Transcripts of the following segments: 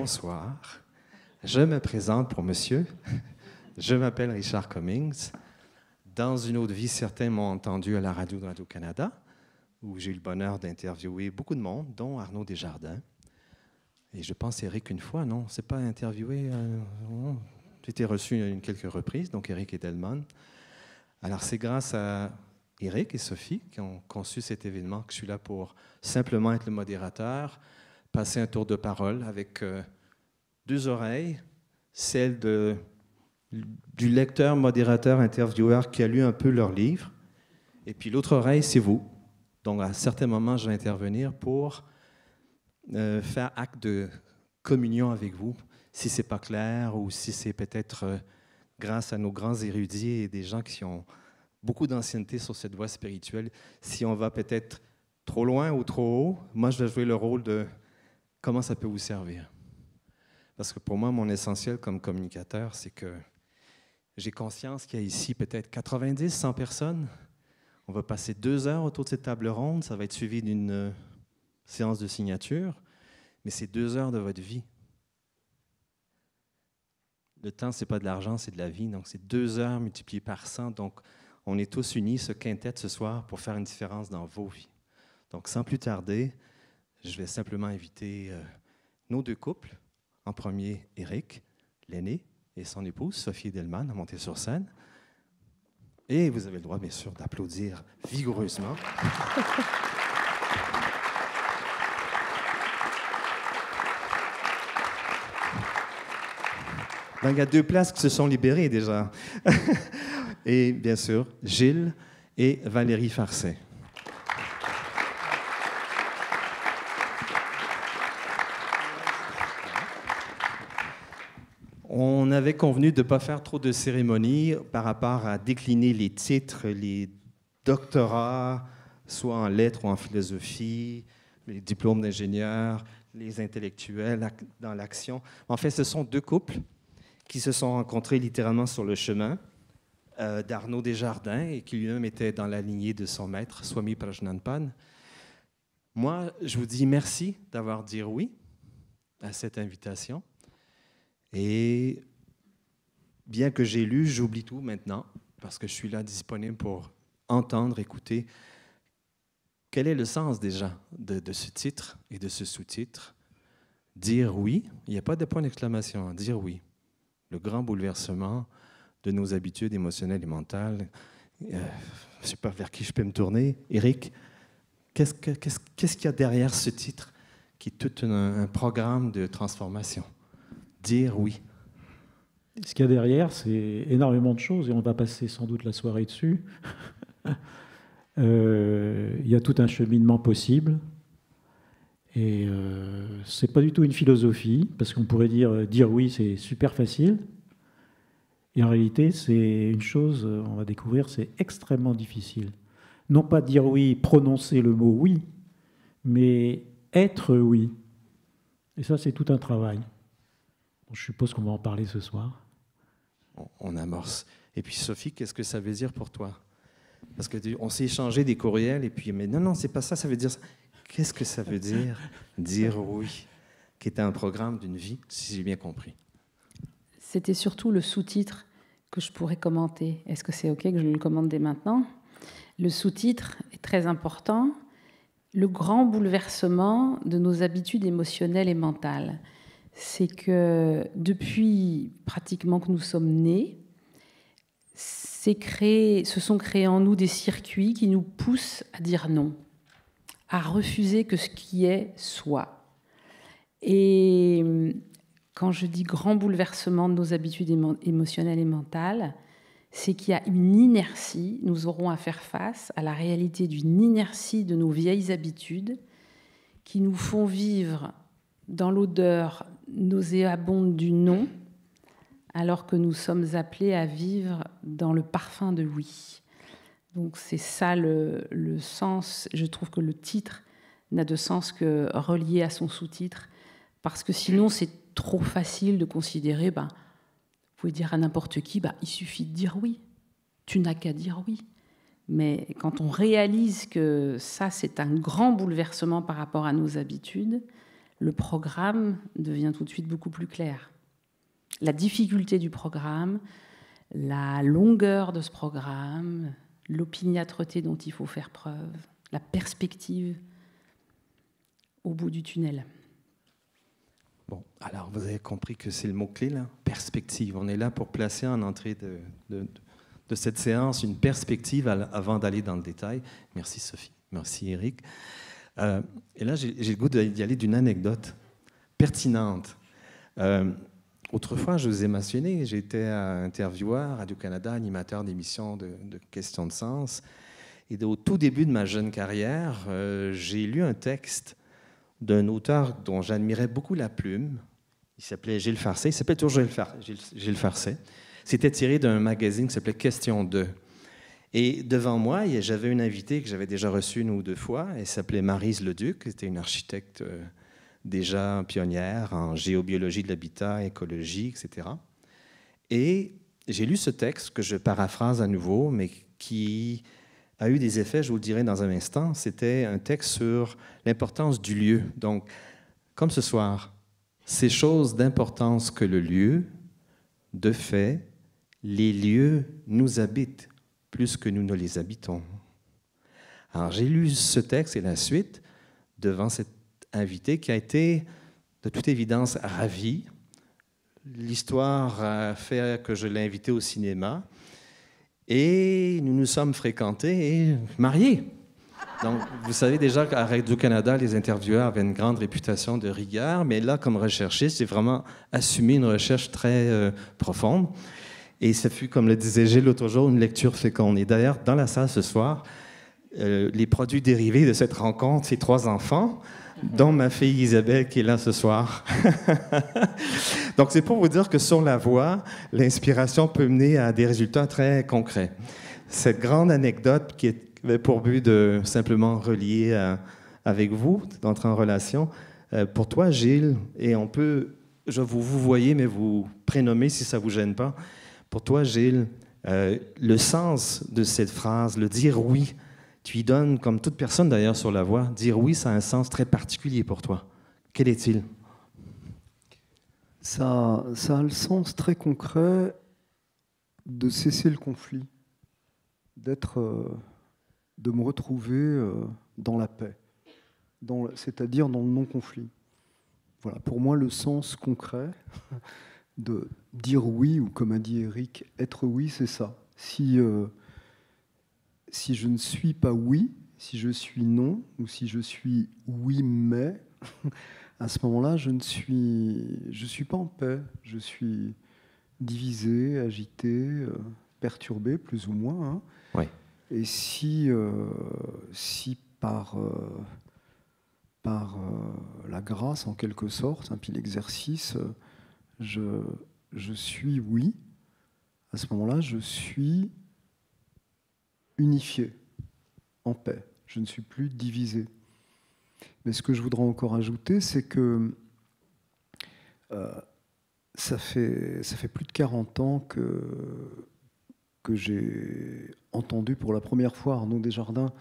Bonsoir. Je me présente pour monsieur. Je m'appelle Richard Cummings. Dans une autre vie, certains m'ont entendu à la radio de Radio-Canada, où j'ai eu le bonheur d'interviewer beaucoup de monde, dont Arnaud Desjardins. Et je pense Eric une fois, non, c'est pas interviewé. Euh, j'ai été reçu à quelques reprises, donc Eric Edelman. Alors c'est grâce à Eric et Sophie qui ont conçu cet événement que je suis là pour simplement être le modérateur, passer un tour de parole avec euh, deux oreilles, celle de, du lecteur, modérateur, intervieweur qui a lu un peu leur livre, et puis l'autre oreille, c'est vous. Donc à certains moments, je vais intervenir pour euh, faire acte de communion avec vous, si c'est pas clair ou si c'est peut-être euh, grâce à nos grands érudits et des gens qui ont beaucoup d'ancienneté sur cette voie spirituelle, si on va peut-être trop loin ou trop haut. Moi, je vais jouer le rôle de comment ça peut vous servir. Parce que pour moi, mon essentiel comme communicateur, c'est que j'ai conscience qu'il y a ici peut-être 90, 100 personnes. On va passer deux heures autour de cette table ronde. Ça va être suivi d'une euh, séance de signature. Mais c'est deux heures de votre vie. Le temps, c'est pas de l'argent, c'est de la vie. Donc, c'est deux heures multipliées par 100. Donc, on est tous unis, ce quintet, ce soir, pour faire une différence dans vos vies. Donc, sans plus tarder, je vais simplement inviter euh, nos deux couples. En premier, Eric, l'aîné, et son épouse, Sophie Delman, à monter sur scène. Et vous avez le droit, bien sûr, d'applaudir vigoureusement. il y a deux places qui se sont libérées déjà. et bien sûr, Gilles et Valérie Farcet. on avait convenu de ne pas faire trop de cérémonies par rapport à décliner les titres, les doctorats, soit en lettres ou en philosophie, les diplômes d'ingénieur, les intellectuels dans l'action. En fait, ce sont deux couples qui se sont rencontrés littéralement sur le chemin euh, d'Arnaud Desjardins et qui lui-même était dans la lignée de son maître, Swami Prajnanpan. Moi, je vous dis merci d'avoir dit oui à cette invitation. Et bien que j'ai lu, j'oublie tout maintenant parce que je suis là disponible pour entendre, écouter. Quel est le sens déjà de, ce titre et de ce sous-titre Dire oui, il n'y a pas de point d'exclamation, dire oui. Le grand bouleversement de nos habitudes émotionnelles et mentales. Euh, je ne sais pas vers qui je peux me tourner. Eric, qu'est-ce qu'il y a derrière ce titre qui est tout un programme de transformation dire oui. Ce qu'il y a derrière, c'est énormément de choses, et on va passer sans doute la soirée dessus. Euh, il y a tout un cheminement possible. Et euh, c'est pas du tout une philosophie, parce qu'on pourrait dire euh, dire oui, c'est super facile. Et en réalité, c'est une chose, on va découvrir, c'est extrêmement difficile. Non pas dire oui, prononcer le mot oui, mais être oui. Et ça, c'est tout un travail je suppose qu'on va en parler ce soir. On amorce. Et puis Sophie, qu'est-ce que ça veut dire pour toi Parce que on s'est échangé des courriels et puis mais non non c'est pas ça, ça veut dire qu'est-ce que ça veut dire dire oui, qui un programme d'une vie, si j'ai bien compris. C'était surtout le sous-titre que je pourrais commenter. Est-ce que c'est ok que je le commande dès maintenant Le sous-titre est très important. Le grand bouleversement de nos habitudes émotionnelles et mentales c'est que depuis pratiquement que nous sommes nés, créé, se sont créés en nous des circuits qui nous poussent à dire non, à refuser que ce qui est soit. Et hum, quand je dis grand bouleversement de nos habitudes émotionnelles et mentales, c'est qu'il y a une inertie, nous aurons à faire face à la réalité d'une inertie de nos vieilles habitudes qui nous font vivre dans l'odeur nauséabonde du non, alors que nous sommes appelés à vivre dans le parfum de oui. Donc c'est ça le, sens. Je trouve que le titre n'a de sens que relié à son sous-titre, parce que sinon c'est trop facile de considérer, ben, vous pouvez dire à n'importe qui, ben, il suffit de dire oui, tu n'as qu'à dire oui. Mais quand on réalise que ça, c'est un grand bouleversement par rapport à nos habitudes, le programme devient tout de suite beaucoup plus clair. La difficulté du programme, la longueur de ce programme, l'opiniâtreté dont il faut faire preuve, la perspective au bout du tunnel. Bon, alors vous avez compris que c'est le mot-clé, là, perspective. On est là pour placer en entrée de, cette séance une perspective avant d'aller dans le détail. Merci Sophie, merci Eric. Euh, et là, j'ai le goût d'y aller d'une anecdote pertinente. Euh, autrefois, je vous ai mentionné, j'étais intervieweur, Radio-Canada, animateur d'émissions de, questions de sens. Et au tout début de ma jeune carrière, euh, j'ai lu un texte d'un auteur dont j'admirais beaucoup la plume. Il s'appelait Gilles Farcet. Il s'appelait toujours Gilles, Farcet. C'était tiré d'un magazine qui s'appelait Question 2. Et devant moi, j'avais une invitée que j'avais déjà reçue une ou deux fois. Elle s'appelait Marise Leduc. C'était une architecte euh, déjà pionnière en géobiologie de l'habitat, écologie, etc. Et j'ai lu ce texte que je paraphrase à nouveau, mais qui a eu des effets, je vous le dirai dans un instant. C'était un texte sur l'importance du lieu. Donc, comme ce soir, ces choses d'importance que le lieu, de fait, les lieux nous habitent plus que nous ne les habitons. Alors j'ai lu ce texte et la suite devant cet invité qui a été de toute évidence ravi. L'histoire a euh, fait que je l'ai invité au cinéma et nous nous sommes fréquentés et mariés. Donc, vous savez déjà qu'à Radio-Canada, les intervieweurs avaient une grande réputation de rigueur, mais là, comme recherchiste, j'ai vraiment assumé une recherche très euh, profonde. Et ça fut, comme le disait Gilles l'autre jour, une lecture féconde. Et d'ailleurs, dans la salle ce soir, euh, les produits dérivés de cette rencontre, ces trois enfants, dont ma fille Isabelle qui est là ce soir. Donc, c'est pour vous dire que sur la voie, l'inspiration peut mener à des résultats très concrets. Cette grande anecdote qui avait pour but de simplement relier euh, avec vous, d'entrer en relation, euh, pour toi, Gilles, et on peut, je vous, vous voyez, mais vous prénommez si ça vous gêne pas, pour toi, Gilles, euh, le sens de cette phrase, le dire oui, tu y donnes, comme toute personne d'ailleurs sur la voie, dire oui, ça a un sens très particulier pour toi. Quel est-il ça, ça a le sens très concret de cesser le conflit, d'être, euh, de me retrouver euh, dans la paix, c'est-à-dire dans le non-conflit. Voilà, pour moi, le sens concret de dire oui, ou comme a dit Eric, être oui, c'est ça. Si, euh, si je ne suis pas oui, si je suis non, ou si je suis oui mais, à ce moment-là, je ne suis, je suis pas en paix. Je suis divisé, agité, euh, perturbé, plus ou moins. Hein. Et si, euh, si par, par la grâce, en quelque sorte, puis l'exercice, je, je suis, oui, à ce moment-là, je suis unifié, en paix. Je ne suis plus divisé. Mais ce que je voudrais encore ajouter, c'est que euh, ça, fait, ça fait plus de 40 ans que, que j'ai entendu pour la première fois Arnaud Desjardins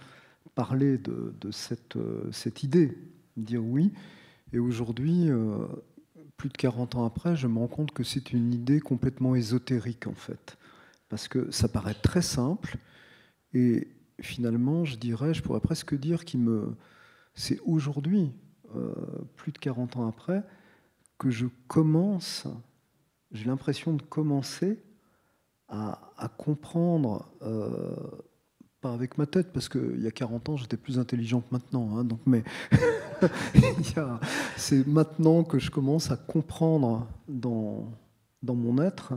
parler de, cette, euh, cette idée, dire oui. Et aujourd'hui, euh, plus de 40 ans après, je me rends compte que c'est une idée complètement ésotérique en fait. Parce que ça paraît très simple et finalement, je dirais, je pourrais presque dire qu'il me. C'est aujourd'hui, euh, plus de 40 ans après, que je commence, j'ai l'impression de commencer à, comprendre euh, avec ma tête, parce qu'il y a 40 ans, j'étais plus intelligent que maintenant. Hein, donc, mais c'est maintenant que je commence à comprendre dans, dans mon être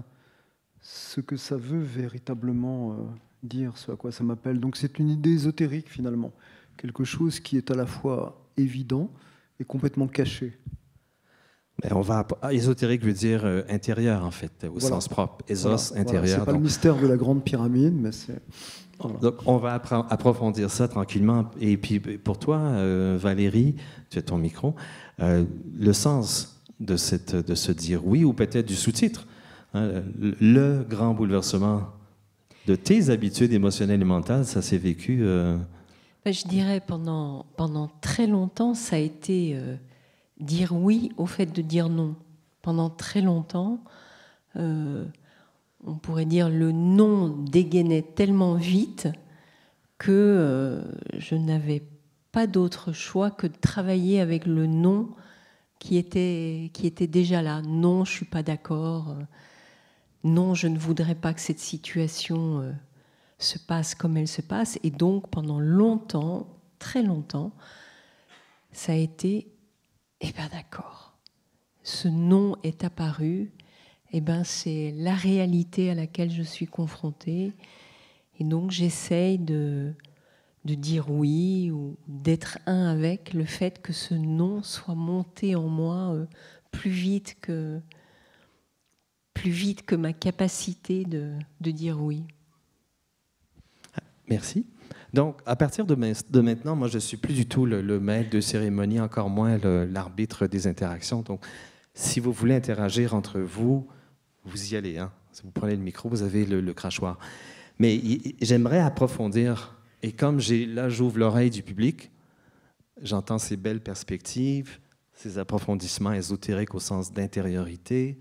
ce que ça veut véritablement euh, dire, ce à quoi ça m'appelle. Donc c'est une idée ésotérique finalement, quelque chose qui est à la fois évident et complètement caché. Mais on va ésotérique veut dire euh, intérieur en fait, au sens propre. Ésos intérieur. C'est pas le mystère de la grande pyramide, mais c'est. Donc, on va approfondir ça tranquillement. Et puis, pour toi, euh, Valérie, tu as ton micro, euh, le sens de, cette, de se dire oui ou peut-être du sous-titre, hein, le, grand bouleversement de tes habitudes émotionnelles et mentales, ça s'est vécu. Euh, ben, je dirais pendant, pendant très longtemps, ça a été dire oui au fait de dire non. Pendant très longtemps, on pourrait dire, le nom dégainait tellement vite que euh, je n'avais pas d'autre choix que de travailler avec le non qui était, déjà là. Non, je ne suis pas d'accord. Non, je ne voudrais pas que cette situation euh, se passe comme elle se passe. Et donc, pendant longtemps, très longtemps, ça a été, eh bien d'accord, ce non est apparu, eh ben, c'est la réalité à laquelle je suis confrontée. Et donc j'essaye de, dire oui ou d'être un avec le fait que ce non soit monté en moi euh, plus vite que plus vite que ma capacité de, dire oui. Merci. Donc, à partir de, maintenant, moi, je suis plus du tout le maître de cérémonie, encore moins l'arbitre des interactions. Donc, si vous voulez interagir entre vous, vous y allez. Hein? Si vous prenez le micro, vous avez le, crachoir. Mais j'aimerais approfondir. Et comme là, j'ouvre l'oreille du public, j'entends ces belles perspectives, ces approfondissements ésotériques au sens d'intériorité,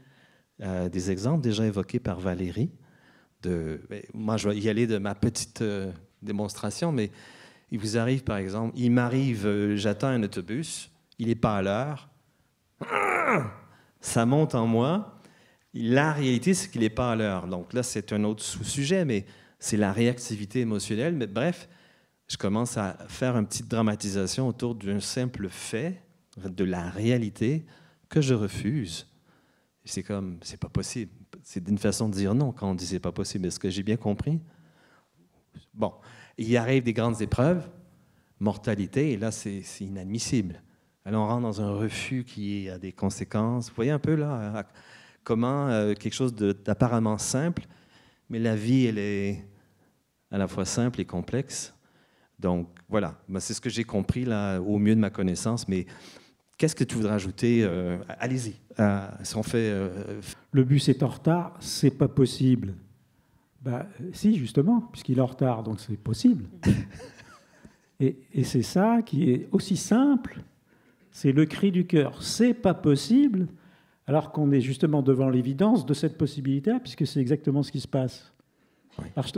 euh, des exemples déjà évoqués par Valérie. De, ben, moi, je vais y aller de ma petite euh, démonstration, mais il vous arrive, par exemple, il m'arrive, euh, j'attends un autobus, il n'est pas à l'heure, ça monte en moi, la réalité, c'est qu'il n'est pas à l'heure. Donc là, c'est un autre sous-sujet, mais c'est la réactivité émotionnelle. Mais bref, je commence à faire une petite dramatisation autour d'un simple fait de la réalité que je refuse. C'est comme, c'est pas possible. C'est d'une façon de dire non quand on dit c'est pas possible. Est-ce que j'ai bien compris? Bon, il y arrive des grandes épreuves, mortalité, et là, c'est inadmissible. Alors, on rentre dans un refus qui a des conséquences. Vous voyez un peu là, Comment euh, quelque chose d'apparemment simple, mais la vie, elle est à la fois simple et complexe. Donc voilà, ben, c'est ce que j'ai compris là, au mieux de ma connaissance, mais Qu'est-ce que tu voudrais ajouter euh, Allez-y. Ah, euh, fait. Le bus est en retard, c'est pas possible. Bah, si, justement, puisqu'il est en retard, donc c'est possible. et, et c'est ça qui est aussi simple. C'est le cri du cœur. C'est pas possible alors qu'on est justement devant l'évidence de cette possibilité, là puisque c'est exactement ce qui se passe.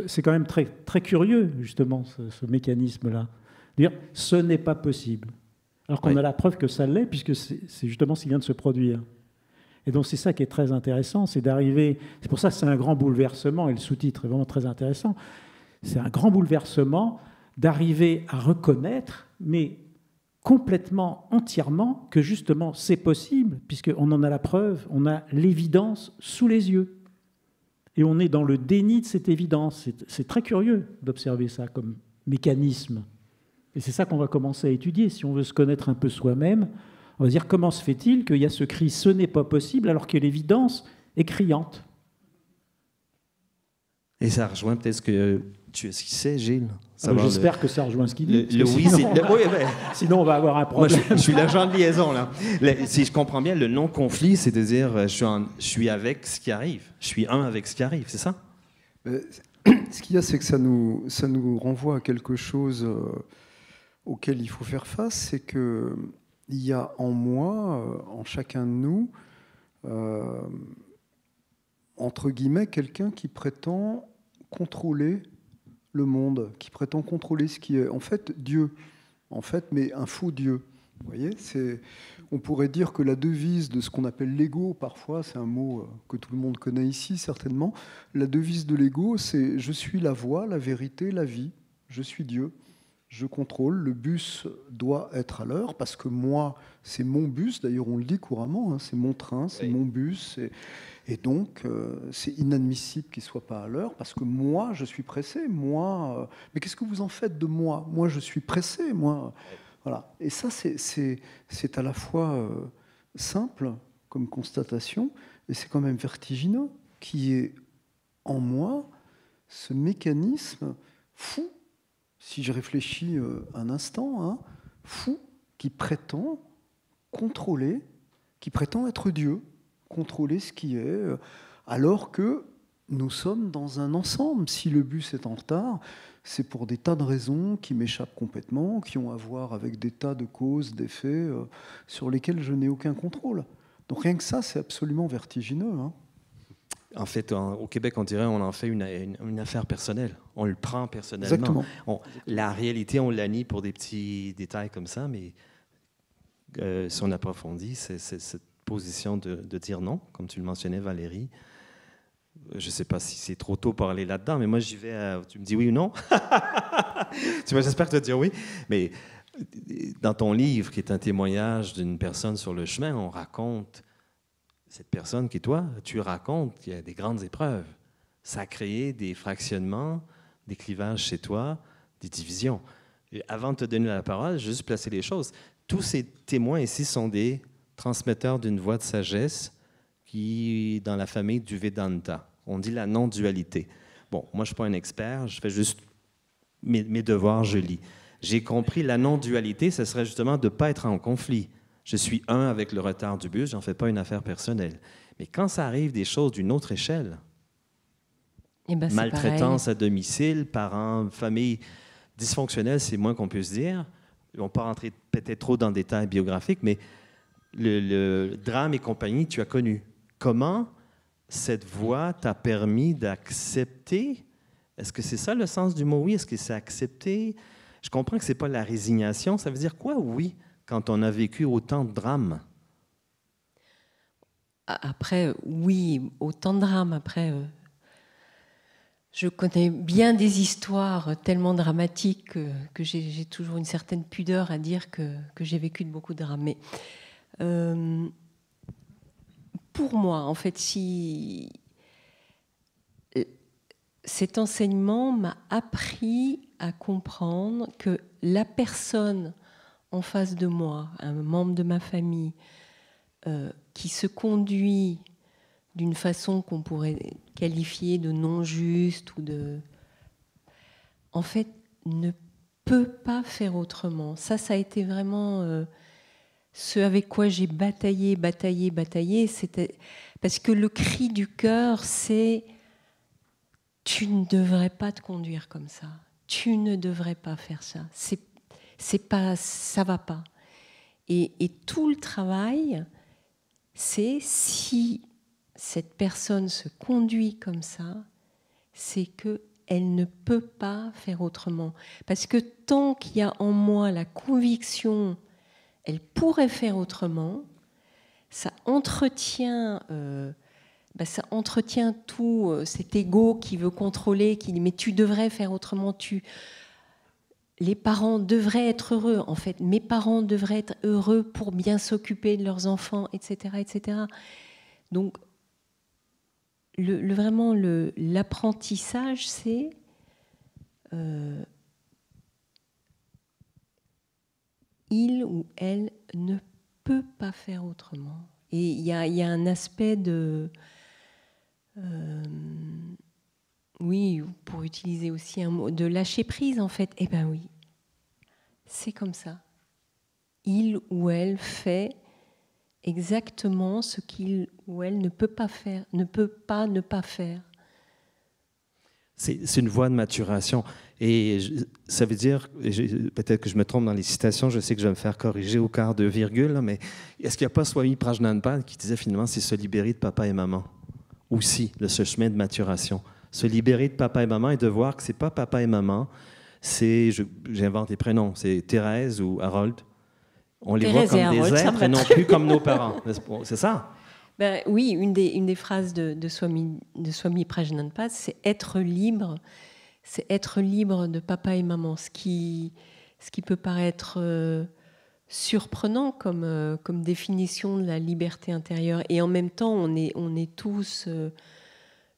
C'est quand même très, très curieux, justement, ce, mécanisme-là. Dire ce n'est pas possible, alors qu'on a la preuve que ça l'est, puisque c'est justement ce qui vient de se produire. Et donc c'est ça qui est très intéressant, c'est d'arriver. C'est pour ça que c'est un grand bouleversement, et le sous-titre est vraiment très intéressant. C'est un grand bouleversement d'arriver à reconnaître, mais complètement, entièrement, que justement c'est possible, puisqu'on en a la preuve, on a l'évidence sous les yeux. Et on est dans le déni de cette évidence. C'est très curieux d'observer ça comme mécanisme. Et c'est ça qu'on va commencer à étudier. Si on veut se connaître un peu soi-même, on va dire comment se fait-il qu'il y a ce cri ce n'est pas possible alors que l'évidence est criante. Et ça rejoint peut-être ce que tu es ce qu'il sait, Gilles ah, J'espère que ça rejoint ce qu'il dit. Le, oui, sinon, on... va avoir un problème. Moi, je, suis l'agent de liaison, là. si je comprends bien, le non-conflit, c'est-à-dire euh, je, suis avec ce qui arrive. Je suis un avec ce qui arrive, c'est ça euh, Ce qu'il y a, c'est que ça nous, ça nous renvoie à quelque chose euh, auquel il faut faire face, c'est qu'il y a en moi, en chacun de nous, entre guillemets, quelqu'un qui prétend contrôler le monde, qui prétend contrôler ce qui est en fait Dieu, en fait, mais un faux Dieu. Vous voyez, on pourrait dire que la devise de ce qu'on appelle l'ego, parfois, c'est un mot euh, que tout le monde connaît ici certainement, la devise de l'ego, c'est je suis la voie, la vérité, la vie, je suis Dieu je contrôle, le bus doit être à l'heure, parce que moi, c'est mon bus, d'ailleurs on le dit couramment, hein, c'est mon train, c'est mon bus, et, donc euh, c'est inadmissible qu'il ne soit pas à l'heure, parce que moi, je suis pressé, moi, euh, mais qu'est-ce que vous en faites de moi Moi, je suis pressé, moi. Voilà. Et ça, c'est à la fois euh, simple comme constatation, et c'est quand même vertigineux qui est en moi ce mécanisme fou si je réfléchis euh, un instant, hein, fou qui prétend contrôler, qui prétend être Dieu, contrôler ce qui est, euh, alors que nous sommes dans un ensemble. Si le bus est en retard, c'est pour des tas de raisons qui m'échappent complètement, qui ont à voir avec des tas de causes, d'effets, euh, sur lesquels je n'ai aucun contrôle. Donc rien que ça, c'est absolument vertigineux. Hein en fait, au Québec, on dirait on en fait une, affaire personnelle. On le prend personnellement. la réalité, on la nie pour des petits détails comme ça, mais euh, si on approfondit, c'est cette position de, dire non, comme tu le mentionnais, Valérie. Je ne sais pas si c'est trop tôt pour aller là-dedans, mais moi, j'y vais. Euh, tu me dis oui ou non Tu j'espère te dire oui. Mais dans ton livre, qui est un témoignage d'une personne sur le chemin, on raconte cette personne qui, est toi, tu racontes qu'il y a des grandes épreuves. Ça a créé des fractionnements, des clivages chez toi, des divisions. avant de te donner la parole, je juste placer les choses. Tous ces témoins ici sont des transmetteurs d'une voix de sagesse qui dans la famille du Vedanta. On dit la non-dualité. Bon, moi, je ne suis pas un expert, je fais juste mes, mes devoirs, je lis. J'ai compris la non-dualité, ce serait justement de ne pas être en conflit. Je suis un avec le retard du bus, j'en fais pas une affaire personnelle. Mais quand ça arrive des choses d'une autre échelle, eh ben, maltraitance à domicile, parents, famille dysfonctionnelle, c'est moins qu'on puisse dire. On pas rentrer peut-être trop dans des détails biographiques, mais le, drame et compagnie, tu as connu. Comment cette voix t'a permis d'accepter Est-ce que c'est ça le sens du mot oui Est-ce que c'est accepter Je comprends que ce n'est pas la résignation. Ça veut dire quoi oui quand on a vécu autant de drames Après, oui, autant de drames. Après, euh, je connais bien des histoires tellement dramatiques que, j'ai toujours une certaine pudeur à dire que, j'ai vécu de beaucoup de drames. Mais euh, pour moi, en fait, si euh, cet enseignement m'a appris à comprendre que la personne en face de moi un membre de ma famille euh, qui se conduit d'une façon qu'on pourrait qualifier de non juste ou de... En fait, ne peut pas faire autrement. Ça, ça a été vraiment euh, ce avec quoi j'ai bataillé, bataillé, bataillé. C'était parce que le cri du cœur, c'est tu ne devrais pas te conduire comme ça. Tu ne devrais pas faire ça c'est pas, ça va pas. Et, et tout le travail, c'est si cette personne se conduit comme ça, c'est que elle ne peut pas faire autrement. Parce que tant qu'il y a en moi la conviction, elle pourrait faire autrement, ça entretient, euh, bah, ça entretient tout euh, cet ego qui veut contrôler, qui dit mais tu devrais faire autrement, tu, les parents devraient être heureux, en fait. Mes parents devraient être heureux pour bien s'occuper de leurs enfants, etc. etc. Donc, vraiment, l'apprentissage, c'est euh, il ou elle ne peut pas faire autrement. Et il y, a, un aspect de... Euh, oui, pour utiliser aussi un mot, de lâcher prise en fait. Eh bien oui, c'est comme ça. Il ou elle fait exactement ce qu'il ou elle ne peut pas faire, ne peut pas ne pas faire. C'est une voie de maturation. Et ça veut dire, peut-être que je me trompe dans les citations, je sais que je vais me faire corriger au quart de virgule, mais est-ce qu'il n'y a pas Swami Prajnanpal qui disait finalement c'est se libérer de papa et maman Aussi, de ce chemin de maturation. Se libérer de papa et maman et de voir que c'est pas papa et maman, c'est, j'invente les prénoms, c'est Thérèse ou Harold. On les voit comme des êtres et non plus comme nos parents. C'est ça ben Oui, une des, phrases de, Swami, de c'est être libre. C'est être libre de papa et maman, ce qui, ce qui peut paraître euh, surprenant euh, comme, définition de la liberté intérieure. Et en même temps, on est, tous... Euh,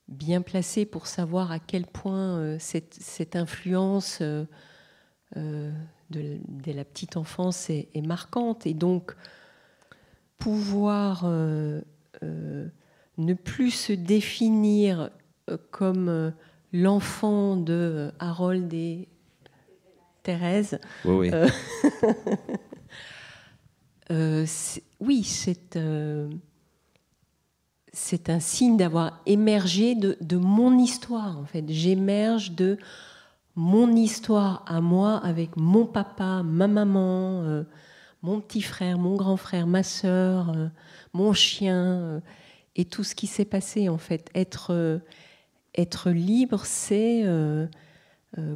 bien placé pour savoir à quel point euh, cette, influence euh, euh, de, la petite enfance est, marquante. Et donc, pouvoir ne plus se définir comme l'enfant de Harold et Thérèse. Oui, oui. oui c'est c'est un signe d'avoir émergé de, mon histoire, en fait. J'émerge de mon histoire à moi avec mon papa, ma maman, euh, mon petit frère, mon grand frère, ma sœur, euh, mon chien, euh, et tout ce qui s'est passé, en fait. Être, être libre, c'est,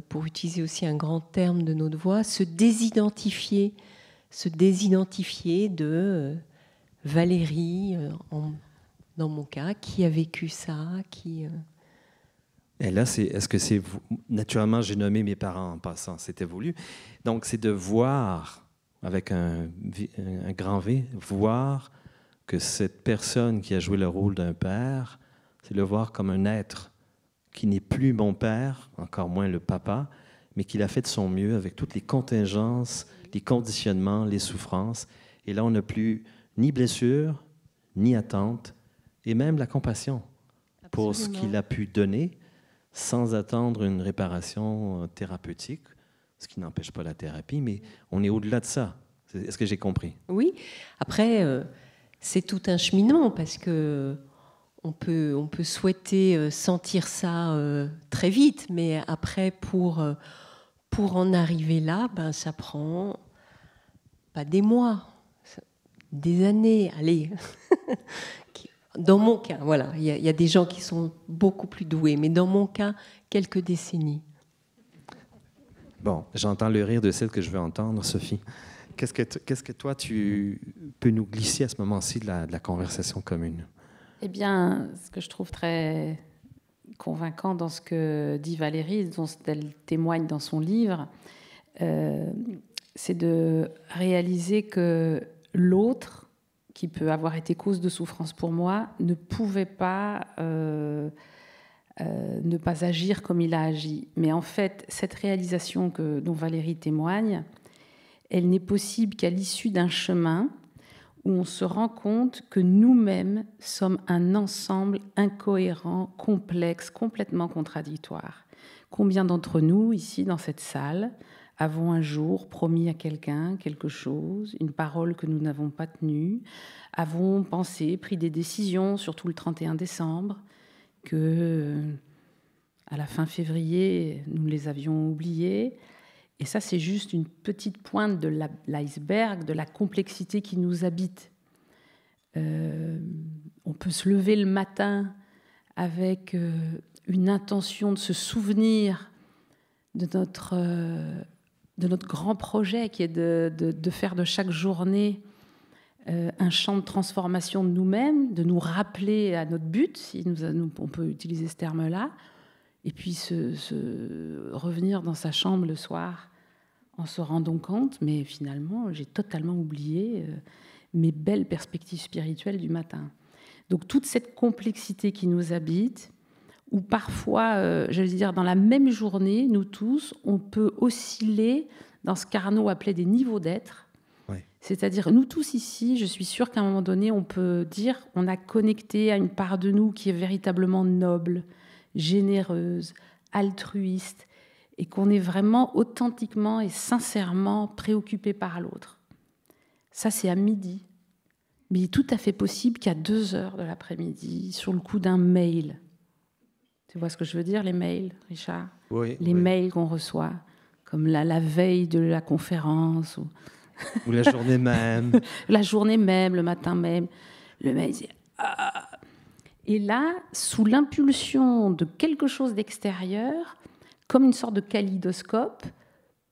pour utiliser aussi un grand terme de notre voix, se désidentifier, se désidentifier de... Valérie en, dans mon cas, qui a vécu ça, qui. Euh, Et là, c'est, est-ce que c'est naturellement j'ai nommé mes parents en passant, c'était voulu. Donc, c'est de voir avec un, grand V, voir que cette personne qui a joué le rôle d'un père, c'est le voir comme un être qui n'est plus mon père, encore moins le papa, mais qu'il a fait de son mieux avec toutes les contingences, les conditionnements, les souffrances. Et là, on n'a plus ni blessure, ni attente, et même la compassion pour ce qu'il a pu donner sans attendre une réparation euh, thérapeutique, ce qui n'empêche pas la thérapie, mais on est au-delà de ça. Est-ce que j'ai compris Oui. Après, euh, c'est tout un cheminement parce que on peut, on peut souhaiter euh, sentir ça très vite, mais après, pour, pour en arriver là, ben, ça prend pas des mois, des années, allez, dans mon cas, voilà, il y, a des gens qui sont beaucoup plus doués, mais dans mon cas, quelques décennies. Bon, j'entends le rire de celle que je veux entendre, Sophie. Qu'est-ce que, que toi, tu peux nous glisser à ce moment-ci de la, conversation commune Eh bien, ce que je trouve très convaincant dans ce que dit Valérie, dont elle témoigne dans son livre, euh, c'est de réaliser que l'autre qui peut avoir été cause de souffrance pour moi, ne pouvait pas euh, euh, ne pas agir comme il a agi. Mais en fait, cette réalisation que, dont Valérie témoigne, elle n'est possible qu'à l'issue d'un chemin où on se rend compte que nous-mêmes sommes un ensemble incohérent, complexe, complètement contradictoire. Combien d'entre nous, ici, dans cette salle, avons un jour promis à quelqu'un quelque chose, une parole que nous n'avons pas tenue, avons pensé, pris des décisions, surtout le 31 décembre, que euh, à la fin février, nous les avions oubliées. Et ça, c'est juste une petite pointe de l'iceberg, de la complexité qui nous habite. Euh, on peut se lever le matin avec euh, une intention de se souvenir de notre de notre grand projet qui est de, faire de chaque journée euh, un champ de transformation de nous-mêmes, de nous rappeler à notre but, si nous, on peut utiliser ce terme-là, et puis se, revenir dans sa chambre le soir en se rendant compte, mais finalement, j'ai totalement oublié euh, mes belles perspectives spirituelles du matin. Donc toute cette complexité qui nous habite, où parfois, euh, j'allais dire, dans la même journée, nous tous, on peut osciller dans ce qu'Arnaud appelait des niveaux d'être. C'est-à-dire, nous tous ici, je suis sûre qu'à un moment donné, on peut dire, on a connecté à une part de nous qui est véritablement noble, généreuse, altruiste, et qu'on est vraiment authentiquement et sincèrement préoccupé par l'autre. Ça, c'est à midi. Mais il est tout à fait possible qu'à deux heures de l'après-midi, sur le coup d'un mail, tu vois ce que je veux dire Les mails, Richard oui, Les mails qu'on reçoit, comme la, veille de la conférence. Ou, la journée même. la journée même, le matin même. Le mail, ah. Et là, sous l'impulsion de quelque chose d'extérieur, comme une sorte de kaléidoscope,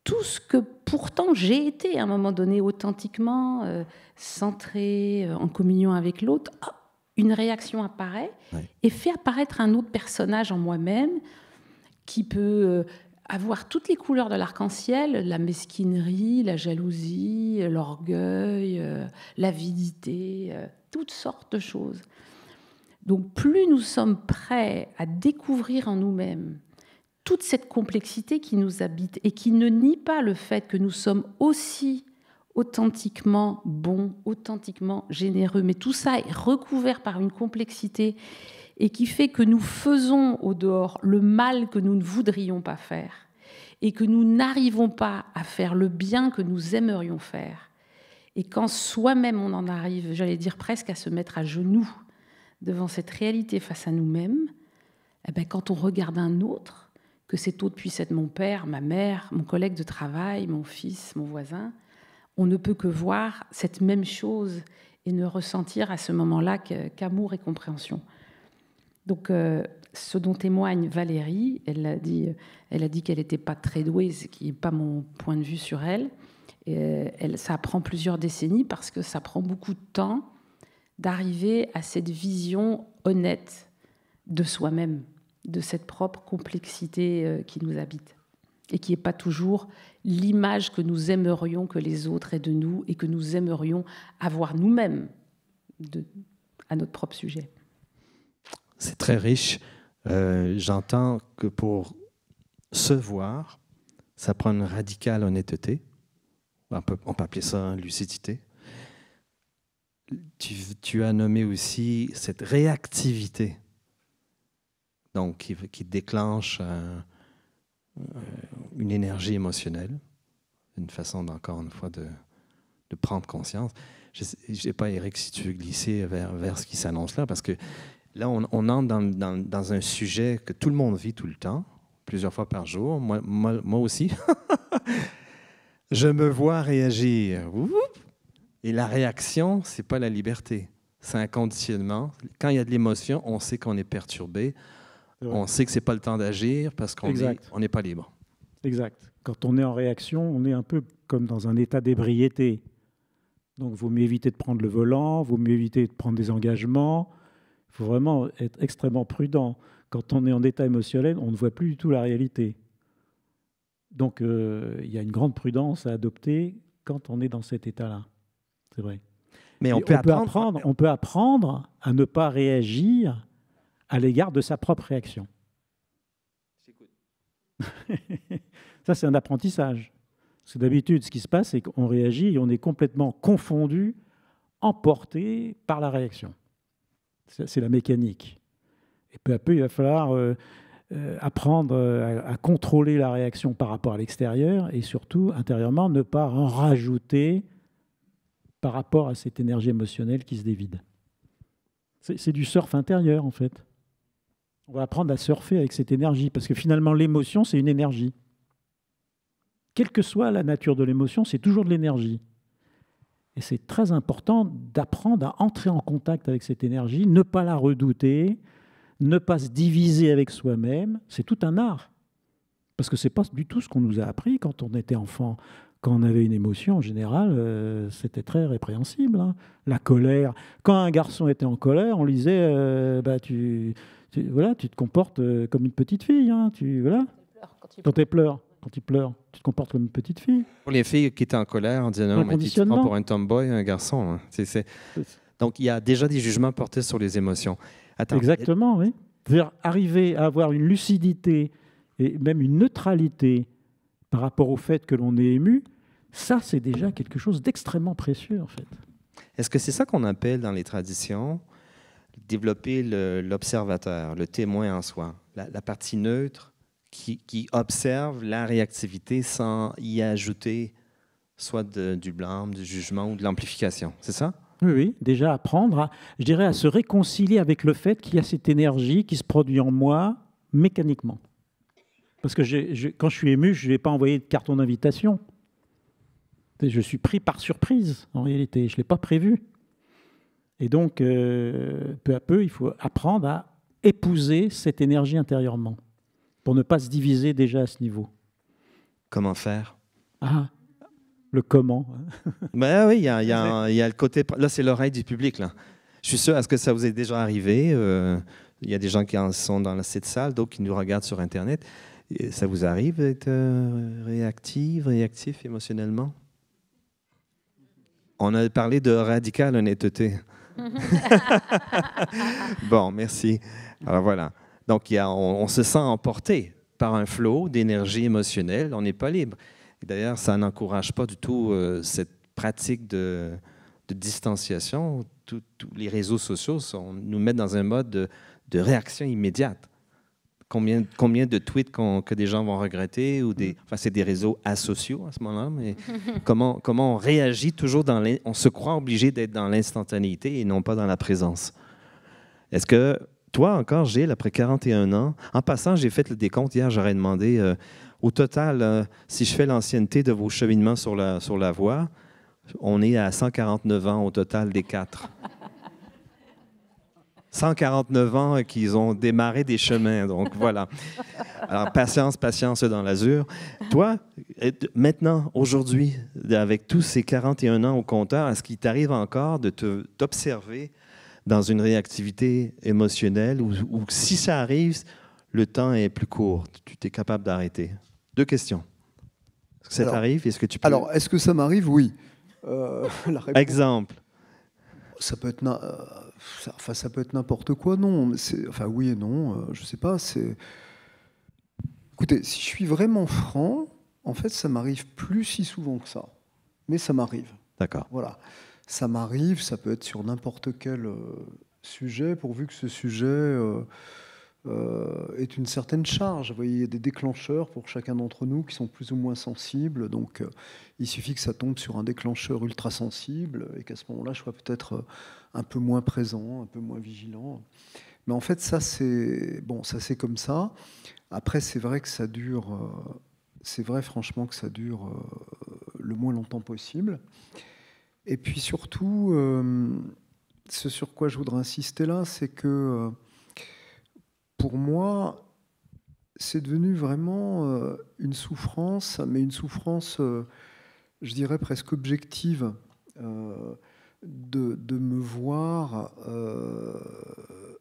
tout ce que pourtant j'ai été à un moment donné authentiquement, euh, centré, euh, en communion avec l'autre, une réaction apparaît et fait apparaître un autre personnage en moi-même qui peut euh, avoir toutes les couleurs de l'arc-en-ciel, la mesquinerie, la jalousie, l'orgueil, euh, l'avidité, euh, toutes sortes de choses. Donc plus nous sommes prêts à découvrir en nous-mêmes toute cette complexité qui nous habite et qui ne nie pas le fait que nous sommes aussi authentiquement bon, authentiquement généreux. Mais tout ça est recouvert par une complexité et qui fait que nous faisons au dehors le mal que nous ne voudrions pas faire et que nous n'arrivons pas à faire le bien que nous aimerions faire. Et quand soi-même on en arrive, j'allais dire presque à se mettre à genoux devant cette réalité face à nous-mêmes, eh ben, quand on regarde un autre, que cet autre puisse être mon père, ma mère, mon collègue de travail, mon fils, mon voisin, on ne peut que voir cette même chose et ne ressentir à ce moment-là qu'amour et compréhension. Donc, euh, ce dont témoigne Valérie, elle a dit, qu'elle n'était pas très douée, ce qui n'est pas mon point de vue sur elle. Euh, elle. Ça prend plusieurs décennies parce que ça prend beaucoup de temps d'arriver à cette vision honnête de soi-même, de cette propre complexité euh, qui nous habite et qui n'est pas toujours l'image que nous aimerions que les autres aient de nous et que nous aimerions avoir nous-mêmes à notre propre sujet. C'est très riche. Euh, j'entends que pour se voir, ça prend une radicale honnêteté. On peut, on peut appeler ça lucidité. Tu, as nommé aussi cette réactivité donc qui, qui déclenche un, euh, une énergie émotionnelle, une façon, encore une fois, de, prendre conscience. Je ne sais pas, Eric, si tu veux glisser vers, vers ce qui s'annonce là, parce que là, on, entre dans, dans, un sujet que tout le monde vit tout le temps, plusieurs fois par jour, moi, moi, aussi. je me vois réagir. Et la réaction, c'est pas la liberté, c'est un conditionnement. Quand il y a de l'émotion, on sait qu'on est perturbé, on sait que c'est pas le temps d'agir parce qu'on n'est pas libre. Exact. Quand on est en réaction, on est un peu comme dans un état d'ébriété. Donc, vaut mieux éviter de prendre le volant, vaut mieux éviter de prendre des engagements. Il faut vraiment être extrêmement prudent. Quand on est en état émotionnel, on ne voit plus du tout la réalité. Donc, euh, il y a une grande prudence à adopter quand on est dans cet état-là. C'est vrai. Mais on, peut, apprendre... on peut apprendre à ne pas réagir à l'égard de sa propre réaction. ça, c'est un apprentissage. Parce que d'habitude, ce qui se passe, c'est qu'on réagit et on est complètement confondu, emporté par la réaction. C'est la mécanique. Et peu à peu, il va falloir euh, euh, apprendre euh, à, à, contrôler la réaction par rapport à l'extérieur et surtout, intérieurement, ne pas en rajouter par rapport à cette énergie émotionnelle qui se dévide. C'est du surf intérieur, en fait. On va apprendre à surfer avec cette énergie, parce que finalement, l'émotion, c'est une énergie. Quelle que soit la nature de l'émotion, c'est toujours de l'énergie. Et c'est très important d'apprendre à entrer en contact avec cette énergie, ne pas la redouter, ne pas se diviser avec soi-même. C'est tout un art. Parce que ce n'est pas du tout ce qu'on nous a appris quand on était enfant. Quand on avait une émotion, en général, euh, c'était très répréhensible. Hein. La colère. Quand un garçon était en colère, on lui disait euh, bah, tu, tu, voilà, tu te comportes euh, comme une petite fille. Hein, tu, voilà. Quand tu pleures quand il pleure, tu te comportes comme une petite fille. Pour les filles qui étaient en colère, on disait non, mais tu te prends pour un tomboy, un garçon. Hein. Donc il y a déjà des jugements portés sur les émotions. Exactement, oui. arriver à avoir une lucidité et même une neutralité par rapport au fait que l'on est ému, ça c'est déjà quelque chose d'extrêmement précieux en fait. Est-ce que c'est ça qu'on appelle dans les traditions développer l'observateur, le, témoin en soi, la, partie neutre qui, observe la réactivité sans y ajouter soit du blâme, du jugement ou de l'amplification. C'est ça? Oui, déjà apprendre, à, je dirais, à se réconcilier avec le fait qu'il y a cette énergie qui se produit en moi mécaniquement. Parce que quand je suis ému, je ne vais pas envoyer de carton d'invitation. Je suis pris par surprise, en réalité. Je ne l'ai pas prévu. Et donc, euh, peu à peu, il faut apprendre à épouser cette énergie intérieurement pour ne pas se diviser déjà à ce niveau. Comment faire Ah, le comment. ben oui, il y, a le côté. Là, c'est l'oreille du public. Là. Je suis sûr, est-ce que ça vous est déjà arrivé euh, Il y a des gens qui en sont dans cette salle, d'autres qui nous regardent sur Internet. ça vous arrive d'être euh, réactif, réactif émotionnellement On a parlé de radical honnêteté. Mhm. bon, merci. Alors voilà. Donc, on, se sent emporté par un flot d'énergie émotionnelle. On n'est pas libre. D'ailleurs, ça n'encourage pas du tout euh, cette pratique de, distanciation. Tous les réseaux sociaux nous mettent dans un mode de réaction immédiate combien, combien de tweets que des gens vont regretter ou des, mm. enfin c'est des réseaux asociaux à ce moment-là, mais comment, comment on réagit toujours dans l'instantanéité, on se croit obligé d'être dans l'instantanéité et non pas dans la présence. Est-ce que toi encore, Gilles, après 41 ans, en passant, j'ai fait le décompte hier, j'aurais demandé euh, au total, euh, si je fais l'ancienneté de vos cheminements sur la, sur la voie, on est à 149 ans au total des quatre. 149 ans qu'ils ont démarré des chemins. Donc voilà. Alors patience, patience dans l'azur. Toi, maintenant, aujourd'hui, avec tous ces 41 ans au compteur, est-ce qu'il t'arrive encore de t'observer dans une réactivité émotionnelle ou, si ça arrive, le temps est plus court, tu t'es capable d'arrêter Deux questions. Est-ce que ça t'arrive Est-ce que tu peux... Alors, est-ce que ça m'arrive Oui. Euh, Exemple. Ça peut être euh, ça, enfin, ça peut être n'importe quoi, non. Enfin, oui et non, euh, je ne sais pas. Écoutez, si je suis vraiment franc, en fait, ça m'arrive plus si souvent que ça. Mais ça m'arrive. D'accord. Voilà. Ça m'arrive, ça peut être sur n'importe quel euh, sujet, pourvu que ce sujet euh, ait une certaine charge. Vous voyez, il y a des déclencheurs pour chacun d'entre nous qui sont plus ou moins sensibles. Donc, il suffit que ça tombe sur un déclencheur ultra sensible et qu'à ce moment-là, je sois peut-être un peu moins présent, un peu moins vigilant. Mais en fait, ça c'est bon, ça c'est comme ça. Après, c'est vrai que ça dure. Euh, c'est vrai, franchement, que ça dure euh, le moins longtemps possible. Et puis surtout, euh, ce sur quoi je voudrais insister là, c'est que pour moi, c'est devenu vraiment une souffrance, mais une souffrance, je dirais presque objective de, me voir euh,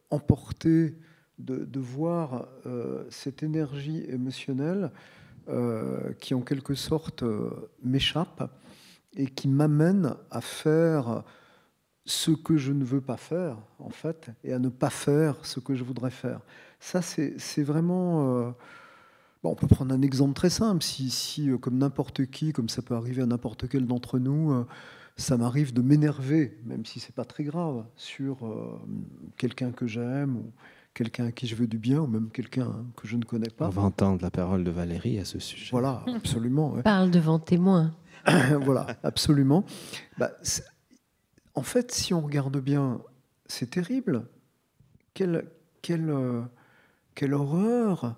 emporté, de, voir euh, cette énergie émotionnelle euh, qui en quelque sorte m'échappe et qui m'amène à faire ce que je ne veux pas faire, en fait, et à ne pas faire ce que je voudrais faire. Ça, c'est vraiment... on peut prendre un exemple très simple. Si, si comme n'importe qui, comme ça peut arriver à n'importe quel d'entre nous, ça m'arrive de m'énerver, même si c'est pas très grave, sur euh, quelqu'un que j'aime ou quelqu'un à qui je veux du bien ou même quelqu'un que je ne connais pas. On va entendre la parole de Valérie à ce sujet. Voilà, absolument. ouais. Parle devant témoin. voilà, absolument. Bah, en fait, si on regarde bien, c'est terrible. Quelle, euh, horreur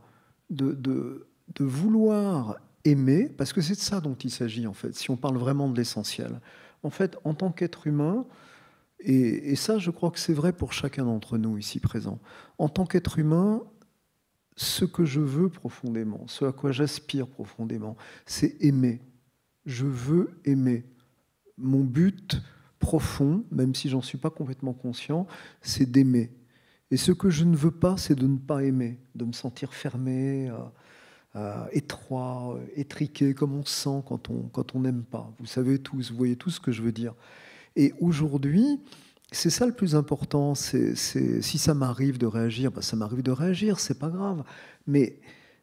de, de vouloir aimer, parce que c'est de ça dont il s'agit en fait, si on parle vraiment de l'essentiel en fait, en tant qu'être humain, et, ça, je crois que c'est vrai pour chacun d'entre nous ici présents, en tant qu'être humain, ce que je veux profondément, ce à quoi j'aspire profondément, c'est aimer. Je veux aimer. Mon but profond, même si j'en suis pas complètement conscient, c'est d'aimer. Et ce que je ne veux pas, c'est de ne pas aimer, de me sentir fermé. Euh, euh, étroit, euh, étriqué, comme on sent quand on quand on n'aime pas. Vous savez tous, vous voyez tous ce que je veux dire. Et aujourd'hui, c'est ça le plus important. si ça m'arrive de réagir, ben, ça m'arrive de réagir, c'est pas grave. Mais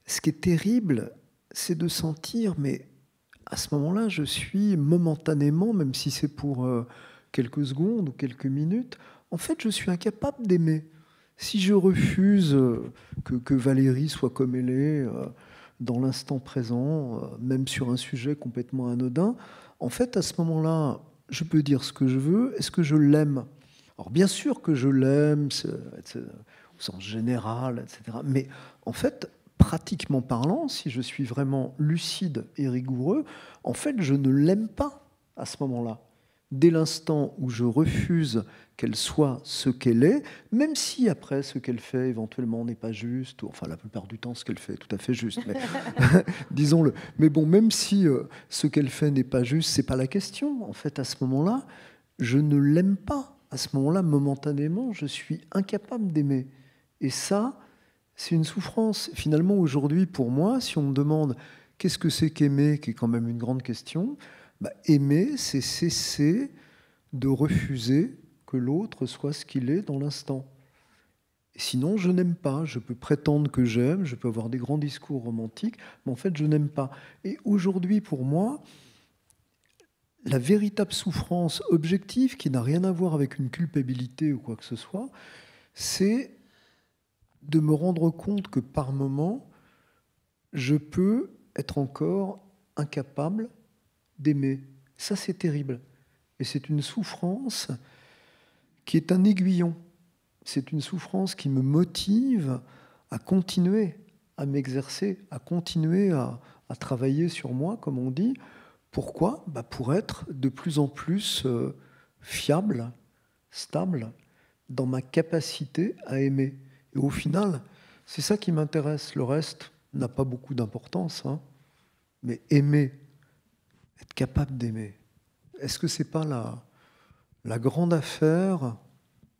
ce qui est terrible, c'est de sentir, mais à ce moment-là, je suis momentanément, même si c'est pour euh, quelques secondes ou quelques minutes, en fait, je suis incapable d'aimer. Si je refuse que, Valérie soit comme elle est, dans l'instant présent, euh, même sur un sujet complètement anodin, en fait, à ce moment-là, je peux dire ce que je veux. Est-ce que je l'aime Alors, bien sûr que je l'aime, au sens général, etc. Mais en fait, pratiquement parlant, si je suis vraiment lucide et rigoureux, en fait, je ne l'aime pas à ce moment-là dès l'instant où je refuse qu'elle soit ce qu'elle est, même si après ce qu'elle fait éventuellement n'est pas juste, ou enfin la plupart du temps ce qu'elle fait est tout à fait juste, mais disons-le. Mais bon, même si euh, ce qu'elle fait n'est pas juste, c'est pas la question. En fait, à ce moment-là, je ne l'aime pas. À ce moment-là, momentanément, je suis incapable d'aimer. Et ça, c'est une souffrance. Finalement, aujourd'hui, pour moi, si on me demande qu'est-ce que c'est qu'aimer, qui est quand même une grande question, bah, aimer, c'est cesser de refuser que l'autre soit ce qu'il est dans l'instant. Sinon, je n'aime pas. Je peux prétendre que j'aime, je peux avoir des grands discours romantiques, mais en fait, je n'aime pas. Et aujourd'hui, pour moi, la véritable souffrance objective, qui n'a rien à voir avec une culpabilité ou quoi que ce soit, c'est de me rendre compte que par moment, je peux être encore incapable d'aimer. Ça, c'est terrible. Et c'est une souffrance qui est un aiguillon. C'est une souffrance qui me motive à continuer à m'exercer, à continuer à, travailler sur moi, comme on dit. Pourquoi bah Pour être de plus en plus euh, fiable, stable, dans ma capacité à aimer. Et au final, c'est ça qui m'intéresse. Le reste n'a pas beaucoup d'importance. Hein. Mais aimer capable d'aimer. Est-ce que ce n'est pas la, la grande affaire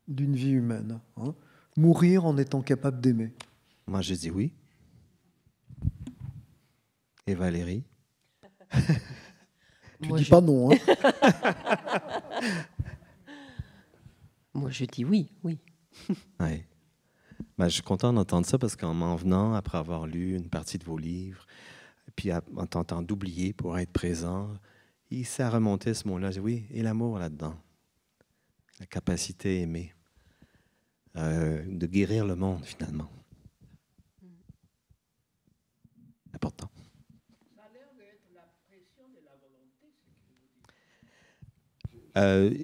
d'une vie humaine hein Mourir en étant capable d'aimer Moi, je dis oui. Et Valérie Tu dis pas non. Hein Moi, je dis oui, oui. Ben, je suis content d'entendre ça parce qu'en m'en venant, après avoir lu une partie de vos livres, puis en tentant d'oublier pour être présent. il s'est à ce moment là Oui, et l'amour là-dedans. La capacité à aimer. Euh, de guérir le monde, finalement. Mm. Important. Euh,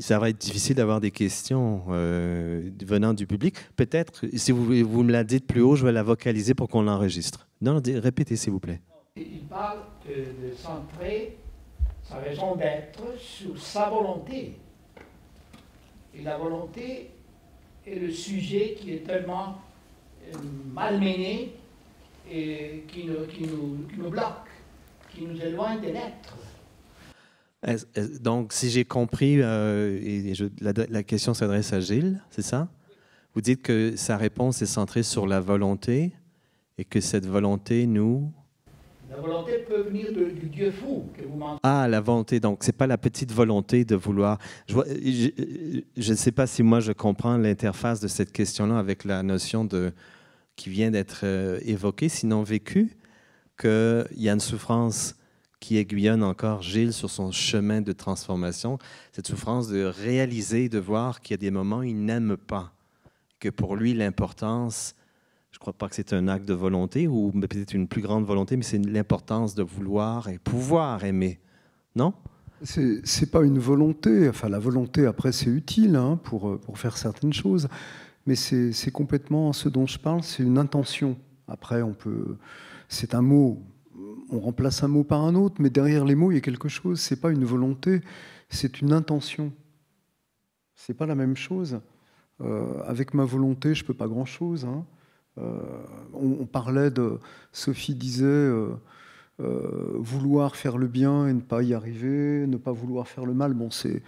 ça va être difficile d'avoir des questions euh, venant du public. Peut-être, si vous, me la dites plus haut, je vais la vocaliser pour qu'on l'enregistre. Non, répétez, s'il vous plaît. Il parle de centrer sa raison d'être sur sa volonté. Et la volonté est le sujet qui est tellement euh, malmené et qui nous, qui nous, qui nous bloque, qui nous éloigne de l'être. Donc, si j'ai compris, euh, et la, question s'adresse à Gilles, c'est ça Vous dites que sa réponse est centrée sur la volonté et que cette volonté nous... La volonté peut venir du Dieu fou Ah, la volonté, donc c'est pas la petite volonté de vouloir. Je ne sais pas si moi je comprends l'interface de cette question-là avec la notion de qui vient d'être euh, évoquée, sinon vécue, qu'il y a une souffrance qui aiguillonne encore Gilles sur son chemin de transformation, cette souffrance de réaliser, de voir qu'il y a des moments où il n'aime pas, que pour lui l'importance, je ne crois pas que c'est un acte de volonté ou peut-être une plus grande volonté, mais c'est l'importance de vouloir et pouvoir aimer, non C'est pas une volonté, enfin la volonté après c'est utile hein, pour, pour faire certaines choses, mais c'est complètement ce dont je parle, c'est une intention. Après on peut, c'est un mot on remplace un mot par un autre, mais derrière les mots, il y a quelque chose. C'est pas une volonté, c'est une intention. C'est pas la même chose. Euh, avec ma volonté, je peux pas grand chose. Hein. Euh, on, parlait de Sophie disait euh, vouloir faire le bien et ne pas y arriver, ne pas vouloir faire le mal. Bon, c'est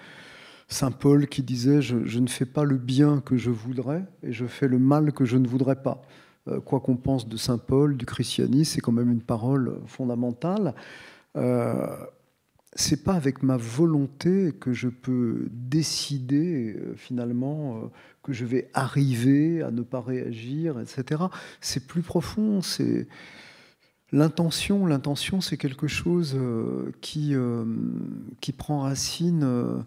Saint Paul qui disait je ne fais pas le bien que je voudrais et je fais le mal que je ne voudrais pas. Euh, quoi qu'on pense de Saint Paul, du christianisme, c'est quand même une parole fondamentale. Euh, c'est pas avec ma volonté que je peux décider euh, finalement euh, que je vais arriver à ne pas réagir, etc. C'est plus profond, c'est l'intention. L'intention, c'est quelque chose qui, qui prend racine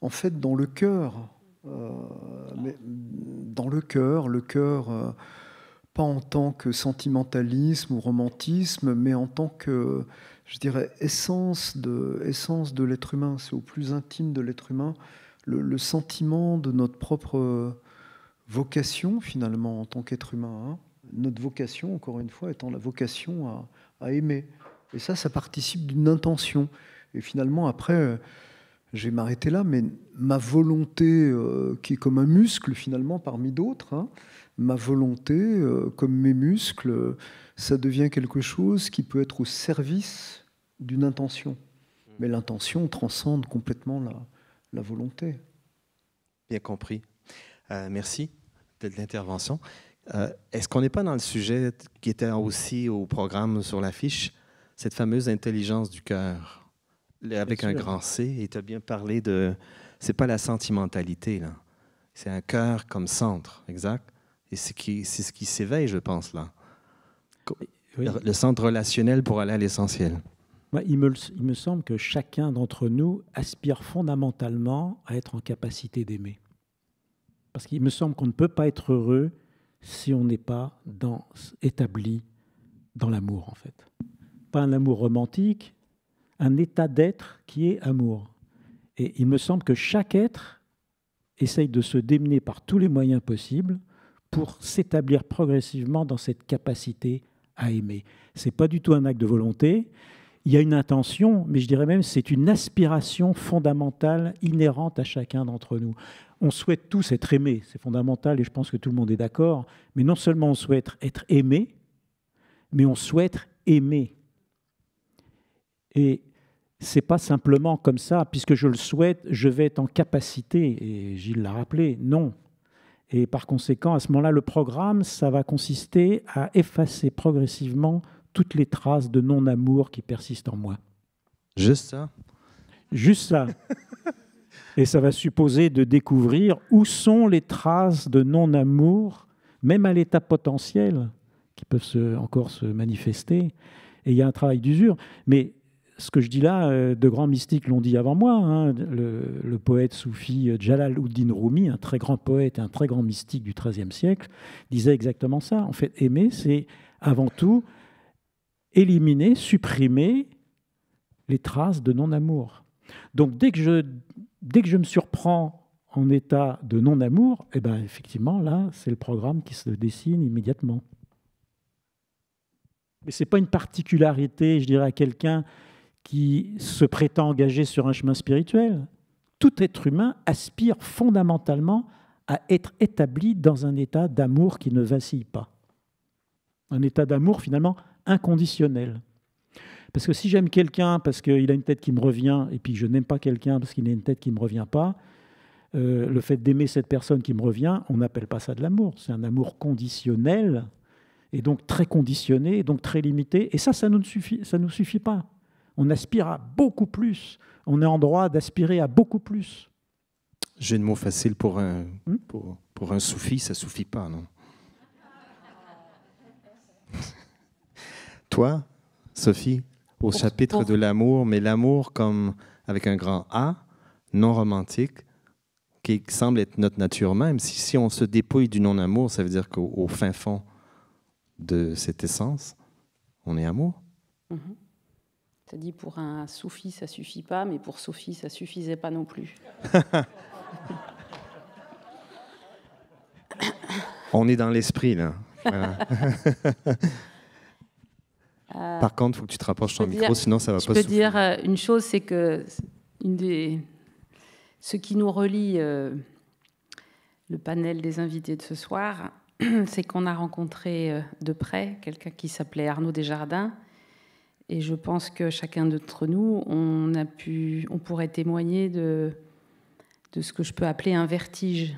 en fait dans le cœur. dans le cœur, le cœur pas en tant que sentimentalisme ou romantisme, mais en tant que, je dirais, essence de, essence de l'être humain. C'est au plus intime de l'être humain, le, sentiment de notre propre vocation, finalement, en tant qu'être humain. Hein. Notre vocation, encore une fois, étant la vocation à aimer. Et ça, ça participe d'une intention. Et finalement, après je vais m'arrêter là, mais ma volonté, euh, qui est comme un muscle finalement parmi d'autres, hein, ma volonté, euh, comme mes muscles, ça devient quelque chose qui peut être au service d'une intention. Hmm. Mais l'intention transcende complètement la, volonté. Bien compris. Euh, merci de l'intervention. Est-ce qu'on n'est pas dans le sujet qui était aussi au programme sur l'affiche, cette fameuse intelligence du cœur avec un grand C, et tu as bien parlé de. C'est pas la sentimentalité, là. C'est un cœur comme centre, exact. Et c'est ce qui s'éveille, je pense, là. Le centre relationnel pour aller à l'essentiel. Il me, il me semble que chacun d'entre nous aspire fondamentalement à être en capacité d'aimer. Parce qu'il me semble qu'on ne peut pas être heureux si on n'est pas dans, établi dans l'amour, en fait. Pas un amour romantique, un état d'être qui est amour. Et il me semble que chaque être essaye de se démener par tous les moyens possibles pour s'établir progressivement dans cette capacité à aimer. Ce n'est pas du tout un acte de volonté. Il y a une intention, mais je dirais même c'est une aspiration fondamentale inhérente à chacun d'entre nous. On souhaite tous être aimés, c'est fondamental et je pense que tout le monde est d'accord. Mais non seulement on souhaite être aimé, mais on souhaite aimer. Et c'est pas simplement comme ça, puisque je le souhaite, je vais être en capacité, et Gilles l'a rappelé, non. Et par conséquent, à ce moment-là, le programme, ça va consister à effacer progressivement toutes les traces de non-amour qui persistent en moi. Juste ça Juste ça. et ça va supposer de découvrir où sont les traces de non-amour, même à l'état potentiel, qui peuvent se, encore se manifester. Et il y a un travail d'usure. Mais ce que je dis là, euh, de grands mystiques l'ont dit avant moi. Hein. Le, poète soufi Jalal Uddin Rumi, un très grand poète, et un très grand mystique du XIIIe siècle, disait exactement ça. En fait, aimer, c'est avant tout éliminer, supprimer les traces de non-amour. Donc dès que, je, dès que je me surprends en état de non-amour, eh ben, effectivement, là, c'est le programme qui se dessine immédiatement. Mais ce n'est pas une particularité, je dirais, à quelqu'un qui se prétend engager sur un chemin spirituel. Tout être humain aspire fondamentalement à être établi dans un état d'amour qui ne vacille pas. Un état d'amour finalement inconditionnel. Parce que si j'aime quelqu'un parce qu'il a une tête qui me revient et puis je n'aime pas quelqu'un parce qu'il a une tête qui ne me revient pas, euh, le fait d'aimer cette personne qui me revient, on n'appelle pas ça de l'amour. C'est un amour conditionnel et donc très conditionné et donc très limité. Et ça, ça ne nous suffit pas. On aspire à beaucoup plus. On est en droit d'aspirer à beaucoup plus. J'ai un mot facile pour un, hmm? pour, un soufi, ça suffit pas, non? Toi, Sophie, au chapitre de l'amour, mais l'amour comme avec un grand A, non romantique, qui semble être notre nature même. Si, si on se dépouille du non-amour, ça veut dire qu'au fin fond de cette essence, on est amour. Mhm dit pour un soufi, ça suffit pas, mais pour Sophie, ça suffisait pas non plus. On est dans l'esprit, là. Euh, Par contre, il faut que tu te rapproches ton micro, sinon ça va pas se Je peux dire euh, une chose, c'est que ce qui nous relie euh, le panel des invités de ce soir, c'est qu'on a rencontré de près quelqu'un qui s'appelait Arnaud Desjardins, et je pense que chacun d'entre nous, on, a pu, on pourrait témoigner de, de ce que je peux appeler un vertige.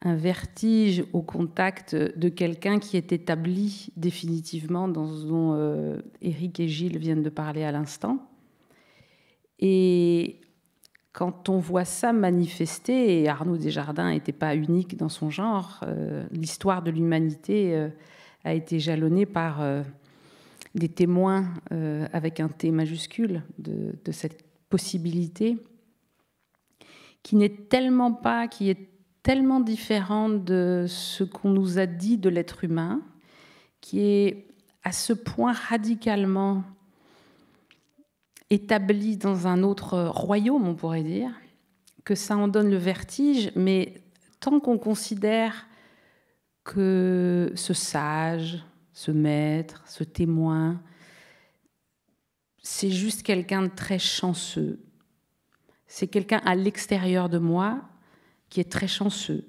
Un vertige au contact de quelqu'un qui est établi définitivement dans ce dont euh, Eric et Gilles viennent de parler à l'instant. Et quand on voit ça manifester, et Arnaud Desjardins n'était pas unique dans son genre, euh, l'histoire de l'humanité euh, a été jalonnée par euh, des témoins euh, avec un T majuscule de, de cette possibilité qui n'est tellement pas, qui est tellement différente de ce qu'on nous a dit de l'être humain, qui est à ce point radicalement établi dans un autre royaume, on pourrait dire, que ça en donne le vertige, mais tant qu'on considère que ce sage, ce maître, ce témoin. C'est juste quelqu'un de très chanceux. C'est quelqu'un à l'extérieur de moi qui est très chanceux.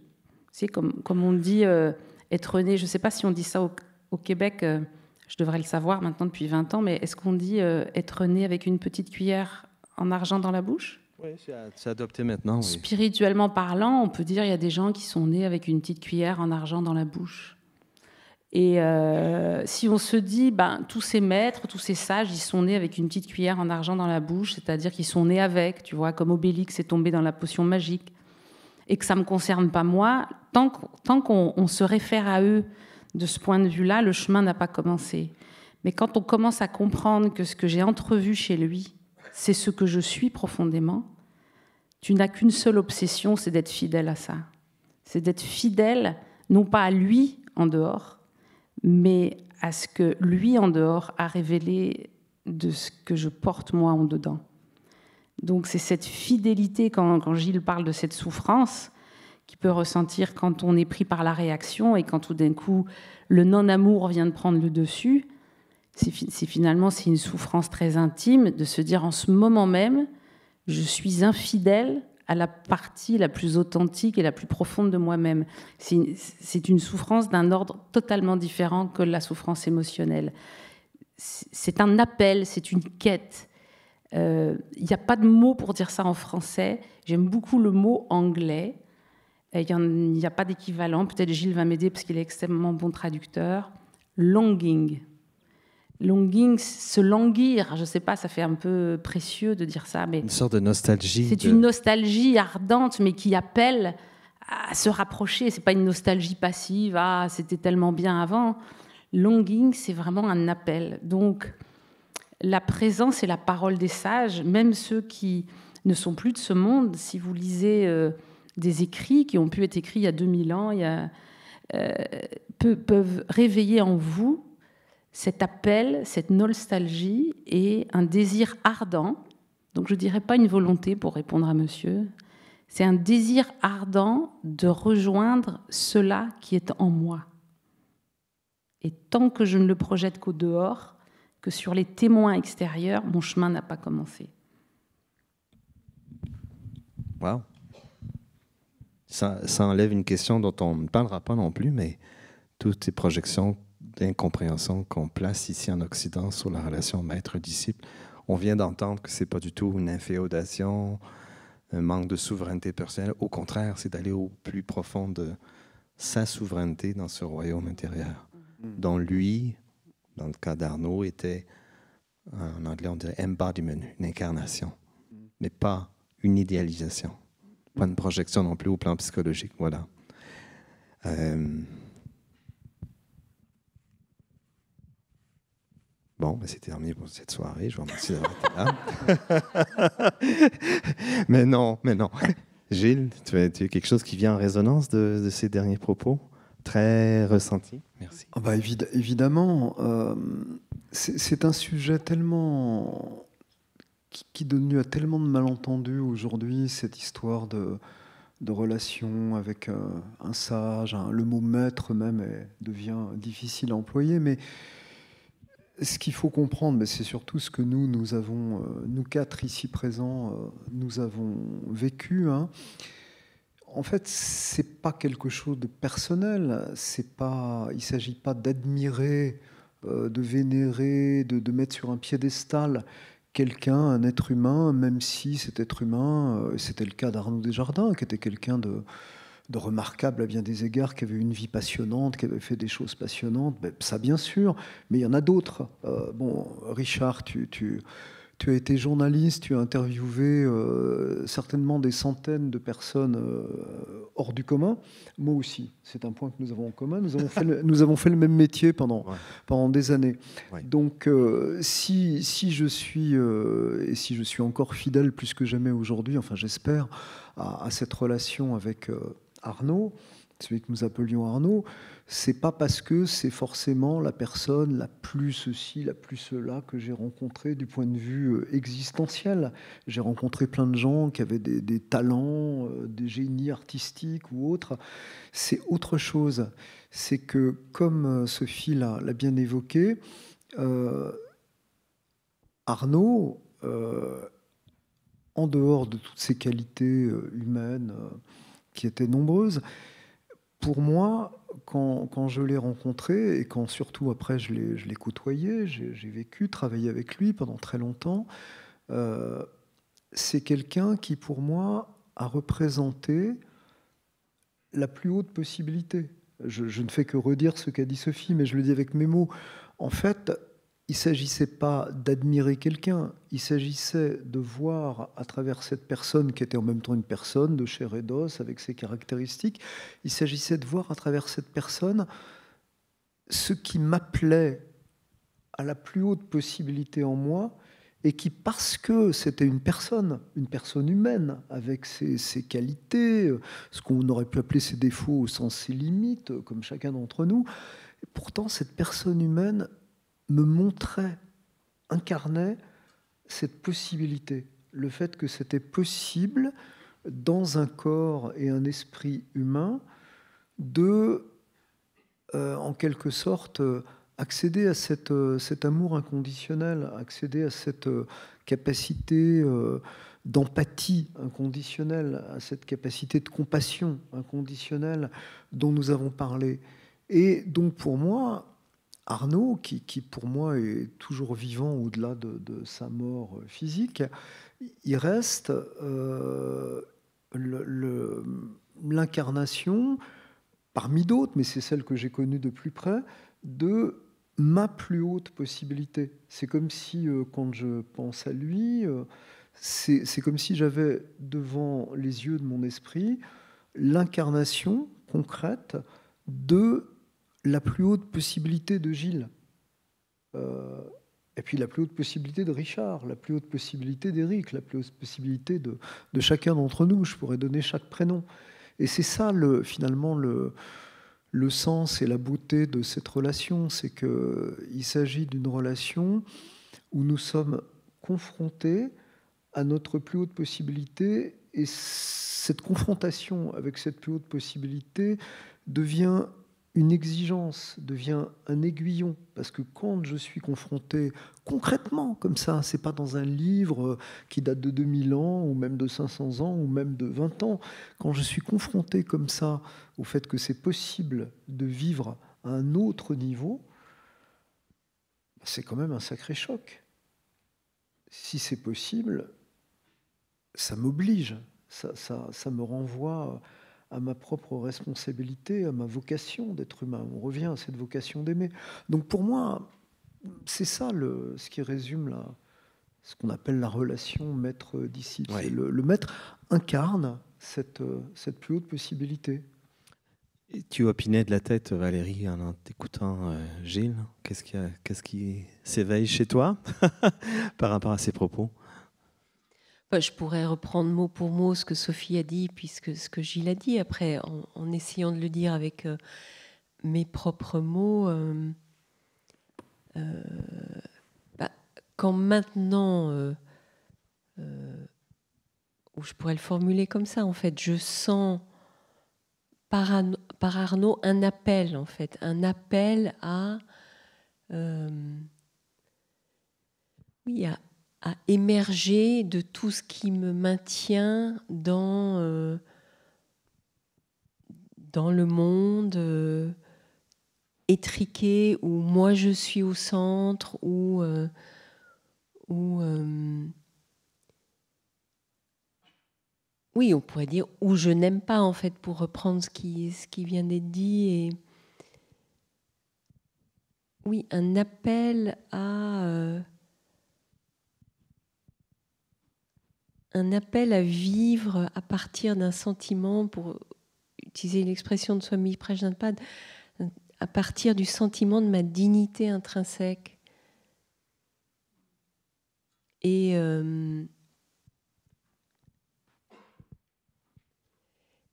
C'est comme, on dit euh, être né, je ne sais pas si on dit ça au, Québec, euh, je devrais le savoir maintenant depuis 20 ans, mais est-ce qu'on dit euh, être né avec une petite cuillère en argent dans la bouche oui, c'est adopté maintenant. Spirituellement parlant, on peut dire qu'il y a des gens qui sont nés avec une petite cuillère en argent dans la bouche. Et euh, si on se dit, ben, tous ces maîtres, tous ces sages, ils sont nés avec une petite cuillère en argent dans la bouche, c'est-à-dire qu'ils sont nés avec, tu vois, comme Obélix est tombé dans la potion magique, et que ça ne me concerne pas moi, tant qu'on se réfère à eux de ce point de vue-là, le chemin n'a pas commencé. Mais quand on commence à comprendre que ce que j'ai entrevu chez lui, c'est ce que je suis profondément, tu n'as qu'une seule obsession, c'est d'être fidèle à ça. C'est d'être fidèle, non pas à lui en dehors, mais à ce que lui en dehors a révélé de ce que je porte moi en dedans. Donc c'est cette fidélité, quand, quand, Gilles parle de cette souffrance, qui peut ressentir quand on est pris par la réaction et quand tout d'un coup le non-amour vient de prendre le dessus, c'est finalement c'est une souffrance très intime de se dire en ce moment même, je suis infidèle à la partie la plus authentique et la plus profonde de moi-même. C'est une souffrance d'un ordre totalement différent que la souffrance émotionnelle. C'est un appel, c'est une quête. Il euh, n'y a pas de mot pour dire ça en français. J'aime beaucoup le mot anglais. Il n'y a, a, pas d'équivalent. Peut-être Gilles va m'aider parce qu'il est extrêmement bon traducteur. Longing longing, se languir, je ne sais pas, ça fait un peu précieux de dire ça, mais... Une sorte de nostalgie. C'est une nostalgie ardente, mais qui appelle à se rapprocher. C'est pas une nostalgie passive, ah, c'était tellement bien avant. Longing, c'est vraiment un appel. Donc, la présence et la parole des sages, même ceux qui ne sont plus de ce monde, si vous lisez euh, des écrits qui ont pu être écrits il y a 2000 ans, il euh, peuvent réveiller en vous cet appel, cette nostalgie et un désir ardent, donc je ne dirais pas une volonté pour répondre à monsieur, c'est un désir ardent de rejoindre cela qui est en moi. Et tant que je ne le projette qu'au dehors, que sur les témoins extérieurs, mon chemin n'a pas commencé. Waouh ça, ça enlève une question dont on ne parlera pas non plus, mais toutes ces projections compréhension qu'on place ici en Occident sur la relation maître-disciple. On vient d'entendre que ce n'est pas du tout une inféodation, un manque de souveraineté personnelle. Au contraire, c'est d'aller au plus profond de sa souveraineté dans ce royaume intérieur, mm. dont lui, dans le cas d'Arnaud, était, en anglais on dirait menu, une incarnation, mm. mais pas une idéalisation, pas une projection non plus au plan psychologique. Voilà. Euh, Bon, ben, c'est terminé pour cette soirée. Je vous remercie d'avoir été là. mais non, mais non. Gilles, tu as, quelque chose qui vient en résonance de, ces derniers propos Très ressenti Merci. Ah bah, évidemment, euh, c'est un sujet tellement. Qui, donne lieu à tellement de malentendus aujourd'hui, cette histoire de, relation avec euh, un sage. le mot maître même devient difficile à employer, mais ce qu'il faut comprendre, mais c'est surtout ce que nous, nous avons, euh, nous quatre ici présents, euh, nous avons vécu. Hein. En fait, c'est pas quelque chose de personnel. C'est pas, il s'agit pas d'admirer, euh, de vénérer, de, de, mettre sur un piédestal quelqu'un, un être humain, même si cet être humain, c'était le cas d'Arnaud Desjardins, qui était quelqu'un de de remarquable à bien des égards, qui avait une vie passionnante, qui avait fait des choses passionnantes. Ben, ça, bien sûr, mais il y en a d'autres. Euh, bon, Richard, tu, as été journaliste, tu as interviewé euh, certainement des centaines de personnes euh, hors du commun. Moi aussi, c'est un point que nous avons en commun. Nous avons fait le, même métier pendant, des années. Donc, si, je suis, et si je suis encore fidèle plus que jamais aujourd'hui, enfin j'espère, à, cette relation avec Arnaud, celui que nous appelions Arnaud, c'est pas parce que c'est forcément la personne la plus ceci, la plus cela que j'ai rencontré du point de vue euh, existentiel. J'ai rencontré plein de gens qui avaient des, talents, euh, des génies artistiques ou autres. C'est autre chose. C'est que, comme euh, Sophie l'a bien évoqué, Arnaud, en dehors de toutes ses qualités humaines, qui étaient nombreuses. Pour moi, quand, je l'ai rencontré et quand surtout après je l'ai côtoyé, j'ai vécu, travaillé avec lui pendant très longtemps, euh, c'est quelqu'un qui pour moi a représenté la plus haute possibilité. je ne fais que redire ce qu'a dit Sophie, mais je le dis avec mes mots. En fait, il ne s'agissait pas d'admirer quelqu'un, il s'agissait de voir à travers cette personne qui était en même temps une personne de chair et d'os avec ses caractéristiques, il s'agissait de voir à travers cette personne ce qui m'appelait à la plus haute possibilité en moi et qui, parce que c'était une personne, une personne humaine, avec ses, qualités, ce qu'on aurait pu appeler ses défauts au sens ses limites, comme chacun d'entre nous, pourtant cette personne humaine me montrait, incarnait cette possibilité, le fait que c'était possible dans un corps et un esprit humain de, euh, en quelque sorte, accéder à cette, euh, cet amour inconditionnel, accéder à cette euh, capacité d'empathie inconditionnelle, à cette capacité de compassion inconditionnelle dont nous avons parlé. Et donc pour moi, Arnaud, qui, pour moi est toujours vivant au-delà de, sa mort euh, physique, il reste euh, l'incarnation, parmi d'autres, mais c'est celle que j'ai connue de plus près, de ma plus haute possibilité. C'est comme si, euh, quand je pense à lui, c'est comme si j'avais devant les yeux de mon esprit l'incarnation concrète de la plus haute possibilité de Gilles, euh, et puis la plus haute possibilité de Richard, la plus haute possibilité d'Éric, la plus haute possibilité de, chacun d'entre nous. Je pourrais donner chaque prénom. Et c'est ça, finalement, le, le sens et la beauté de cette relation. C'est qu'il s'agit d'une relation où nous sommes confrontés à notre plus haute possibilité et cette confrontation avec cette plus haute possibilité devient une exigence devient un aiguillon, parce que quand je suis confronté concrètement comme ça, c'est pas dans un livre euh, qui date de 2000 ans, ou même de 500 ans, ou même de 20 ans, quand je suis confronté comme ça au fait que c'est possible de vivre à un autre niveau, c'est quand même un sacré choc. Si c'est possible, ça m'oblige, ça, me renvoie à ma propre responsabilité, à ma vocation d'être humain. On revient à cette vocation d'aimer. Donc pour moi, c'est ça ce qui résume là, ce qu'on appelle la relation maître-disciple. Le, maître incarne cette, plus haute possibilité. Et tu opinais de la tête, Valérie, en écoutant euh, Gilles. Qu'est-ce qui, qui s'éveille chez toi par rapport à ses propos je pourrais reprendre mot pour mot ce que Sophie a dit, puisque ce que Gilles a dit après, en, essayant de le dire avec euh, mes propres mots. Euh, euh, bah, quand maintenant, où je pourrais le formuler comme ça, en fait, je sens par, Arnaud, par Arnaud un appel, en fait, un appel à. oui, à à émerger de tout ce qui me maintient dans, euh, dans le monde euh, étriqué où moi je suis au centre, ou euh, oui, on pourrait dire où je n'aime pas en fait pour reprendre ce qui, ce qui vient d'être dit et oui, un appel à un appel à vivre à partir d'un sentiment, pour utiliser l'expression expression de Swami pas à partir du sentiment de ma dignité intrinsèque. Et euh,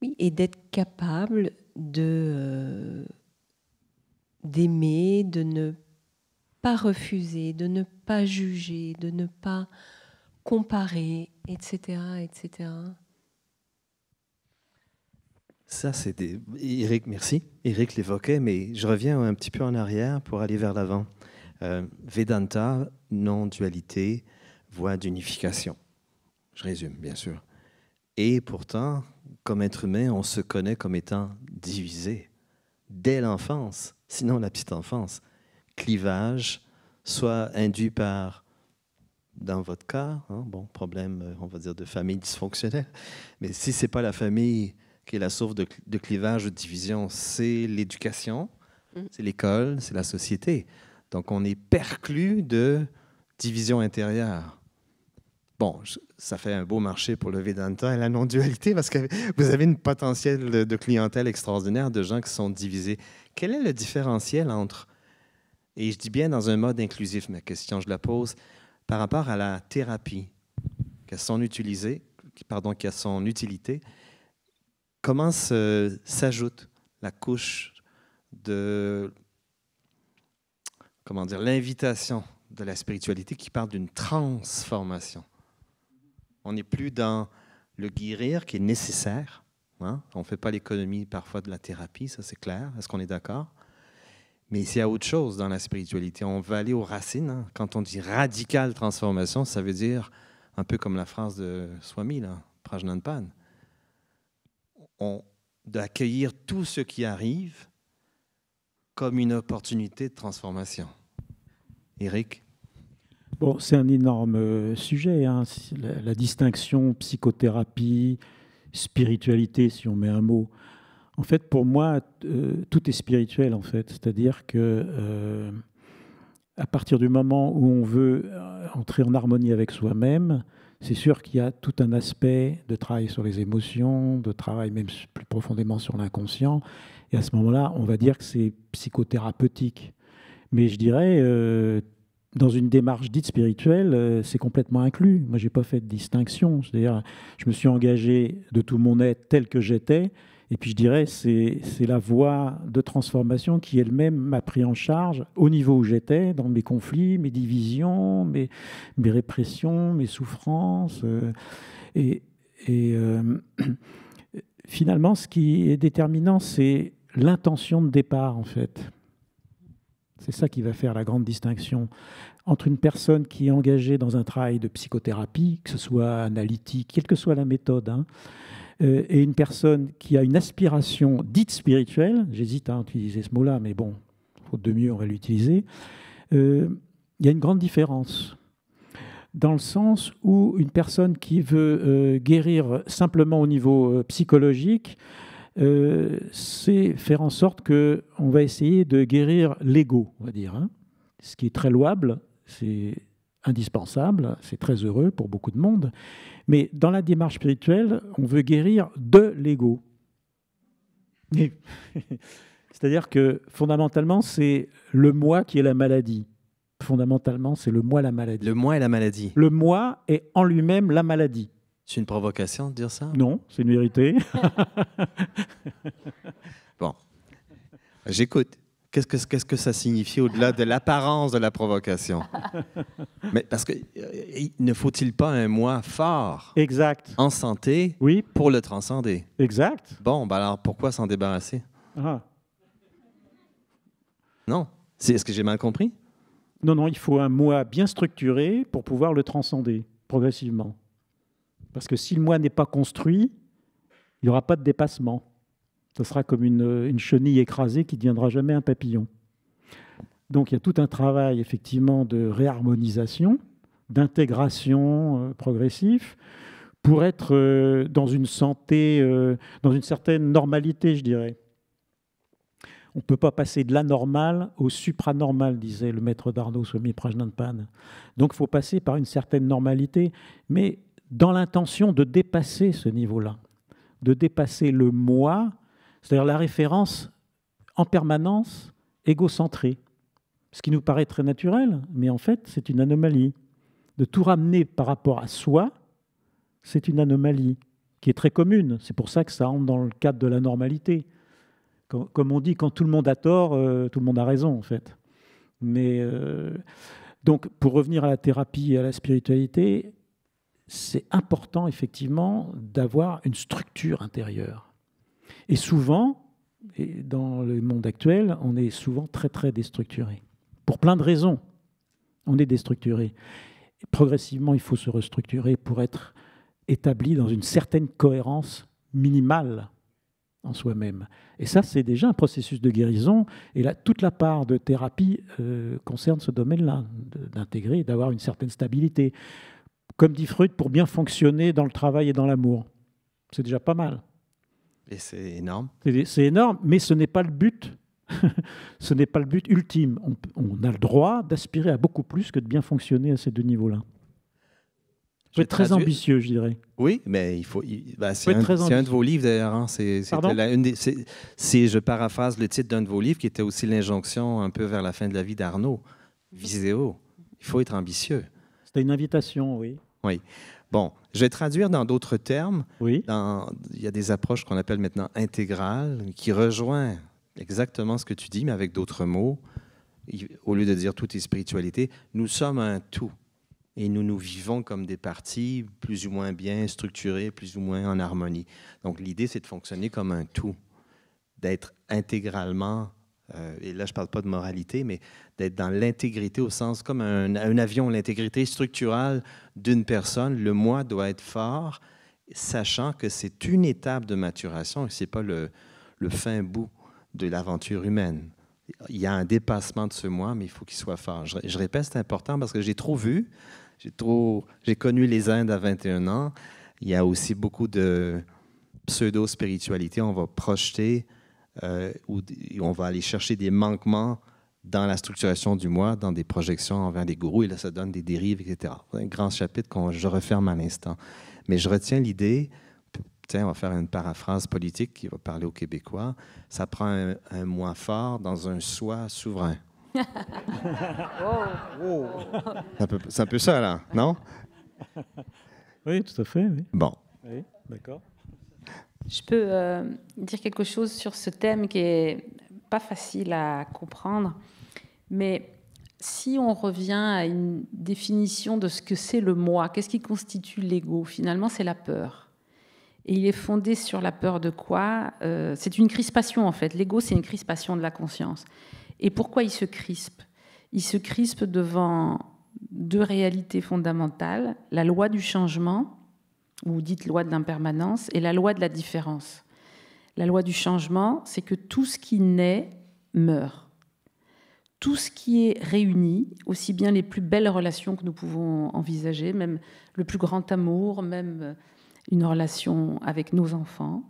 oui, et d'être capable de euh, d'aimer, de ne pas refuser, de ne pas juger, de ne pas comparer etc., etc. Ça, c'est des... Eric, merci. Eric l'évoquait, mais je reviens un petit peu en arrière pour aller vers l'avant. Euh, Vedanta, non-dualité, voie d'unification. Je résume, bien sûr. Et pourtant, comme être humain, on se connaît comme étant divisé dès l'enfance, sinon la petite enfance. Clivage, soit induit par dans votre cas, hein, bon, problème, euh, on va dire, de famille dysfonctionnelle, mais si ce n'est pas la famille qui est la source de, clivage ou de division, c'est l'éducation, mm. c'est l'école, c'est la société. Donc, on est perclus de division intérieure. Bon, ça fait un beau marché pour le Vedanta et la non-dualité parce que vous avez une potentiel de, clientèle extraordinaire de gens qui sont divisés. Quel est le différentiel entre, et je dis bien dans un mode inclusif, ma question, je la pose, par rapport à la thérapie, qui a pardon, son utilité, comment s'ajoute la couche de comment dire l'invitation de la spiritualité qui parle d'une transformation. On n'est plus dans le guérir qui est nécessaire. Hein? On ne fait pas l'économie parfois de la thérapie, ça c'est clair. Est-ce qu'on est d'accord mais il y a autre chose dans la spiritualité. On va aller aux racines. Hein. Quand on dit radical transformation, ça veut dire un peu comme la phrase de Swami, là, Prajnanpan. On, d'accueillir tout ce qui arrive comme une opportunité de transformation. Eric Bon, c'est un énorme euh, sujet, hein. la, distinction psychothérapie, spiritualité, si on met un mot. En fait, pour moi, euh, tout est spirituel, en fait. C'est-à-dire que euh, à partir du moment où on veut euh, entrer en harmonie avec soi-même, c'est sûr qu'il y a tout un aspect de travail sur les émotions, de travail même plus profondément sur l'inconscient. Et à ce moment-là, on va dire que c'est psychothérapeutique. Mais je dirais, dans une démarche dite spirituelle, c'est complètement inclus. Moi, je n'ai pas fait de distinction. C'est-à-dire, je me suis engagé de tout mon être tel que j'étais et puis je dirais, c'est la voie de transformation qui elle-même m'a pris en charge au niveau où j'étais, dans mes conflits, mes divisions, mes, répressions, mes souffrances. Euh, et, euh, finalement, ce qui est déterminant, c'est l'intention de départ, en fait. C'est ça qui va faire la grande distinction entre une personne qui est engagée dans un travail de psychothérapie, que ce soit analytique, quelle que soit la méthode. Hein, euh, et une personne qui a une aspiration dite spirituelle, j'hésite à utiliser ce mot-là, mais bon, faute de mieux, on va l'utiliser, euh, il y a une grande différence. Dans le sens où une personne qui veut euh, guérir simplement au niveau psychologique, c'est faire en sorte que on va essayer de guérir l'ego, on va dire, hein. ce qui est très louable, c'est indispensable, c'est très heureux pour beaucoup de monde. Mais dans la démarche spirituelle, on veut guérir de l'ego. C'est-à-dire que fondamentalement, c'est le moi qui est la maladie. Fondamentalement, c'est le moi la maladie. Le moi est la maladie. Le moi est en lui-même la maladie. C'est une provocation de dire ça Non, c'est une vérité. bon, j'écoute. Qu'est-ce que, ça signifie au-delà de l'apparence de la provocation? Mais parce que euh, ne faut-il pas un moi fort? Exact. En santé oui. pour le transcender. Exact. Bon, ben alors pourquoi s'en débarrasser? Ah. Non. C'est, est-ce que j'ai mal compris? Non, non, il faut un moi bien structuré pour pouvoir le transcender progressivement. Parce que si le moi n'est pas construit, il n'y aura pas de dépassement. Ce sera comme une, chenille écrasée qui ne deviendra jamais un papillon. Donc il y a tout un travail effectivement de réharmonisation, d'intégration euh, progressive pour être euh, dans une santé, euh, dans une certaine normalité, je dirais. On ne peut pas passer de l'anormal au supranormal, disait le maître d'Arnaud Swami Pan. Donc il faut passer par une certaine normalité, mais dans l'intention de dépasser ce niveau-là, de dépasser le moi c'est-à-dire la référence en permanence égocentrée. Ce qui nous paraît très naturel, mais en fait, c'est une anomalie. De tout ramener par rapport à soi, c'est une anomalie qui est très commune. C'est pour ça que ça entre dans le cadre de la normalité. Comme on dit, quand tout le monde a tort, euh, tout le monde a raison, en fait. Mais euh, donc, pour revenir à la thérapie et à la spiritualité, c'est important, effectivement, d'avoir une structure intérieure. Et souvent, dans le monde actuel, on est souvent très très déstructuré. Pour plein de raisons, on est déstructuré. progressivement, il faut se restructurer pour être établi dans une certaine cohérence minimale en soi-même. Et ça, c'est déjà un processus de guérison. Et là, toute la part de thérapie euh, concerne ce domaine-là, d'intégrer d'avoir une certaine stabilité. Comme dit fruit, pour bien fonctionner dans le travail et dans l'amour. C'est déjà pas mal. Et c'est énorme. C'est énorme, mais ce n'est pas le but. ce n'est pas le but ultime. On, a le droit d'aspirer à beaucoup plus que de bien fonctionner à ces deux niveaux-là. Je être très ambitieux, je dirais. Oui, mais il faut. Bah, c'est un, de vos livres d'ailleurs. Hein. je paraphrase le titre d'un de vos livres qui était aussi l'injonction un peu vers la fin de la vie d'Arnaud. Viséo. Il faut être ambitieux. C'était une invitation, oui. Oui. Bon, je vais traduire dans d'autres termes. Oui. il y a des approches qu'on appelle maintenant intégrales, qui rejoignent exactement ce que tu dis, mais avec d'autres mots. Au lieu de dire tout est spiritualité, nous sommes un tout. Et nous nous vivons comme des parties plus ou moins bien structurées, plus ou moins en harmonie. Donc l'idée, c'est de fonctionner comme un tout, d'être intégralement euh, et là je ne parle pas de moralité, mais d'être dans l'intégrité au sens comme un, avion, l'intégrité structurelle d'une personne, le moi doit être fort, sachant que c'est une étape de maturation et ce n'est pas le, fin bout de l'aventure humaine. Il y a un dépassement de ce moi, mais il faut qu'il soit fort. Je, répète, c'est important parce que j'ai trop vu, j'ai trop, j'ai connu les Indes à 21 ans. Il y a aussi beaucoup de pseudo-spiritualité. On va projeter euh, où on va aller chercher des manquements dans la structuration du mois, dans des projections envers des gourous, et là, ça donne des dérives, etc. Un grand chapitre que je referme à l'instant. Mais je retiens l'idée, tiens, on va faire une paraphrase politique qui va parler aux Québécois, ça prend un, un mois fort dans un soi souverain. oh. C'est un, peu ça, là, non? Oui, tout à fait. Oui. Bon. Oui, d'accord. Je peux euh, dire quelque chose sur ce thème qui est pas facile à comprendre, mais si on revient à une définition de ce que c'est le moi, qu'est-ce qui constitue l'ego Finalement, c'est la peur. Et il est fondé sur la peur de quoi euh, C'est une crispation en fait. L'ego, c'est une crispation de la conscience. Et pourquoi il se crispe Il se crispe devant deux réalités fondamentales la loi du changement ou dite loi de l'impermanence, et la loi de la différence. La loi du changement, c'est que tout ce qui naît meurt. Tout ce qui est réuni, aussi bien les plus belles relations que nous pouvons envisager, même le plus grand amour, même une relation avec nos enfants,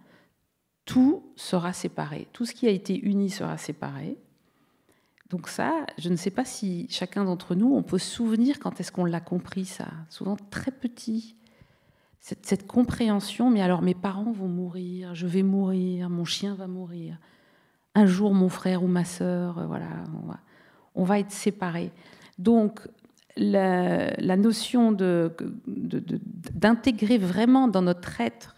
tout sera séparé. Tout ce qui a été uni sera séparé. Donc ça, je ne sais pas si chacun d'entre nous, on peut se souvenir quand est-ce qu'on l'a compris ça. Souvent très petit cette, compréhension, mais alors mes parents vont mourir, je vais mourir, mon chien va mourir, un jour mon frère ou ma sœur, euh, voilà, on va, être séparés. Donc la, notion d'intégrer de, vraiment dans notre être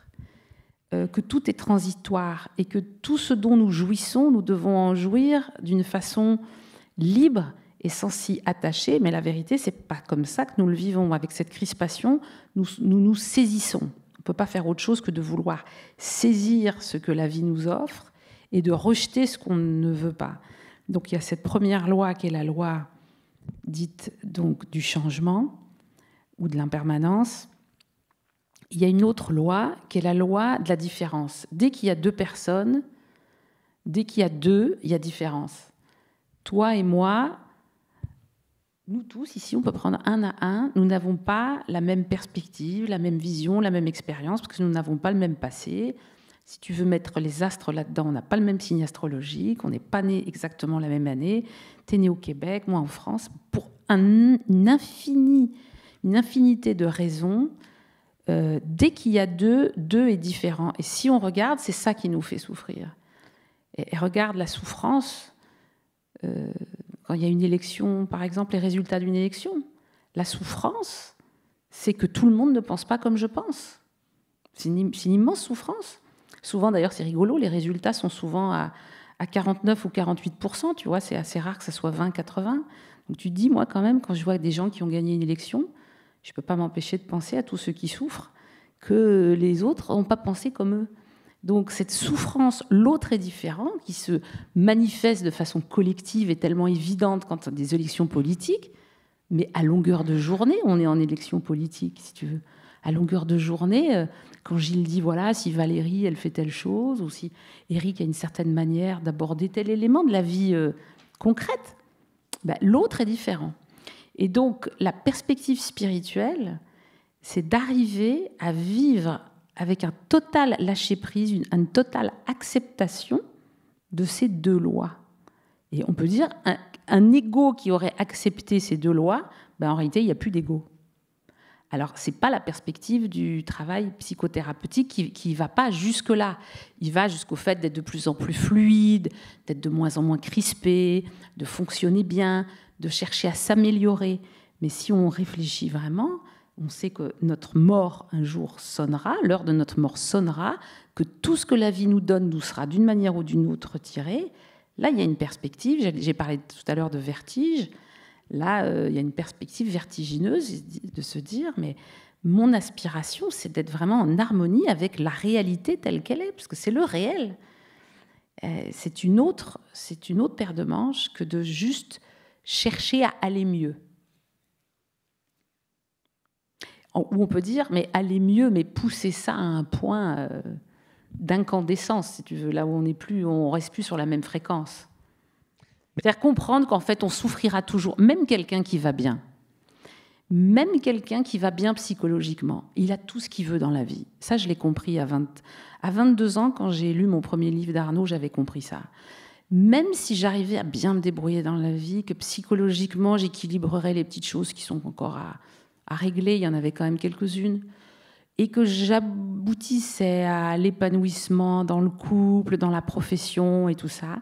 euh, que tout est transitoire et que tout ce dont nous jouissons, nous devons en jouir d'une façon libre et sans s'y attacher. Mais la vérité, c'est pas comme ça que nous le vivons. Avec cette crispation, nous nous, nous saisissons. On ne peut pas faire autre chose que de vouloir saisir ce que la vie nous offre et de rejeter ce qu'on ne veut pas. Donc il y a cette première loi qui est la loi dite donc du changement ou de l'impermanence. Il y a une autre loi qui est la loi de la différence. Dès qu'il y a deux personnes, dès qu'il y a deux, il y a différence. Toi et moi, nous tous, ici, on peut prendre un à un, nous n'avons pas la même perspective, la même vision, la même expérience, parce que nous n'avons pas le même passé. Si tu veux mettre les astres là-dedans, on n'a pas le même signe astrologique, on n'est pas né exactement la même année. Tu es né au Québec, moi en France, pour un, une, une infinité de raisons. Euh, dès qu'il y a deux, deux est différent. Et si on regarde, c'est ça qui nous fait souffrir. Et, regarde la souffrance. Euh, quand il y a une élection, par exemple, les résultats d'une élection. La souffrance, c'est que tout le monde ne pense pas comme je pense. C'est une, immense souffrance. Souvent, d'ailleurs, c'est rigolo, les résultats sont souvent à, 49 ou 48 tu vois, c'est assez rare que ça soit 20-80. Donc tu te dis, moi, quand même, quand je vois des gens qui ont gagné une élection, je ne peux pas m'empêcher de penser à tous ceux qui souffrent, que les autres n'ont pas pensé comme eux. Donc cette souffrance, l'autre est différent, qui se manifeste de façon collective et tellement évidente quand a des élections politiques, mais à longueur de journée, on est en élection politique, si tu veux. À longueur de journée, euh, quand Gilles dit, voilà, si Valérie, elle fait telle chose, ou si Eric a une certaine manière d'aborder tel élément de la vie euh, concrète, bah, l'autre est différent. Et donc la perspective spirituelle, c'est d'arriver à vivre avec un total lâcher-prise, une, totale acceptation de ces deux lois. Et on peut dire, un, égo ego qui aurait accepté ces deux lois, ben en réalité, il n'y a plus d'ego. Alors, ce n'est pas la perspective du travail psychothérapeutique qui ne va pas jusque-là. Il va jusqu'au fait d'être de plus en plus fluide, d'être de moins en moins crispé, de fonctionner bien, de chercher à s'améliorer. Mais si on réfléchit vraiment, on sait que notre mort un jour sonnera, l'heure de notre mort sonnera, que tout ce que la vie nous donne nous sera d'une manière ou d'une autre retiré. Là, il y a une perspective, j'ai parlé tout à l'heure de vertige, là, euh, il y a une perspective vertigineuse de se dire, mais mon aspiration, c'est d'être vraiment en harmonie avec la réalité telle qu'elle est, parce que c'est le réel. Euh, c'est une autre, c'est une autre paire de manches que de juste chercher à aller mieux. où on peut dire, mais aller mieux, mais pousser ça à un point euh, d'incandescence, si tu veux, là où on n'est plus, on reste plus sur la même fréquence. C'est-à-dire comprendre qu'en fait, on souffrira toujours, même quelqu'un qui va bien, même quelqu'un qui va bien psychologiquement, il a tout ce qu'il veut dans la vie. Ça, je l'ai compris à, à 22 ans, quand j'ai lu mon premier livre d'Arnaud, j'avais compris ça. Même si j'arrivais à bien me débrouiller dans la vie, que psychologiquement, j'équilibrerais les petites choses qui sont encore à, à régler, il y en avait quand même quelques-unes, et que j'aboutissais à l'épanouissement dans le couple, dans la profession et tout ça,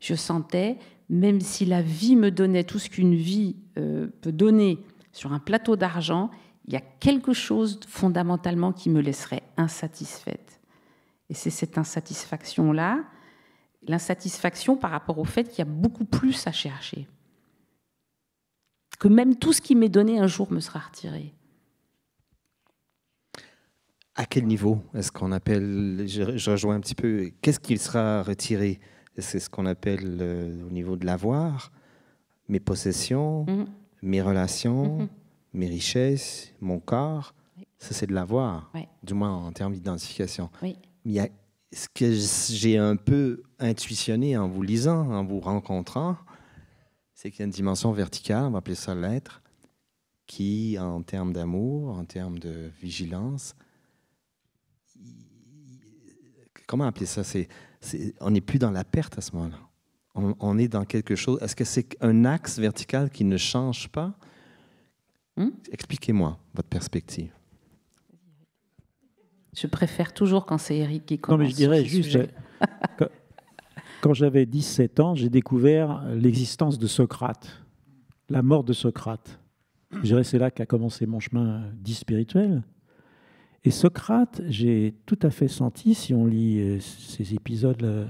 je sentais, même si la vie me donnait tout ce qu'une vie euh, peut donner sur un plateau d'argent, il y a quelque chose fondamentalement qui me laisserait insatisfaite. Et c'est cette insatisfaction-là, l'insatisfaction par rapport au fait qu'il y a beaucoup plus à chercher que même tout ce qui m'est donné un jour me sera retiré. À quel niveau est-ce qu'on appelle, je, rejoins un petit peu, qu'est-ce qu'il sera retiré C'est ce qu'on appelle euh, au niveau de l'avoir, mes possessions, mhm. mes relations, mhm. mes richesses, mon corps. Ça, c'est de l'avoir, du moins en termes d'identification. Oui. ce que j'ai un peu intuitionné en vous lisant, en vous rencontrant, c'est qu'il y a une dimension verticale, on va appeler ça l'être, qui, en termes d'amour, en termes de vigilance, comment appeler ça On n'est plus dans la perte à ce moment-là. On, est dans quelque chose. Est-ce que c'est un axe vertical qui ne change pas hmm? Expliquez-moi votre perspective. Je préfère toujours quand c'est Eric qui commence. Non, mais je dirais juste, quand j'avais 17 ans, j'ai découvert l'existence de Socrate, la mort de Socrate. Je dirais c'est là qu'a commencé mon chemin dit spirituel. Et Socrate, j'ai tout à fait senti, si on lit euh, ces épisodes, euh,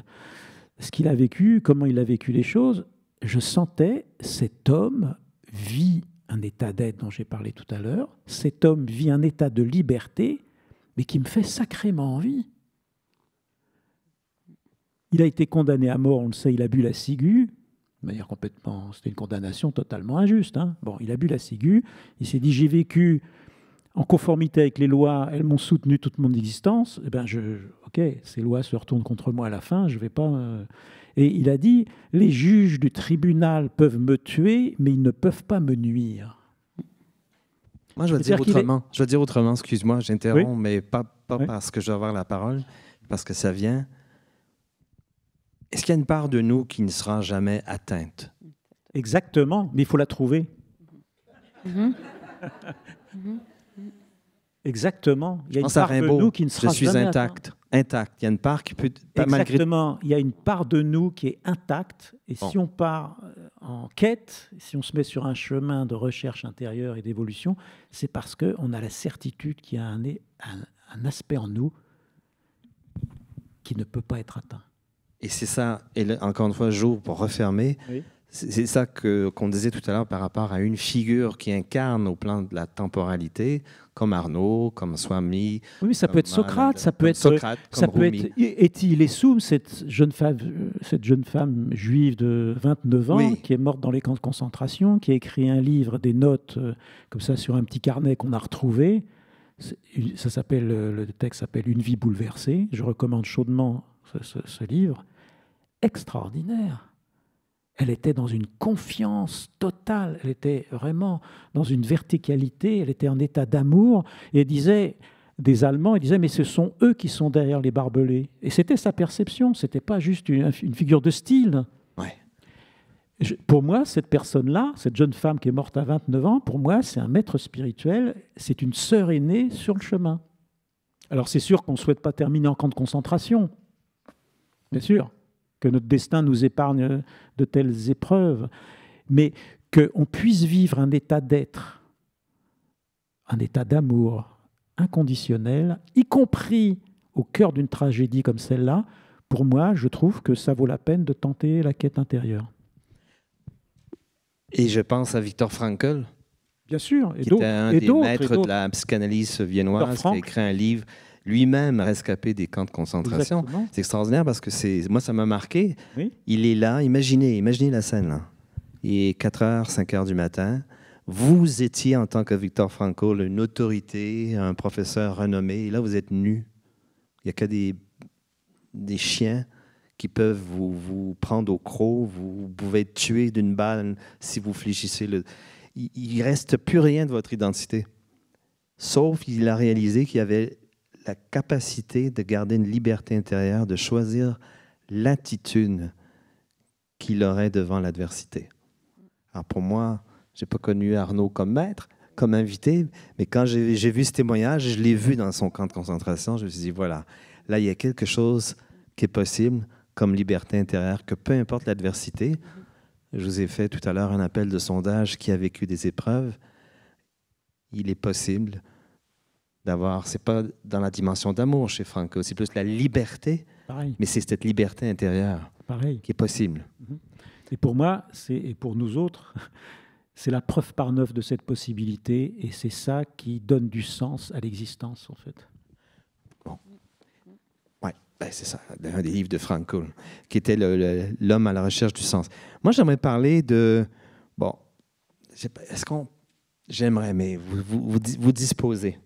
ce qu'il a vécu, comment il a vécu les choses, je sentais cet homme vit un état d'être dont j'ai parlé tout à l'heure, cet homme vit un état de liberté, mais qui me fait sacrément envie. Il a été condamné à mort, on le sait, il a bu la ciguë, complètement. C'était une condamnation totalement injuste. Hein. Bon, il a bu la ciguë, il s'est dit j'ai vécu en conformité avec les lois, elles m'ont soutenu toute mon existence. Eh ben, je, ok, ces lois se retournent contre moi à la fin, je ne vais pas. Euh. Et il a dit les juges du tribunal peuvent me tuer, mais ils ne peuvent pas me nuire. Moi, je vais dire autrement. Je vais dire autrement, excuse-moi, j'interromps, mais pas, parce que je vais avoir la parole, parce que ça vient est-ce qu'il y a une part de nous qui ne sera jamais atteinte Exactement, mais il faut la trouver. Mm-hmm. Exactement. Il y a une part de nous qui ne sera Je suis intact. Intact. Il y a une part qui peut. Exactement. Il y a une part de nous qui est intacte. Et si on part euh, en quête, si on se met sur un chemin de recherche intérieure et d'évolution, c'est parce qu'on a la certitude qu'il y a un aspect en nous qui ne peut pas être atteint. Et c'est ça, et encore une fois, j'ouvre pour refermer. C'est ça que, qu'on disait tout à l'heure par rapport à une figure qui incarne au plan de la temporalité, comme Arnaud, comme Swami. Oui, mais ça peut être Socrate, euh, ça peut être Socrate, ça peut être est cette jeune femme, cette jeune femme juive de 29 ans qui est morte dans les camps de concentration, qui a écrit un livre, des notes euh, comme ça sur un petit carnet qu'on a retrouvé. Ça s'appelle, le texte s'appelle Une vie bouleversée. Je recommande chaudement ce livre extraordinaire. Elle était dans une confiance totale, elle était vraiment dans une verticalité, elle était en état d'amour et disait des Allemands, elle disait mais ce sont eux qui sont derrière les barbelés. Et c'était sa perception, c'était pas juste une, figure de style. pour moi, cette personne-là, cette jeune femme qui est morte à 29 ans, pour moi, c'est un maître spirituel, c'est une sœur aînée sur le chemin. Alors c'est sûr qu'on ne souhaite pas terminer en camp de concentration, bien sûr que notre destin nous épargne de telles épreuves, mais qu'on puisse vivre un état d'être, un état d'amour inconditionnel, y compris au cœur d'une tragédie comme celle-là, pour moi, je trouve que ça vaut la peine de tenter la quête intérieure. Et je pense à Victor Frankl. Bien sûr, et qui était un des maîtres de la psychanalyse viennoise, qui a écrit un livre lui-même rescapé des camps de concentration. C'est extraordinaire parce que c'est moi, ça m'a marqué. Il est là, imaginez, imaginez la scène. Là. Il est 4 h, 5 h du matin. Vous étiez, en tant que Victor Franco, une autorité, un professeur renommé, et là, vous êtes nu. Il n'y a que des, chiens qui peuvent vous, prendre au croc, vous, pouvez être tué d'une balle si vous fléchissez le... Il ne reste plus rien de votre identité. Sauf qu'il a réalisé qu'il y avait la capacité de garder une liberté intérieure, de choisir l'attitude qu'il aurait devant l'adversité. Alors pour moi, j'ai pas connu Arnaud comme maître, comme invité, mais quand j'ai vu ce témoignage, je l'ai vu dans son camp de concentration, je me suis dit, voilà, là, il y a quelque chose qui est possible comme liberté intérieure, que peu importe l'adversité, je vous ai fait tout à l'heure un appel de sondage qui a vécu des épreuves, il est possible d'avoir, c'est pas dans la dimension d'amour chez Franco, c'est plus la liberté, mais c'est cette liberté intérieure Pareil. qui est possible. Mm-hmm. Et pour moi, et pour nous autres, c'est la preuve par neuf de cette possibilité, et c'est ça qui donne du sens à l'existence, en fait. Bon. Ouais, ben, c'est ça, un des livres de Franco, qui était l'homme à la recherche du sens. Moi, j'aimerais parler de, bon, est-ce qu'on, j'aimerais, mais vous, vous, vous disposez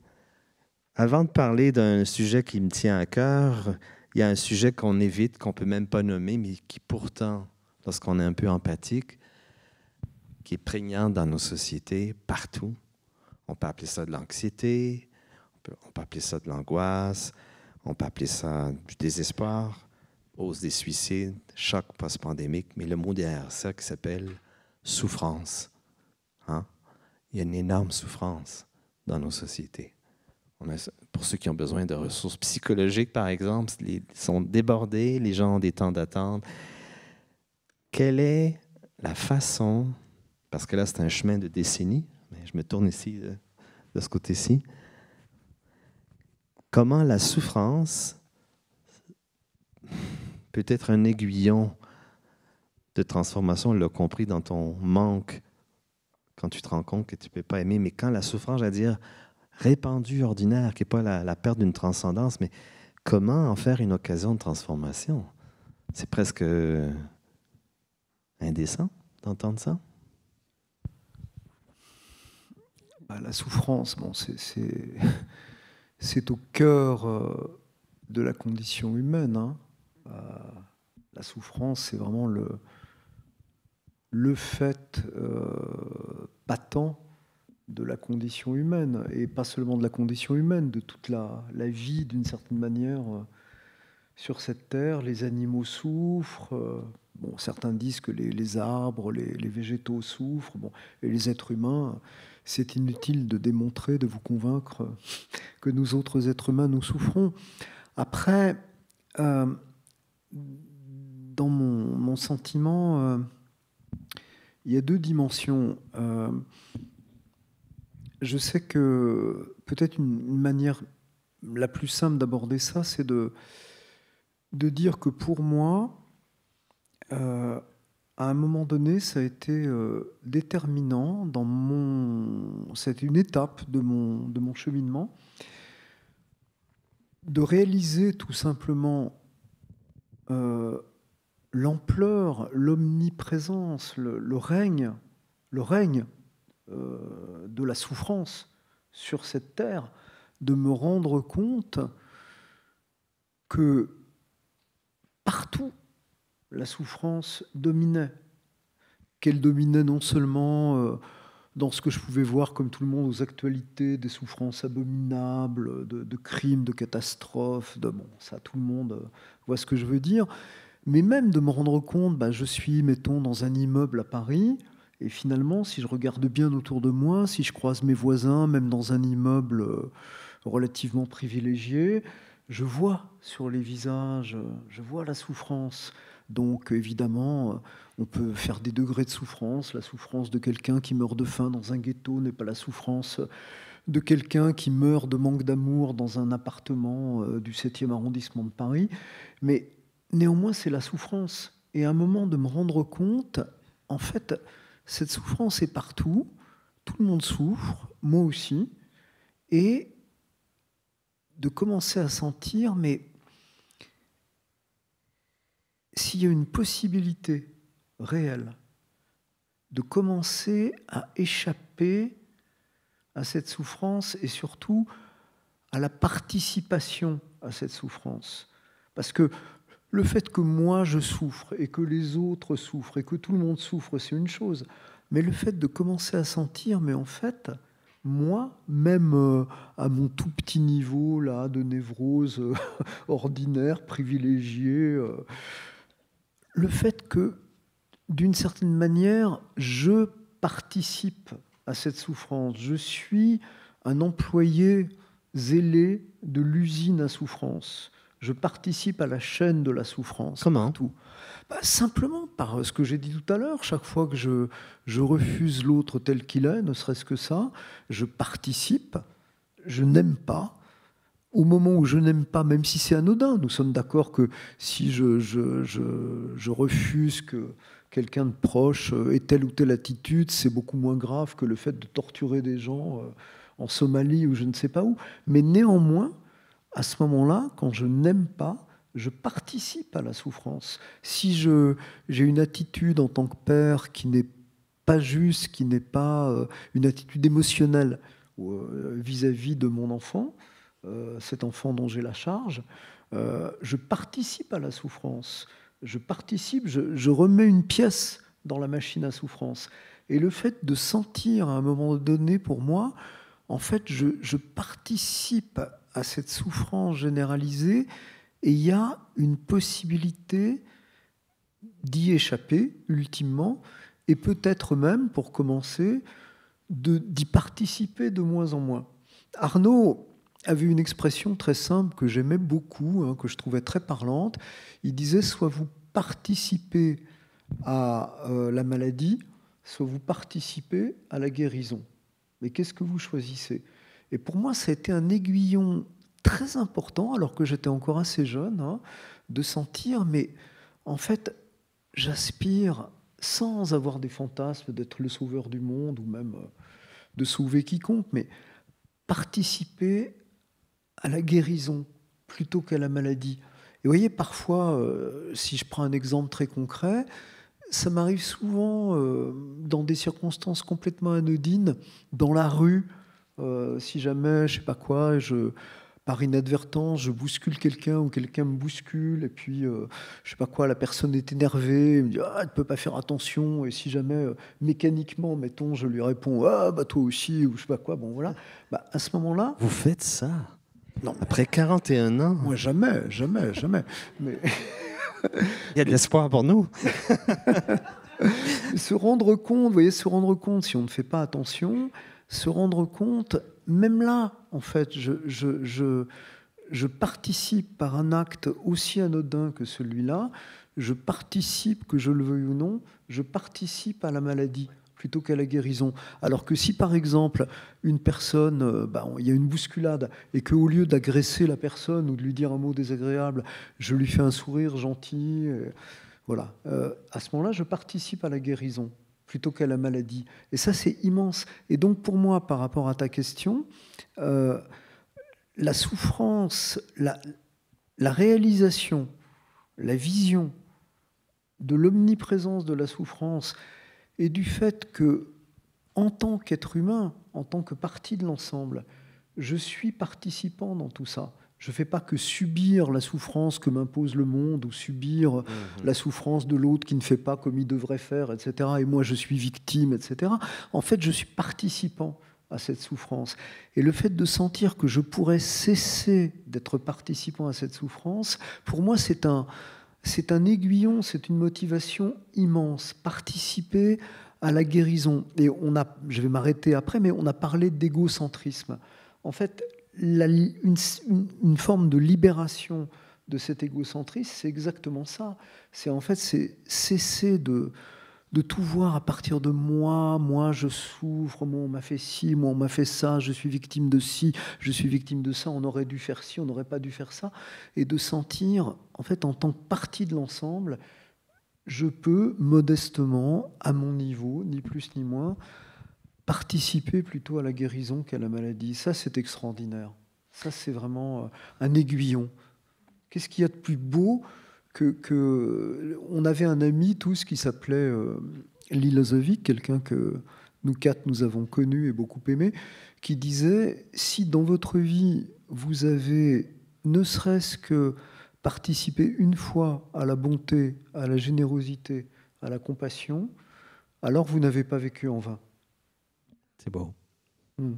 avant de parler d'un sujet qui me tient à cœur, il y a un sujet qu'on évite, qu'on ne peut même pas nommer, mais qui pourtant, lorsqu'on est un peu empathique, qui est prégnant dans nos sociétés, partout. On peut appeler ça de l'anxiété, on peut, appeler ça de l'angoisse, on peut appeler ça du désespoir, hausse des suicides, choc post-pandémique, mais le mot derrière ça qui s'appelle souffrance. Hein? Il y a une énorme souffrance dans nos sociétés pour ceux qui ont besoin de ressources psychologiques, par exemple, ils sont débordés, les gens ont des temps d'attente. Quelle est la façon, parce que là c'est un chemin de décennies, mais je me tourne ici euh, de, ce côté-ci, comment la souffrance peut être un aiguillon de transformation, on l'a compris dans ton manque, quand tu te rends compte que tu ne peux pas aimer, mais quand la souffrance, à dire, répandue, ordinaire, qui n'est pas la, perte d'une transcendance, mais comment en faire une occasion de transformation C'est presque indécent d'entendre ça. Bah, la souffrance, bon, c'est au cœur euh, de la condition humaine. Hein. Euh, la souffrance, c'est vraiment le, le fait patent euh, de la condition humaine, et pas seulement de la condition humaine, de toute la, vie d'une certaine manière euh, sur cette terre. Les animaux souffrent, euh, bon, certains disent que les, arbres, les, végétaux souffrent, bon, et les êtres humains, c'est inutile de démontrer, de vous convaincre que nous autres êtres humains, nous souffrons. Après, euh, dans mon, sentiment, il y a deux dimensions. Je sais que peut-être une manière la plus simple d'aborder ça, c'est de, de dire que pour moi, euh, à un moment donné, ça a été euh, déterminant dans mon. C'est une étape de mon, de mon cheminement de réaliser tout simplement euh, l'ampleur, l'omniprésence, le, règne, le règne euh, de la souffrance sur cette terre, de me rendre compte que partout la souffrance dominait, qu'elle dominait non seulement euh, dans ce que je pouvais voir comme tout le monde aux actualités, des souffrances abominables, de, crimes, de catastrophes, de bon, ça tout le monde euh, voit ce que je veux dire, mais même de me rendre compte, ben je suis, mettons, dans un immeuble à Paris, et finalement, si je regarde bien autour de moi, si je croise mes voisins, même dans un immeuble euh, relativement privilégié, je vois sur les visages, euh, je vois la souffrance. Donc évidemment, euh, on peut faire des degrés de souffrance. La souffrance de quelqu'un qui meurt de faim dans un ghetto n'est pas la souffrance de quelqu'un qui meurt de manque d'amour dans un appartement du 7e arrondissement de Paris. Mais néanmoins, c'est la souffrance. Et à un moment de me rendre compte, en fait, cette souffrance est partout, tout le monde souffre, moi aussi, et de commencer à sentir, mais s'il y a une possibilité réelle de commencer à échapper à cette souffrance et surtout à la participation à cette souffrance. Parce que le fait que moi je souffre et que les autres souffrent et que tout le monde souffre, c'est une chose. Mais le fait de commencer à sentir, mais en fait, moi, même euh, à mon tout petit niveau là de névrose euh, ordinaire, privilégiée, euh, le fait que d'une certaine manière, je participe à cette souffrance. Je suis un employé zélé de l'usine à souffrance. Je participe à la chaîne de la souffrance. Comment tout. Bah, simplement par euh, ce que j'ai dit tout à l'heure, chaque fois que je, refuse l'autre tel qu'il est, ne serait-ce que ça, je participe, je n'aime pas, au moment où je n'aime pas, même si c'est anodin, nous sommes d'accord que si je, je refuse que quelqu'un de proche euh, ait telle ou telle attitude, c'est beaucoup moins grave que le fait de torturer des gens euh, en Somalie ou je ne sais pas où. Mais néanmoins, à ce moment-là, quand je n'aime pas, je participe à la souffrance. Si je j'ai une attitude en tant que père qui n'est pas juste, qui n'est pas euh, une attitude émotionnelle euh, vis-à-vis de mon enfant, euh, cet enfant dont j'ai la charge, je participe à la souffrance. Je participe, je, remets une pièce dans la machine à souffrance. Et le fait de sentir à un moment donné pour moi, en fait, je, je participe à cette souffrance généralisée et il y a une possibilité d'y échapper ultimement et peut-être même, pour commencer, d'y participer de moins en moins. Arnaud avait une expression très simple que j'aimais beaucoup, hein, que je trouvais très parlante. Il disait soit vous participez à euh, la maladie, soit vous participez à la guérison. Mais qu'est-ce que vous choisissez et pour moi, ça a été un aiguillon très important, alors que j'étais encore assez jeune, hein, de sentir, mais en fait, j'aspire, sans avoir des fantasmes d'être le sauveur du monde ou même euh, de sauver quiconque, mais participer à la guérison plutôt qu'à la maladie. Et vous voyez, parfois, euh, si je prends un exemple très concret, ça m'arrive souvent, euh, dans des circonstances complètement anodines, dans la rue, euh, si jamais, je sais pas quoi, je, par inadvertance, je bouscule quelqu'un ou quelqu'un me bouscule, et puis euh, je sais pas quoi, la personne est énervée, elle me dit ah, elle ne peut pas faire attention, et si jamais euh, mécaniquement, mettons, je lui réponds ah bah toi aussi ou je sais pas quoi, bon voilà, bah, à ce moment-là. Vous faites ça Non. Après 41 ans. Moi jamais, jamais, jamais. Mais il y a de l'espoir pour nous. se rendre compte, vous voyez, se rendre compte si on ne fait pas attention se rendre compte, même là, en fait, je, participe par un acte aussi anodin que celui-là, je participe, que je le veuille ou non, je participe à la maladie plutôt qu'à la guérison. Alors que si par exemple une personne, euh, bah, il y a une bousculade, et qu'au lieu d'agresser la personne ou de lui dire un mot désagréable, je lui fais un sourire gentil, euh, voilà, euh, à ce moment-là, je participe à la guérison plutôt qu'à la maladie. Et ça, c'est immense. Et donc, pour moi, par rapport à ta question, euh, la souffrance, la, la réalisation, la vision de l'omniprésence de la souffrance et du fait que, en tant qu'être humain, en tant que partie de l'ensemble, je suis participant dans tout ça. Je ne fais pas que subir la souffrance que m'impose le monde ou subir mhm. la souffrance de l'autre qui ne fait pas comme il devrait faire, etc. Et moi, je suis victime, etc. En fait, je suis participant à cette souffrance. Et le fait de sentir que je pourrais cesser d'être participant à cette souffrance, pour moi, c'est un, c'est un aiguillon, c'est une motivation immense. Participer à la guérison. Et on a, je vais m'arrêter après, mais on a parlé d'égocentrisme. En fait, une, forme de libération de cet égocentrisme, c'est exactement ça. C'est en fait c'est cesser de, de tout voir à partir de moi, moi je souffre, moi on m'a fait ci, moi on m'a fait ça, je suis victime de ci, je suis victime de ça, on aurait dû faire ci, on n'aurait pas dû faire ça, et de sentir, en fait, en tant que partie de l'ensemble, je peux modestement, à mon niveau, ni plus ni moins, participer plutôt à la guérison qu'à la maladie. Ça, c'est extraordinaire. Ça, c'est vraiment euh, un aiguillon. Qu'est-ce qu'il y a de plus beau que, que... On avait un ami tous qui s'appelait euh, quelqu'un que nous quatre, nous avons connu et beaucoup aimé, qui disait, si dans votre vie, vous avez ne serait-ce que participé une fois à la bonté, à la générosité, à la compassion, alors vous n'avez pas vécu en vain. C'est beau. Hmm.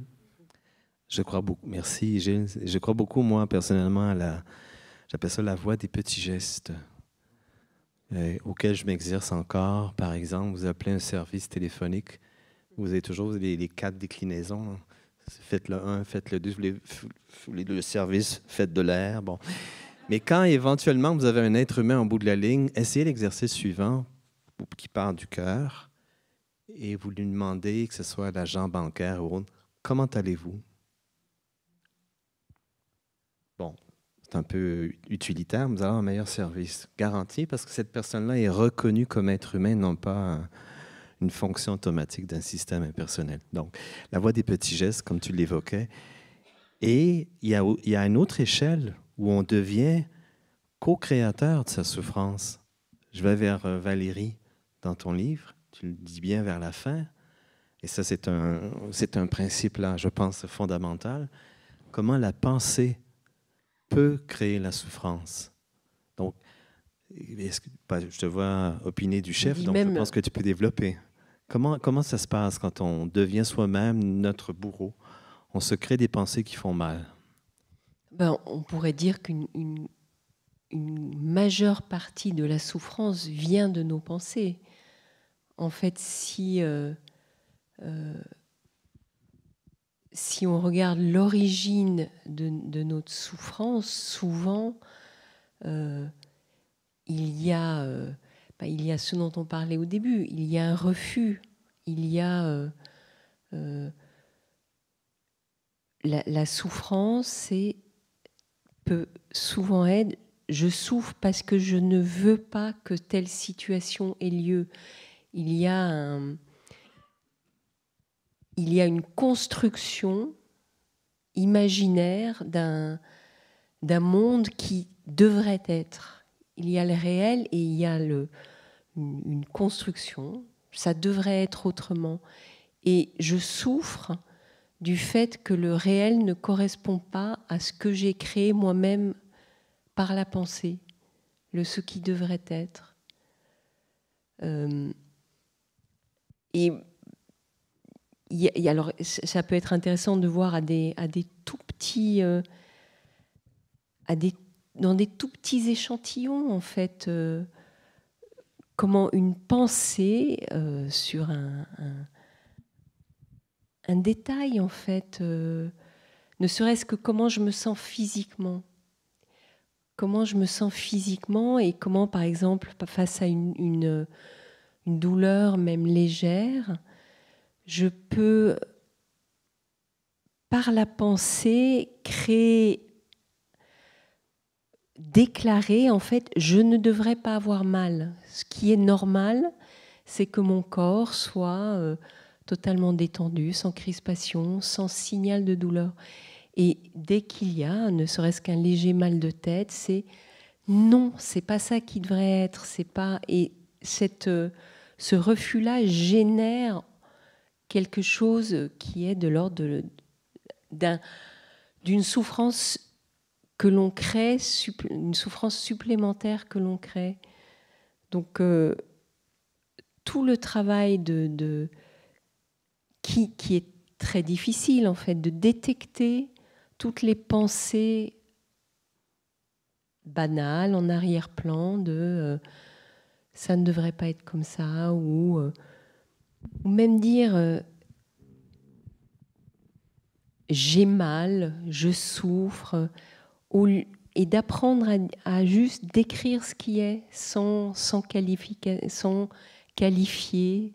Je crois beaucoup. Merci, Gilles. Je crois beaucoup, moi, personnellement, à la. J'appelle ça la voix des petits gestes euh, auxquels je m'exerce encore. Par exemple, vous appelez un service téléphonique. Vous avez toujours les, quatre déclinaisons. Faites le 1, faites le 2, voulez le service, faites de l'air. Bon. Mais quand éventuellement vous avez un être humain au bout de la ligne, essayez l'exercice suivant qui part du cœur et vous lui demandez, que ce soit l'agent bancaire ou autre, comment allez-vous? Bon, c'est un peu utilitaire, mais vous allez un meilleur service garanti parce que cette personne-là est reconnue comme être humain, non pas une fonction automatique d'un système impersonnel. Donc, la voie des petits gestes, comme tu l'évoquais. Et il y, a, il y a une autre échelle où on devient co-créateur de sa souffrance. Je vais vers euh, Valérie dans ton livre tu le dis bien vers la fin, et ça c'est un, c'est un principe là, je pense, fondamental, comment la pensée peut créer la souffrance. Donc, je te vois opiner du chef, donc je pense que tu peux développer. Comment, comment ça se passe quand on devient soi-même notre bourreau On se crée des pensées qui font mal. Ben, on pourrait dire qu'une une majeure partie de la souffrance vient de nos pensées en fait, si, euh, euh, si on regarde l'origine de, notre souffrance, souvent, euh, il, y a, bah, il y a ce dont on parlait au début, il y a un refus, il y a... La, la, souffrance peut souvent être je souffre parce que je ne veux pas que telle situation ait lieu il y a, il y a une construction imaginaire d'un, d'un monde qui devrait être. Il y a le réel et il y a le, une, construction. Ça devrait être autrement. Et je souffre du fait que le réel ne correspond pas à ce que j'ai créé moi-même par la pensée, le ce qui devrait être. Euh, et alors, ça peut être intéressant de voir à des, à des tout petits, euh, à dans des tout petits échantillons, en fait, euh, comment une pensée euh, sur un, un, détail, en fait, ne serait-ce que comment je me sens physiquement. Comment je me sens physiquement et comment, par exemple, face à une douleur même légère, je peux, par la pensée, créer, déclarer, en fait, je ne devrais pas avoir mal. Ce qui est normal, c'est que mon corps soit euh, totalement détendu, sans crispation, sans signal de douleur. Et dès qu'il y a, ne serait-ce qu'un léger mal de tête, c'est non, c'est pas ça qui devrait être, c'est pas et cette euh, ce refus-là génère quelque chose qui est de l'ordre d'une souffrance que l'on crée, une souffrance supplémentaire que l'on crée. Donc euh, tout le travail de, qui, est très difficile en fait, de détecter toutes les pensées banales en arrière-plan de euh, ça ne devrait pas être comme ça, ou, euh, ou même dire euh, j'ai mal, je souffre, ou, et d'apprendre à, juste décrire ce qui est sans, sans, sans qualifier,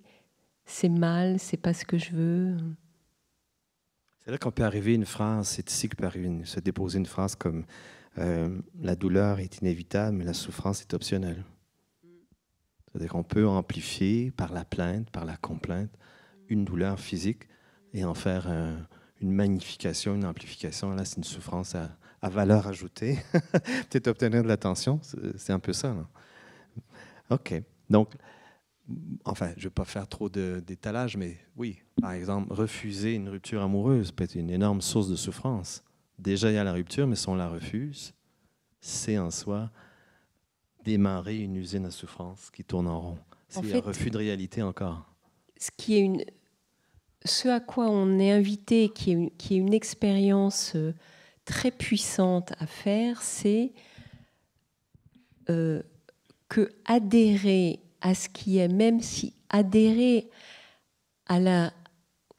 c'est mal, c'est pas ce que je veux. C'est là qu'on peut arriver une phrase, c'est ici que peut arriver se déposer une phrase comme euh, la douleur est inévitable, mais la souffrance est optionnelle. C'est-à-dire qu'on peut amplifier par la plainte, par la complainte, une douleur physique et en faire une magnification, une amplification. Là, c'est une souffrance à, valeur ajoutée. Peut-être obtenir de l'attention, c'est un peu ça. OK. Donc, enfin, je ne vais pas faire trop d'étalage, mais oui, par exemple, refuser une rupture amoureuse peut être une énorme source de souffrance. Déjà, il y a la rupture, mais si on la refuse, c'est en soi démarrer une usine à souffrance qui tourne en rond. C'est un refus de réalité encore. Ce qui est une, ce à quoi on est invité, qui est une, qui est une expérience euh, très puissante à faire, c'est euh, que adhérer à ce qui est, même si adhérer à la,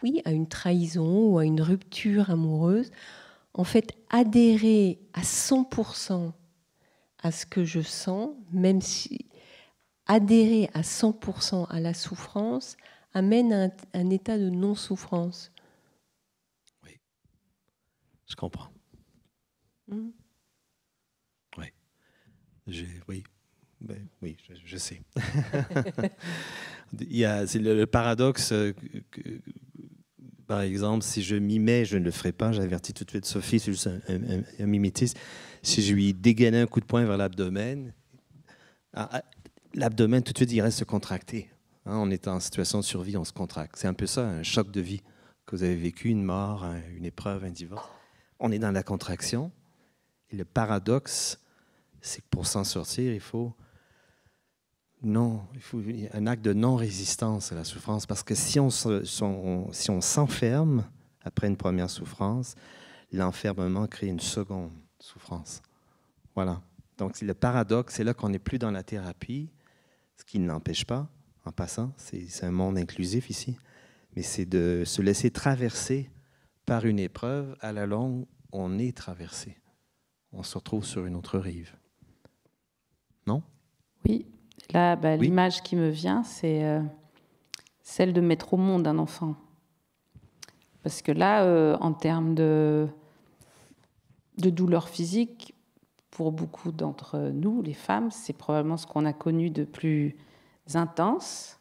oui, à une trahison ou à une rupture amoureuse, en fait, adhérer à 100% ce que je sens, même si adhérer à 100% à la souffrance amène à un, état de non-souffrance. Oui, je comprends. Hum. Ben, oui, je, oui. oui, je, sais. Il y c'est le, paradoxe euh, que, par exemple, si je mets, je ne le ferai pas, j'avertis tout de suite Sophie, c'est juste un, mimétisme. Si je lui dégainais un coup de poing vers l'abdomen, ah, ah, l'abdomen tout de suite, il se contracter. Hein. on est en situation de survie, on se contracte. C'est un peu ça, un choc de vie que vous avez vécu, une mort, une épreuve, un divorce. On est dans la contraction. Et le paradoxe, c'est que pour s'en sortir, il faut non, il faut un acte de non-résistance à la souffrance, parce que si on s'enferme après une première souffrance, l'enfermement crée une seconde souffrance. Voilà. Donc le paradoxe, c'est là qu'on n'est plus dans la thérapie, ce qui ne l'empêche pas, en passant, c'est un monde inclusif ici, mais c'est de se laisser traverser par une épreuve. À la longue, on est traversé. On se retrouve sur une autre rive. Non? Oui, Là, bah, l'image qui me vient, c'est euh, celle de mettre au monde un enfant. Parce que là, euh, en termes de, de douleur physique, pour beaucoup d'entre nous, les femmes, c'est probablement ce qu'on a connu de plus intense.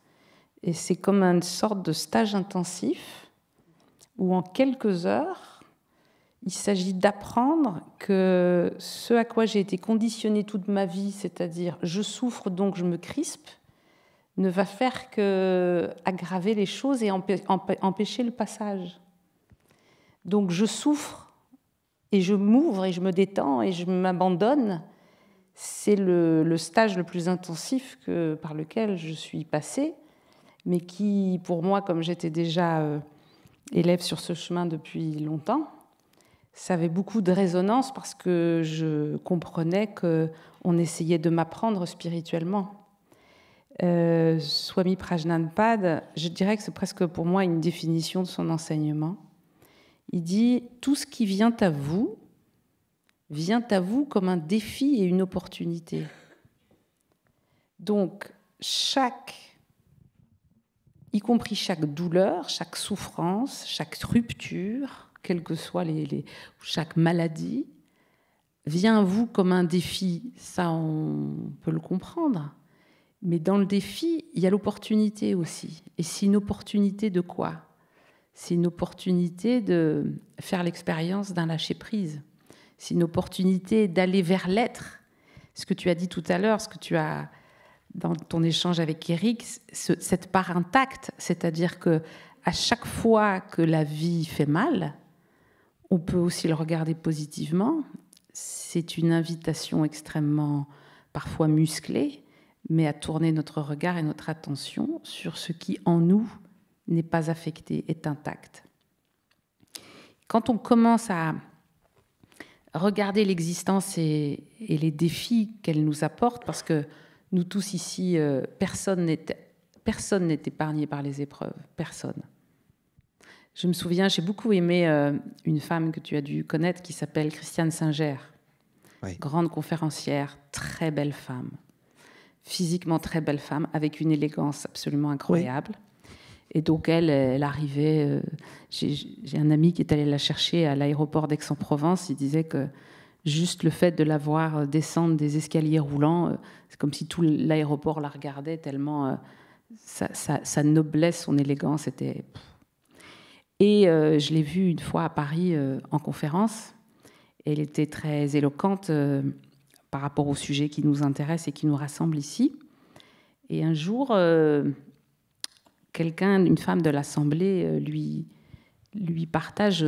Et c'est comme une sorte de stage intensif où en quelques heures, il s'agit d'apprendre que ce à quoi j'ai été conditionné toute ma vie, c'est-à-dire je souffre donc je me crispe, ne va faire que aggraver les choses et empêcher le passage. Donc je souffre et je m'ouvre et je me détends et je m'abandonne. C'est le, stage le plus intensif que, par lequel je suis passé, mais qui, pour moi, comme j'étais déjà euh, élève sur ce chemin depuis longtemps, ça avait beaucoup de résonance parce que je comprenais que on essayait de m'apprendre spirituellement. Euh, Swami Prajnanpad, je dirais que c'est presque pour moi une définition de son enseignement. Il dit tout ce qui vient à vous vient à vous comme un défi et une opportunité. Donc chaque y compris chaque douleur, chaque souffrance, chaque rupture, quelles que soient les, chaque maladie, vient à vous comme un défi. Ça, on peut le comprendre. Mais dans le défi, il y a l'opportunité aussi. Et c'est une opportunité de quoi C'est une opportunité de faire l'expérience d'un lâcher-prise. C'est une opportunité d'aller vers l'être. Ce que tu as dit tout à l'heure, ce que tu as dans ton échange avec Eric, cette part intacte, c'est-à-dire que à chaque fois que la vie fait mal, on peut aussi le regarder positivement. C'est une invitation extrêmement parfois musclée, mais à tourner notre regard et notre attention sur ce qui en nous n'est pas affecté, est intact. Quand on commence à regarder l'existence et, les défis qu'elle nous apporte, parce que nous tous ici, euh, personne n'est épargné par les épreuves, personne. Je me souviens, j'ai beaucoup aimé euh, une femme que tu as dû connaître qui s'appelle Christiane Singer. Oui. Grande conférencière, très belle femme. Physiquement très belle femme, avec une élégance absolument incroyable. Et donc, elle, elle arrivait. Euh, j'ai un ami qui est allé la chercher à l'aéroport d'Aix-en-Provence. Il disait que juste le fait de la voir euh, descendre des escaliers roulants, c'est comme si tout l'aéroport la regardait tellement sa, noblesse, son élégance était et euh, je l'ai vue une fois à Paris euh, en conférence. Elle était très éloquente euh, par rapport au sujet qui nous intéresse et qui nous rassemble ici. Et un jour, quelqu'un, une femme de l'Assemblée, lui, lui partage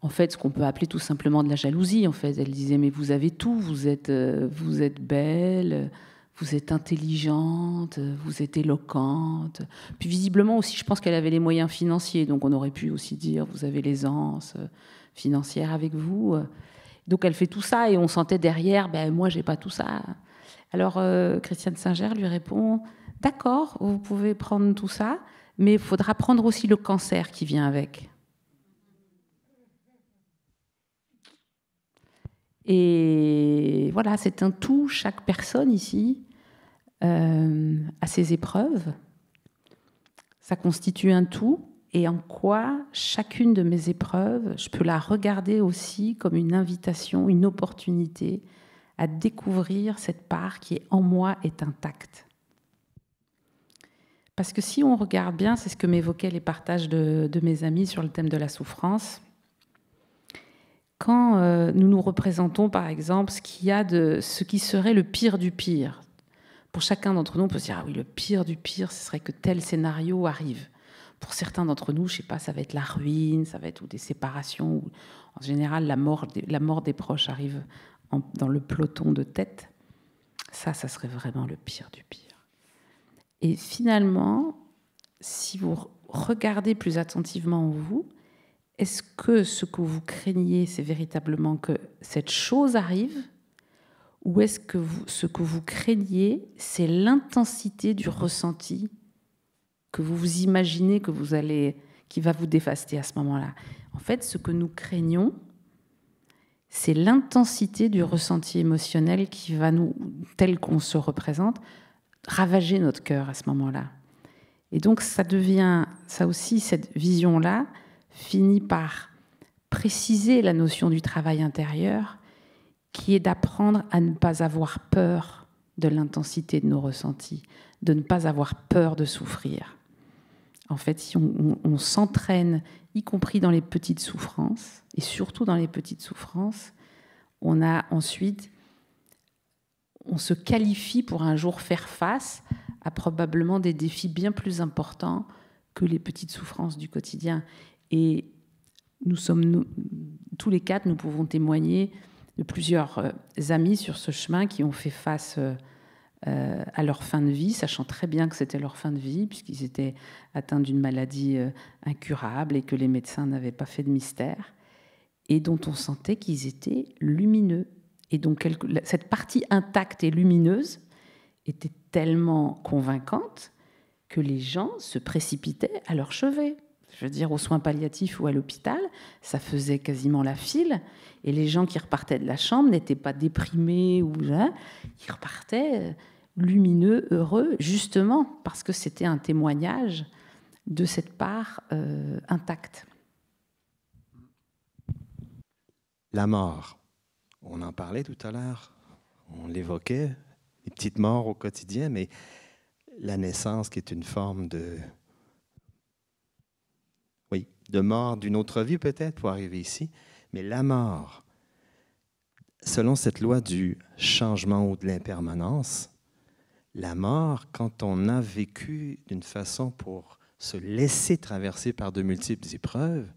en fait ce qu'on peut appeler tout simplement de la jalousie. En fait, elle disait mais vous avez tout, vous êtes, vous êtes belle vous êtes intelligente, vous êtes éloquente. Puis visiblement aussi, je pense qu'elle avait les moyens financiers, donc on aurait pu aussi dire, vous avez l'aisance euh, financière avec vous. Donc elle fait tout ça et on sentait derrière, ben moi j'ai pas tout ça. Alors Christiane euh, Christiane Singer lui répond, d'accord, vous pouvez prendre tout ça, mais il faudra prendre aussi le cancer qui vient avec. Et voilà, c'est un tout. Chaque personne ici euh, a ses épreuves. Ça constitue un tout. Et en quoi chacune de mes épreuves, je peux la regarder aussi comme une invitation, une opportunité à découvrir cette part qui est en moi est intacte. Parce que si on regarde bien, c'est ce que m'évoquaient les partages de, de mes amis sur le thème de la souffrance, quand euh, nous nous représentons, par exemple, ce qu'il y a de ce qui serait le pire du pire. Pour chacun d'entre nous, on peut se dire ah oui, le pire du pire, ce serait que tel scénario arrive. Pour certains d'entre nous, je sais pas, ça va être la ruine, ça va être des séparations, ou en général la mort, des, la mort des proches arrive dans le peloton de tête. Ça, ça serait vraiment le pire du pire. Et finalement, si vous regardez plus attentivement en vous, est-ce que ce que vous craignez, c'est véritablement que cette chose arrive ou est-ce que ce que vous craignez, c'est l'intensité du ressenti que vous vous imaginez que vous allez, qui va vous dévaster à ce moment-là En fait, ce que nous craignons, c'est l'intensité du ressenti émotionnel qui va nous, tel qu'on se représente, ravager notre cœur à ce moment-là. Et donc, ça devient, ça aussi, cette vision-là, finit par préciser la notion du travail intérieur, qui est d'apprendre à ne pas avoir peur de l'intensité de nos ressentis, de ne pas avoir peur de souffrir. En fait, si on, s'entraîne, y compris dans les petites souffrances, et surtout dans les petites souffrances, on a ensuite, on se qualifie pour un jour faire face à probablement des défis bien plus importants que les petites souffrances du quotidien. Et nous sommes, nous, tous les quatre, nous pouvons témoigner de plusieurs euh, amis sur ce chemin qui ont fait face euh, euh, à leur fin de vie, sachant très bien que c'était leur fin de vie, puisqu'ils étaient atteints d'une maladie incurable et que les médecins n'avaient pas fait de mystère, et dont on sentait qu'ils étaient lumineux. Et donc cette partie intacte et lumineuse était tellement convaincante que les gens se précipitaient à leur chevet je veux dire, aux soins palliatifs ou à l'hôpital, ça faisait quasiment la file. Et les gens qui repartaient de la chambre n'étaient pas déprimés ou là, hein, ils repartaient euh, lumineux, heureux, justement parce que c'était un témoignage de cette part euh, intacte. La mort, on en parlait tout à l'heure, on l'évoquait, les petites morts au quotidien, mais la naissance qui est une forme de de mort d'une autre vie peut-être pour arriver ici, mais la mort, selon cette loi du changement ou de l'impermanence, la mort, quand on a vécu d'une façon pour se laisser traverser par de multiples épreuves,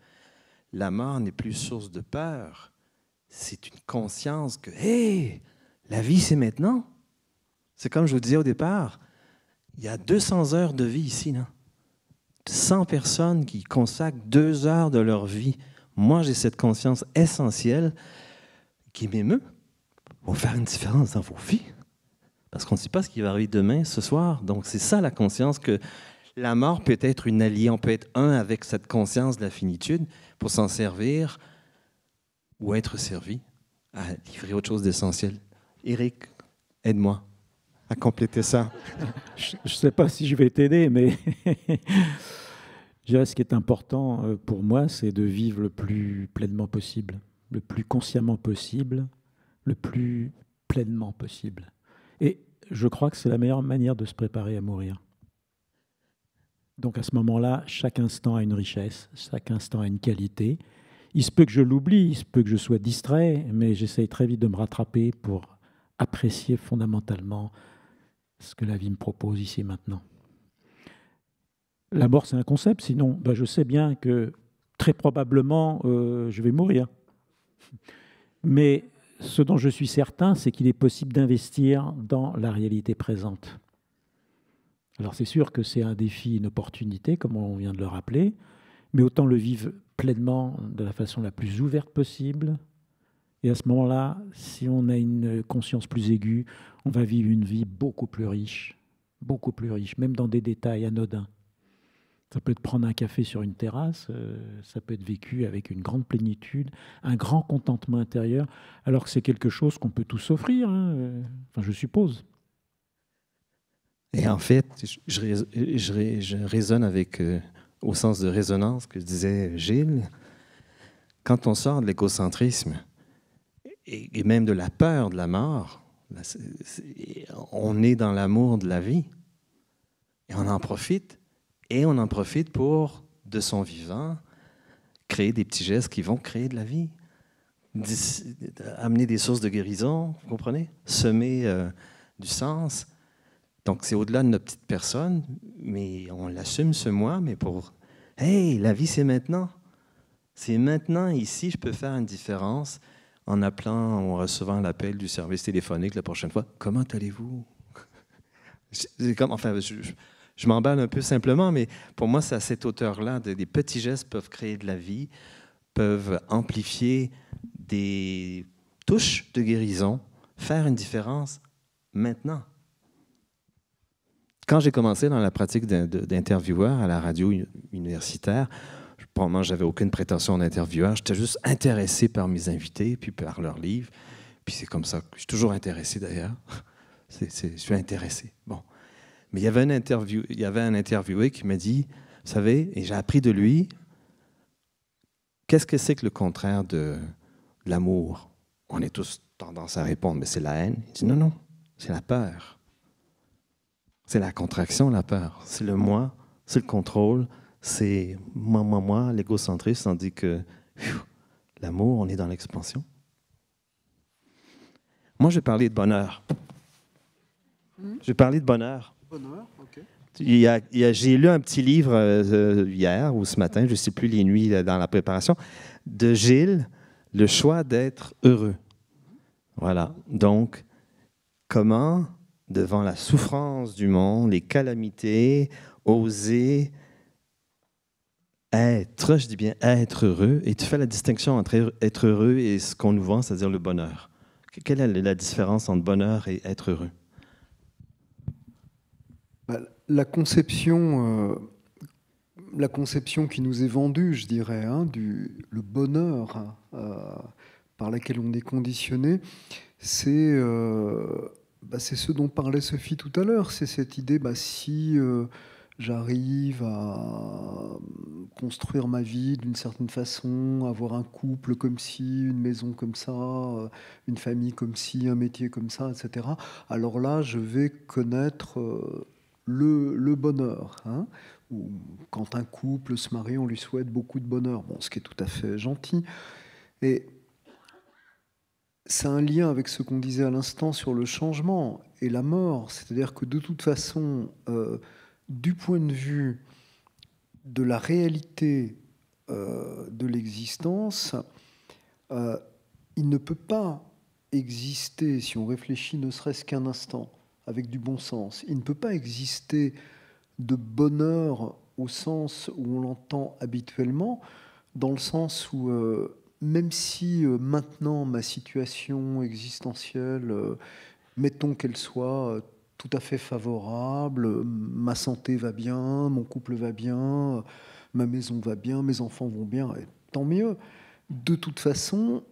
la mort n'est plus source de peur. C'est une conscience que, hé, la vie, c'est maintenant. C'est comme je vous disais au départ, il y a 200 heures de vie ici, non? 100 personnes qui consacrent deux heures de leur vie. Moi, j'ai cette conscience essentielle qui m'émeut pour faire une différence dans vos vies. Parce qu'on ne sait pas ce qui va arriver demain, ce soir. Donc, c'est ça la conscience que la mort peut être une alliée. On peut être un avec cette conscience de la finitude pour s'en servir ou être servi à livrer autre chose d'essentiel. Eric, aide-moi à compléter ça. je ne sais pas si je vais t'aider, mais je dirais ce qui est important euh, pour moi, c'est de vivre le plus pleinement possible, le plus consciemment possible, le plus pleinement possible. Et je crois que c'est la meilleure manière de se préparer à mourir. Donc à ce moment-là, chaque instant a une richesse, chaque instant a une qualité. Il se peut que je l'oublie, il se peut que je sois distrait, mais j'essaye très vite de me rattraper pour apprécier fondamentalement ce que la vie me propose ici maintenant. La mort, c'est un concept, sinon bah, je sais bien que très probablement euh, je vais mourir. Mais ce dont je suis certain, c'est qu'il est possible d'investir dans la réalité présente. Alors c'est sûr que c'est un défi, une opportunité, comme on vient de le rappeler, mais autant le vivre pleinement de la façon la plus ouverte possible, et à ce moment-là, si on a une conscience plus aiguë, on va vivre une vie beaucoup plus riche, beaucoup plus riche, même dans des détails anodins. Ça peut être prendre un café sur une terrasse, euh, ça peut être vécu avec une grande plénitude, un grand contentement intérieur, alors que c'est quelque chose qu'on peut tous offrir, hein, euh, enfin je suppose. Et en fait, je, je, avec, euh, au sens de résonance que disait Gilles, quand on sort de l'écocentrisme, et, même de la peur de la mort. Ben, on est dans l'amour de la vie. Et on en profite. Et on en profite pour, de son vivant, créer des petits gestes qui vont créer de la vie. Amener des sources de guérison, vous comprenez Semer euh, du sens. Donc, c'est au-delà de notre petite personne, mais on l'assume ce mois, mais pour Hey, la vie, c'est maintenant. C'est maintenant, ici, je peux faire une différence en appelant, en recevant l'appel du service téléphonique la prochaine fois, comment allez-vous? enfin, je, m'emballe un peu simplement, mais pour moi, c'est à cette hauteur-là. Des, des, petits gestes peuvent créer de la vie, peuvent amplifier des touches de guérison, faire une différence maintenant. Quand j'ai commencé dans la pratique d'intervieweur à la radio universitaire, je j'avais aucune prétention en J'étais juste intéressé par mes invités, puis par leurs livres. Puis c'est comme ça. que Je suis toujours intéressé d'ailleurs. je suis intéressé. Bon. Mais il y avait un, interview, il y avait un interviewé qui m'a dit, vous savez, et j'ai appris de lui, qu'est-ce que c'est que le contraire de l'amour On est tous tendance à répondre, mais c'est la haine. Il dit, non, non, c'est la peur. C'est la contraction, la peur. C'est le moi, c'est le contrôle, c'est moi, moi, moi, l'égocentrisme, tandis que l'amour, on est dans l'expansion. Moi, je parlais de bonheur. Hmm? Je Je parlais de bonheur. Bonheur, OK. J'ai lu un petit livre euh, euh, hier ou ce matin, je ne sais plus les nuits euh, dans la préparation, de Gilles, Le choix d'être heureux. Voilà. Donc, comment, devant la souffrance du monde, les calamités, oser être, je dis bien être heureux, et tu fais la distinction entre être heureux et ce qu'on nous vend, c'est-à-dire le bonheur. Quelle est la différence entre bonheur et être heureux bah, La conception, euh, la conception qui nous est vendue, je dirais, hein, du le bonheur euh, par laquelle on est conditionné, c'est euh, bah, c'est ce dont parlait Sophie tout à l'heure, c'est cette idée, bah, si j'arrive à euh, construire ma vie d'une certaine façon, avoir un couple comme si, une maison comme ça, euh, une famille comme si, un métier comme ça, etc. Alors là, je vais connaître euh, le, le bonheur. Hein Ou quand un couple se marie, on lui souhaite beaucoup de bonheur, bon, ce qui est tout à fait gentil. Et c'est un lien avec ce qu'on disait à l'instant sur le changement et la mort. C'est-à-dire que de toute façon, du point de vue de la réalité euh, de l'existence, euh, il ne peut pas exister, si on réfléchit ne serait-ce qu'un instant, avec du bon sens, il ne peut pas exister de bonheur au sens où on l'entend habituellement, dans le sens où euh, même si maintenant ma situation existentielle, mettons qu'elle soit tout à fait favorable, ma santé va bien, mon couple va bien, ma maison va bien, mes enfants vont bien, tant mieux. De toute façon,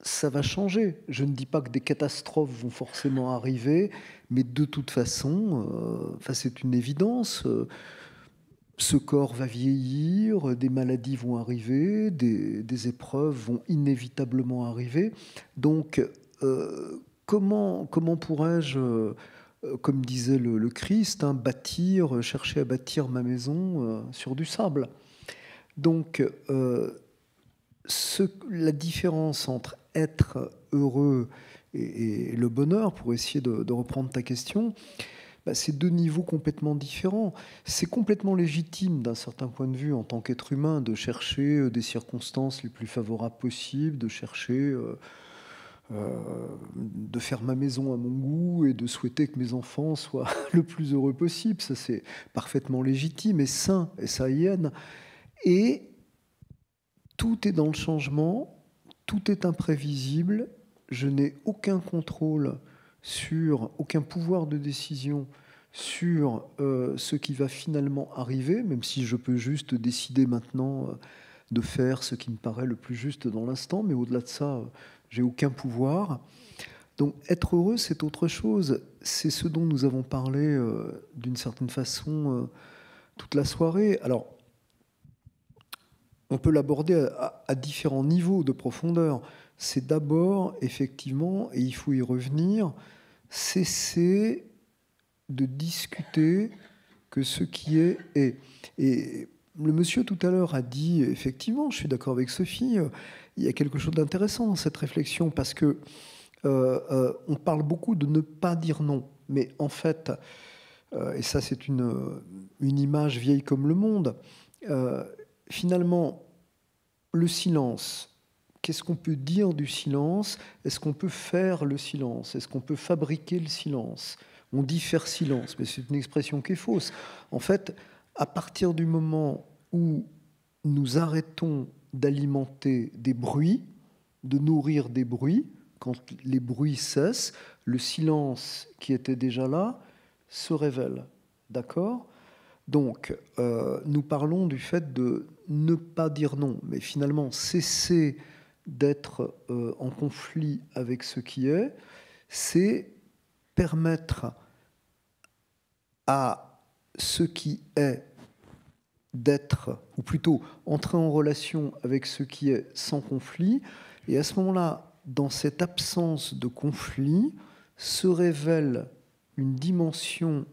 ça va changer. Je ne dis pas que des catastrophes vont forcément arriver, mais de toute façon, euh, c'est une évidence. Euh, ce corps va vieillir, des maladies vont arriver, des, épreuves vont inévitablement arriver. Donc, euh, comment, comment pourrais-je... Euh, comme disait le, Christ, hein, bâtir, euh, chercher à bâtir ma maison euh, sur du sable. Donc, la différence entre être heureux et, le bonheur, pour essayer de, reprendre ta question, bah, c'est deux niveaux complètement différents. C'est complètement légitime d'un certain point de vue en tant qu'être humain de chercher des circonstances les plus favorables possibles, de chercher... Euh, de faire ma maison à mon goût et de souhaiter que mes enfants soient le plus heureux possible. Ça, c'est parfaitement légitime et sain, et ça est. Et tout est dans le changement, tout est imprévisible, je n'ai aucun contrôle sur, aucun pouvoir de décision sur euh, ce qui va finalement arriver, même si je peux juste décider maintenant euh, de faire ce qui me paraît le plus juste dans l'instant, mais au-delà de ça, j'ai aucun pouvoir. Donc être heureux, c'est autre chose. C'est ce dont nous avons parlé euh, d'une certaine façon euh, toute la soirée. Alors, on peut l'aborder à, à, différents niveaux de profondeur. C'est d'abord, effectivement, et il faut y revenir, cesser de discuter que ce qui est est. Et le monsieur tout à l'heure a dit, effectivement, je suis d'accord avec Sophie, euh, il y a quelque chose d'intéressant dans cette réflexion parce que euh, euh, on parle beaucoup de ne pas dire non, mais en fait, euh, et ça c'est une, une image vieille comme le monde, finalement, le silence, qu'est-ce qu'on peut dire du silence Est-ce qu'on peut faire le silence Est-ce qu'on peut fabriquer le silence On dit faire silence, mais c'est une expression qui est fausse. En fait, à partir du moment où nous arrêtons d'alimenter des bruits, de nourrir des bruits. Quand les bruits cessent, le silence qui était déjà là se révèle. D'accord Donc, euh, nous parlons du fait de ne pas dire non, mais finalement cesser d'être euh, en conflit avec ce qui est, c'est permettre à ce qui est d'être, ou plutôt entrer en relation avec ce qui est sans conflit. Et à ce moment-là, dans cette absence de conflit, se révèle une dimension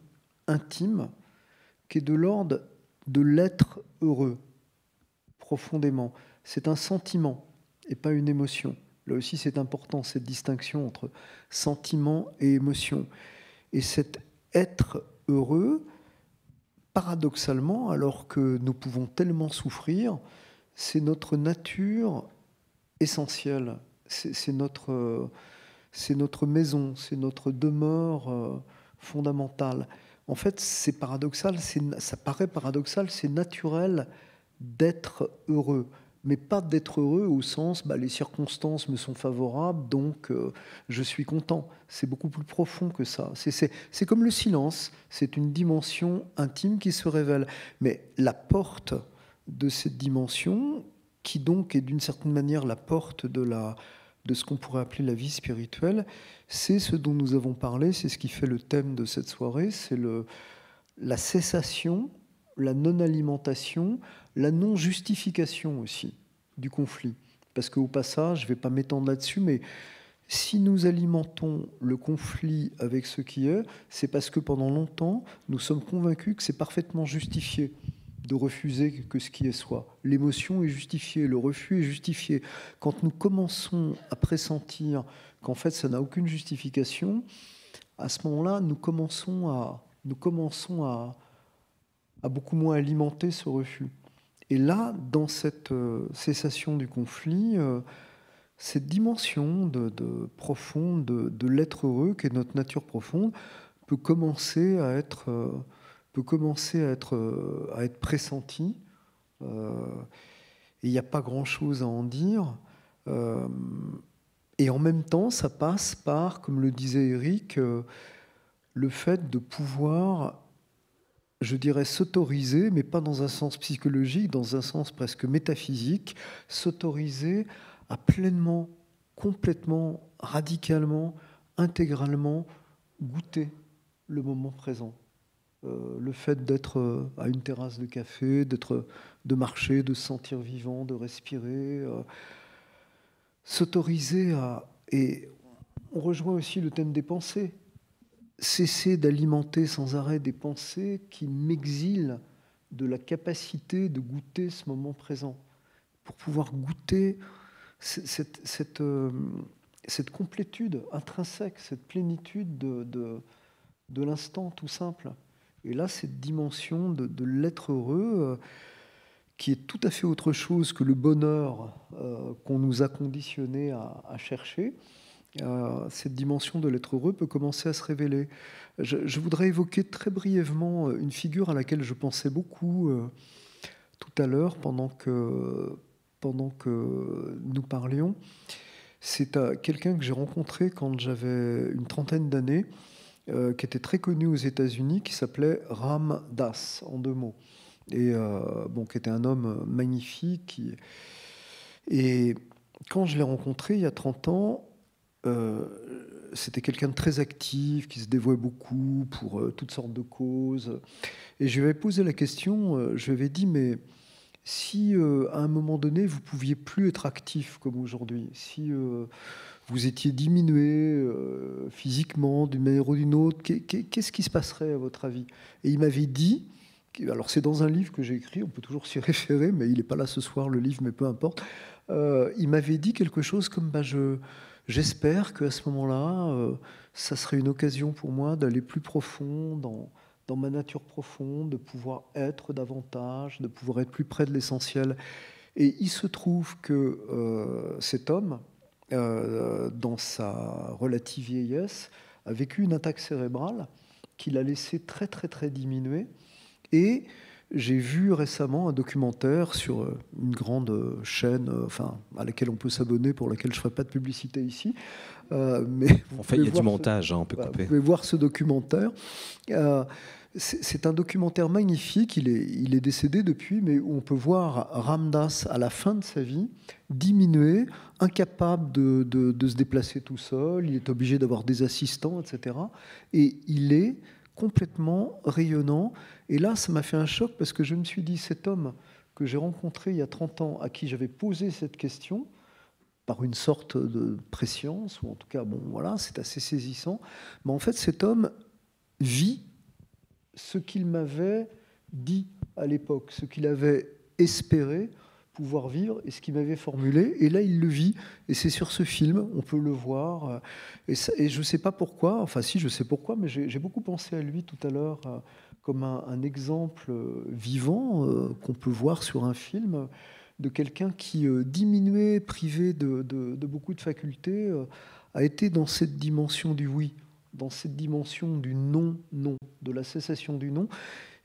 intime qui est de l'ordre de l'être heureux, profondément. C'est un sentiment et pas une émotion. Là aussi, c'est important, cette distinction entre sentiment et émotion. Et cet être heureux, paradoxalement, alors que nous pouvons tellement souffrir, c'est notre nature essentielle, c'est notre, euh, notre maison, c'est notre demeure euh, fondamentale. En fait, c'est paradoxal, ça paraît paradoxal, c'est naturel d'être heureux mais pas d'être heureux au sens bah, les circonstances me sont favorables, donc euh, je suis content. C'est beaucoup plus profond que ça. C'est comme le silence, c'est une dimension intime qui se révèle. Mais la porte de cette dimension, qui donc est d'une certaine manière la porte de, la, de ce qu'on pourrait appeler la vie spirituelle, c'est ce dont nous avons parlé, c'est ce qui fait le thème de cette soirée, c'est la cessation la non-alimentation, la non-justification aussi du conflit. Parce qu'au passage, je ne vais pas m'étendre là-dessus, mais si nous alimentons le conflit avec ce qui est, c'est parce que pendant longtemps, nous sommes convaincus que c'est parfaitement justifié de refuser que ce qui est soit. L'émotion est justifiée, le refus est justifié. Quand nous commençons à pressentir qu'en fait ça n'a aucune justification, à ce moment-là, nous commençons à, nous commençons à, a beaucoup moins alimenté ce refus. Et là, dans cette euh, cessation du conflit, euh, cette dimension de, profonde de, l'être heureux, qui est notre nature profonde, peut commencer à être, euh, peut commencer à être, à être pressentie. et il n'y a pas grand-chose à en dire. et en même temps, ça passe par, comme le disait Eric, le fait de pouvoir je dirais, s'autoriser, mais pas dans un sens psychologique, dans un sens presque métaphysique, s'autoriser à pleinement, complètement, radicalement, intégralement goûter le moment présent. Euh, le fait d'être euh, à une terrasse de café, d'être, de marcher, de se sentir vivant, de respirer, euh, s'autoriser à... Et on rejoint aussi le thème des pensées cesser d'alimenter sans arrêt des pensées qui m'exilent de la capacité de goûter ce moment présent, pour pouvoir goûter euh, cette, complétude intrinsèque, cette plénitude de, l'instant tout simple. Et là, cette dimension de, l'être heureux, euh, qui est tout à fait autre chose que le bonheur euh, qu'on nous a conditionné à chercher, cette dimension de l'être heureux peut commencer à se révéler. Je, voudrais évoquer très brièvement euh, une figure à laquelle je pensais beaucoup euh, tout à l'heure pendant que, pendant que nous parlions. C'est euh, quelqu'un que j'ai rencontré quand j'avais une trentaine d'années, qui était très connu aux États-Unis, qui s'appelait Ram Das, en deux mots. Et bon, qui était un homme magnifique. Et quand je l'ai rencontré il y a 30 ans, euh, c'était quelqu'un de très actif, qui se dévouait beaucoup pour euh, toutes sortes de causes. Et je lui avais posé la question, euh, je lui avais dit, mais si à un moment donné, vous pouviez plus être actif comme aujourd'hui, si vous étiez diminué physiquement d'une manière ou d'une autre, qu'est-ce qui se passerait à votre avis Et il m'avait dit, alors c'est dans un livre que j'ai écrit, on peut toujours s'y référer, mais il n'est pas là ce soir, le livre, mais peu importe, il m'avait dit quelque chose comme, ben, je j'espère qu'à ce moment-là, euh, ça serait une occasion pour moi d'aller plus profond dans, dans ma nature profonde, de pouvoir être davantage, de pouvoir être plus près de l'essentiel. Et il se trouve que euh, cet homme, euh, dans sa relative vieillesse, a vécu une attaque cérébrale qui l'a laissé très très très diminué. Et j'ai vu récemment un documentaire sur euh, une grande euh, chaîne euh, enfin, à laquelle on peut s'abonner, pour laquelle je ne ferai pas de publicité ici. mais en fait, il y a du montage, hein, on peut couper. Vous pouvez voir ce documentaire. c'est un documentaire magnifique, il est, il est décédé depuis, mais on peut voir Ramdas à la fin de sa vie diminué, incapable de, de, de se déplacer tout seul, il est obligé d'avoir des assistants, etc. Et il est complètement rayonnant. Et là, ça m'a fait un choc parce que je me suis dit, cet homme que j'ai rencontré il y a 30 ans, à qui j'avais posé cette question, par une sorte de préscience, ou en tout cas, bon, voilà, c'est assez saisissant. Mais en fait, cet homme vit ce qu'il m'avait dit à l'époque, ce qu'il avait espéré pouvoir vivre et ce qu'il m'avait formulé. Et là, il le vit. Et c'est sur ce film, on peut le voir. Et, et je ne sais pas pourquoi, enfin si, je sais pourquoi, mais j'ai beaucoup pensé à lui tout à l'heure euh, comme un, exemple euh, vivant euh, qu'on peut voir sur un film de quelqu'un qui, diminué, privé de, de, beaucoup de facultés, a été dans cette dimension du oui, dans cette dimension du non-non, de la cessation du non,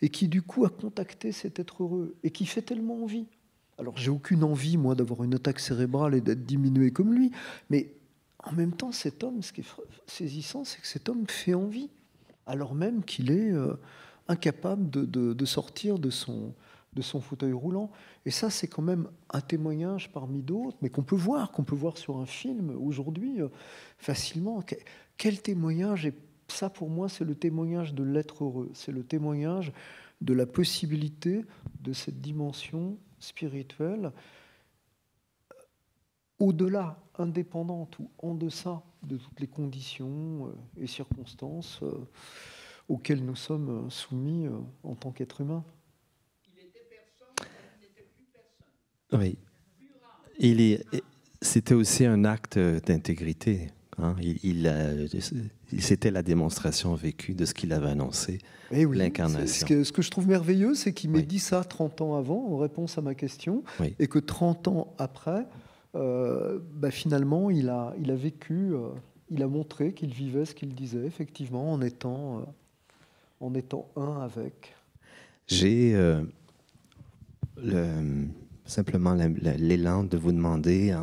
et qui du coup a contacté cet être heureux, et qui fait tellement envie alors j'ai aucune envie, moi, d'avoir une attaque cérébrale et d'être diminué comme lui, mais en même temps, cet homme, ce qui est saisissant, c'est que cet homme fait envie, alors même qu'il est euh, incapable de, sortir de son, de son fauteuil roulant. Et ça, c'est quand même un témoignage parmi d'autres, mais qu'on peut voir, qu'on peut voir sur un film aujourd'hui euh, facilement. quel témoignage Et ça, pour moi, c'est le témoignage de l'être heureux. C'est le témoignage de la possibilité de cette dimension spirituelle, euh, au-delà, indépendante ou en deçà de toutes les conditions euh, et circonstances euh, auxquelles nous sommes soumis en tant qu'être humain Il n'était plus personne. Oui. Il est, c'était aussi un acte d'intégrité. Hein. il, c'était la démonstration vécue de ce qu'il avait annoncé, eh l'incarnation. Ce, ce que, je trouve merveilleux, c'est qu'il m'ait dit ça 30 ans avant, en réponse à ma question, et que 30 ans après, euh, bah, finalement, il a, il a vécu, euh, il a montré qu'il vivait ce qu'il disait, effectivement, en étant, euh, en étant un avec. J'ai simplement l'élan de vous demander,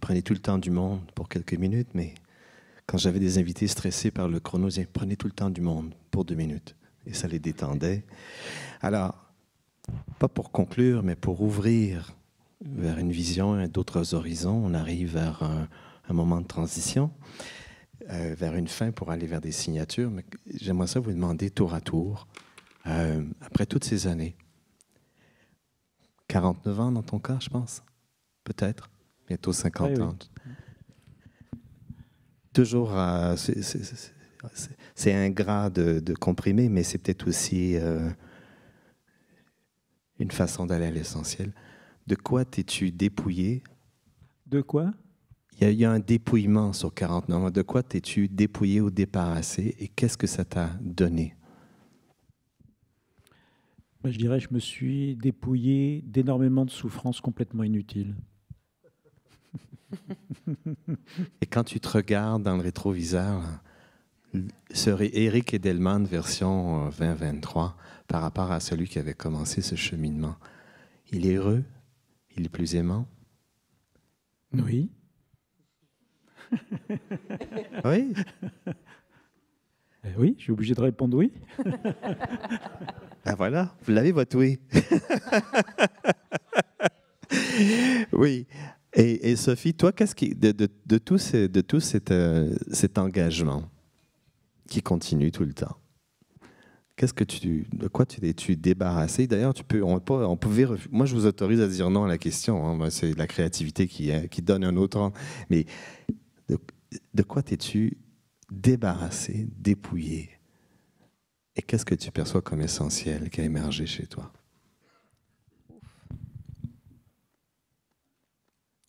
prenez tout le temps du monde pour quelques minutes, mais quand j'avais des invités stressés par le chrono, ils prenaient tout le temps du monde pour deux minutes. Et ça les détendait. Alors, pas pour conclure, mais pour ouvrir vers une vision et d'autres horizons, on arrive vers un, moment de transition, euh, vers une fin pour aller vers des signatures. Mais j'aimerais ça vous demander tour à tour, euh, après toutes ces années, 49 ans dans ton cas, je pense, peut-être, bientôt 50 ans toujours, euh, c'est un de, de comprimer, mais c'est peut-être aussi euh, une façon d'aller à l'essentiel. De quoi t'es-tu dépouillé De quoi il y, a, eu un dépouillement sur 49 mois. De quoi t'es-tu dépouillé ou débarrassé et qu'est-ce que ça t'a donné ben, Je dirais, je me suis dépouillé d'énormément de souffrances complètement inutiles. Et quand tu te regardes dans le rétroviseur, ce Eric Edelman version 2023 euh, par rapport à celui qui avait commencé ce cheminement, il est heureux, il est plus aimant. Oui. oui. Eh oui, je suis obligé de répondre oui. ah voilà, vous l'avez votre oui. oui. Et, Sophie, toi, qu'est-ce qui de, de, tout, euh, cet, engagement qui continue tout le temps Qu'est-ce que tu de quoi tu es-tu débarrassé D'ailleurs, tu peux on moi je vous autorise à dire non à la question. Hein, c'est la créativité qui, donne un autre. mais de, de quoi t'es-tu débarrassé, dépouillé Et qu'est-ce que tu perçois comme essentiel qui a émergé chez toi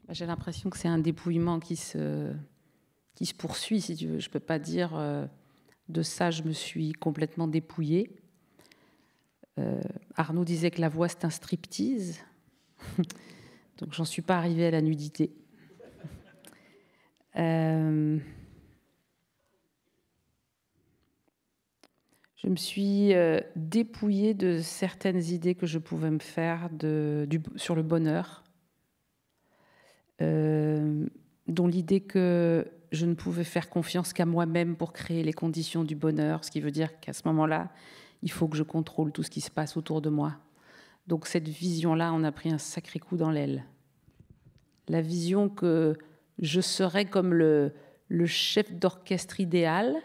Bah, j'ai l'impression que c'est un dépouillement qui se, qui se poursuit, si tu veux. Je ne peux pas dire euh, de ça, je me suis complètement dépouillée. Euh, Arnaud disait que la voix, c'est un striptease. Donc, j'en suis pas arrivée à la nudité. Euh, je me suis dépouillée de certaines idées que je pouvais me faire sur le bonheur euh, dont l'idée que je ne pouvais faire confiance qu'à moi-même pour créer les conditions du bonheur, ce qui veut dire qu'à ce moment-là, il faut que je contrôle tout ce qui se passe autour de moi. Donc cette vision-là, on a pris un sacré coup dans l'aile. La vision que je serais comme le, chef d'orchestre idéal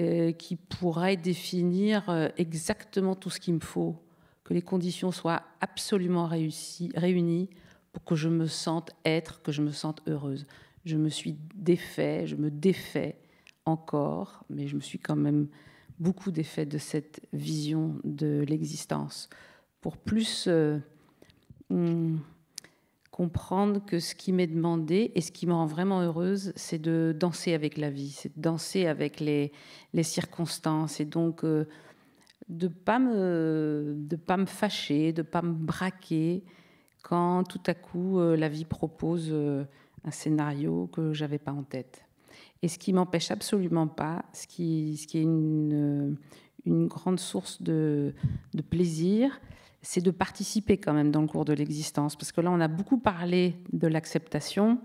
euh, qui pourrait définir euh, exactement tout ce qu'il me faut, que les conditions soient absolument réussies, réunies pour que je me sente être, que je me sente heureuse. Je me suis défait, je me défais encore, mais je me suis quand même beaucoup défait de cette vision de l'existence pour plus euh, hmm, comprendre que ce qui m'est demandé et ce qui me rend vraiment heureuse, c'est de danser avec la vie, c'est de danser avec les, circonstances et donc euh, de ne pas, me, pas me fâcher, de ne pas me braquer, quand tout à coup euh, la vie propose euh, un scénario que j'avais pas en tête. Et ce qui m'empêche absolument pas, ce qui, est euh, une, grande source de, de plaisir, c'est de participer quand même dans le cours de l'existence. Parce que là, on a beaucoup parlé de l'acceptation.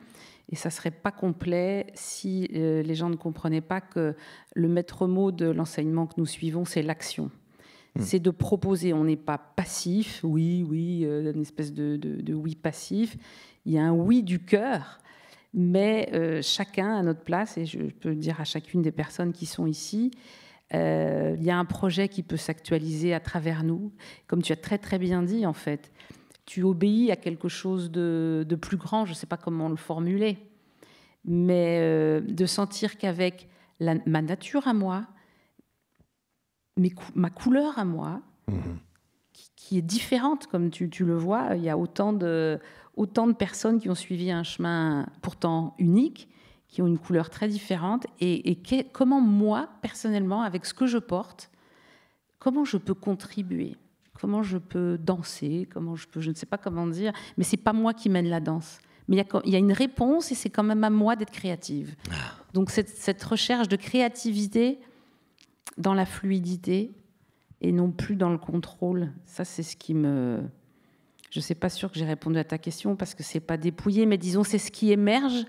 Et ça ne serait pas complet si les gens ne comprenaient pas que le maître mot de l'enseignement que nous suivons, c'est l'action. Hmm. C'est de proposer. On n'est pas passif, oui, oui, euh, une espèce de, oui passif. Il y a un oui du cœur, mais euh, chacun à notre place, et je peux dire à chacune des personnes qui sont ici, euh, il y a un projet qui peut s'actualiser à travers nous. Comme tu as très très bien dit, en fait, tu obéis à quelque chose de, plus grand, je ne sais pas comment le formuler, mais de sentir qu'avec ma nature à moi, ma couleur à moi, mhm. qui, est différente, comme tu, le vois. Il y a autant de, autant de personnes qui ont suivi un chemin pourtant unique, qui ont une couleur très différente. Et, comment moi, personnellement, avec ce que je porte, comment je peux contribuer Comment je peux danser Comment je peux, je ne sais pas comment dire, mais c'est pas moi qui mène la danse mais il y, a une réponse et c'est quand même à moi d'être créative. Ah. Donc cette, recherche de créativité dans la fluidité et non plus dans le contrôle. Ça, c'est ce qui me. Je ne sais pas sûr que j'ai répondu à ta question parce que c'est pas dépouillé, mais disons, c'est ce qui émerge.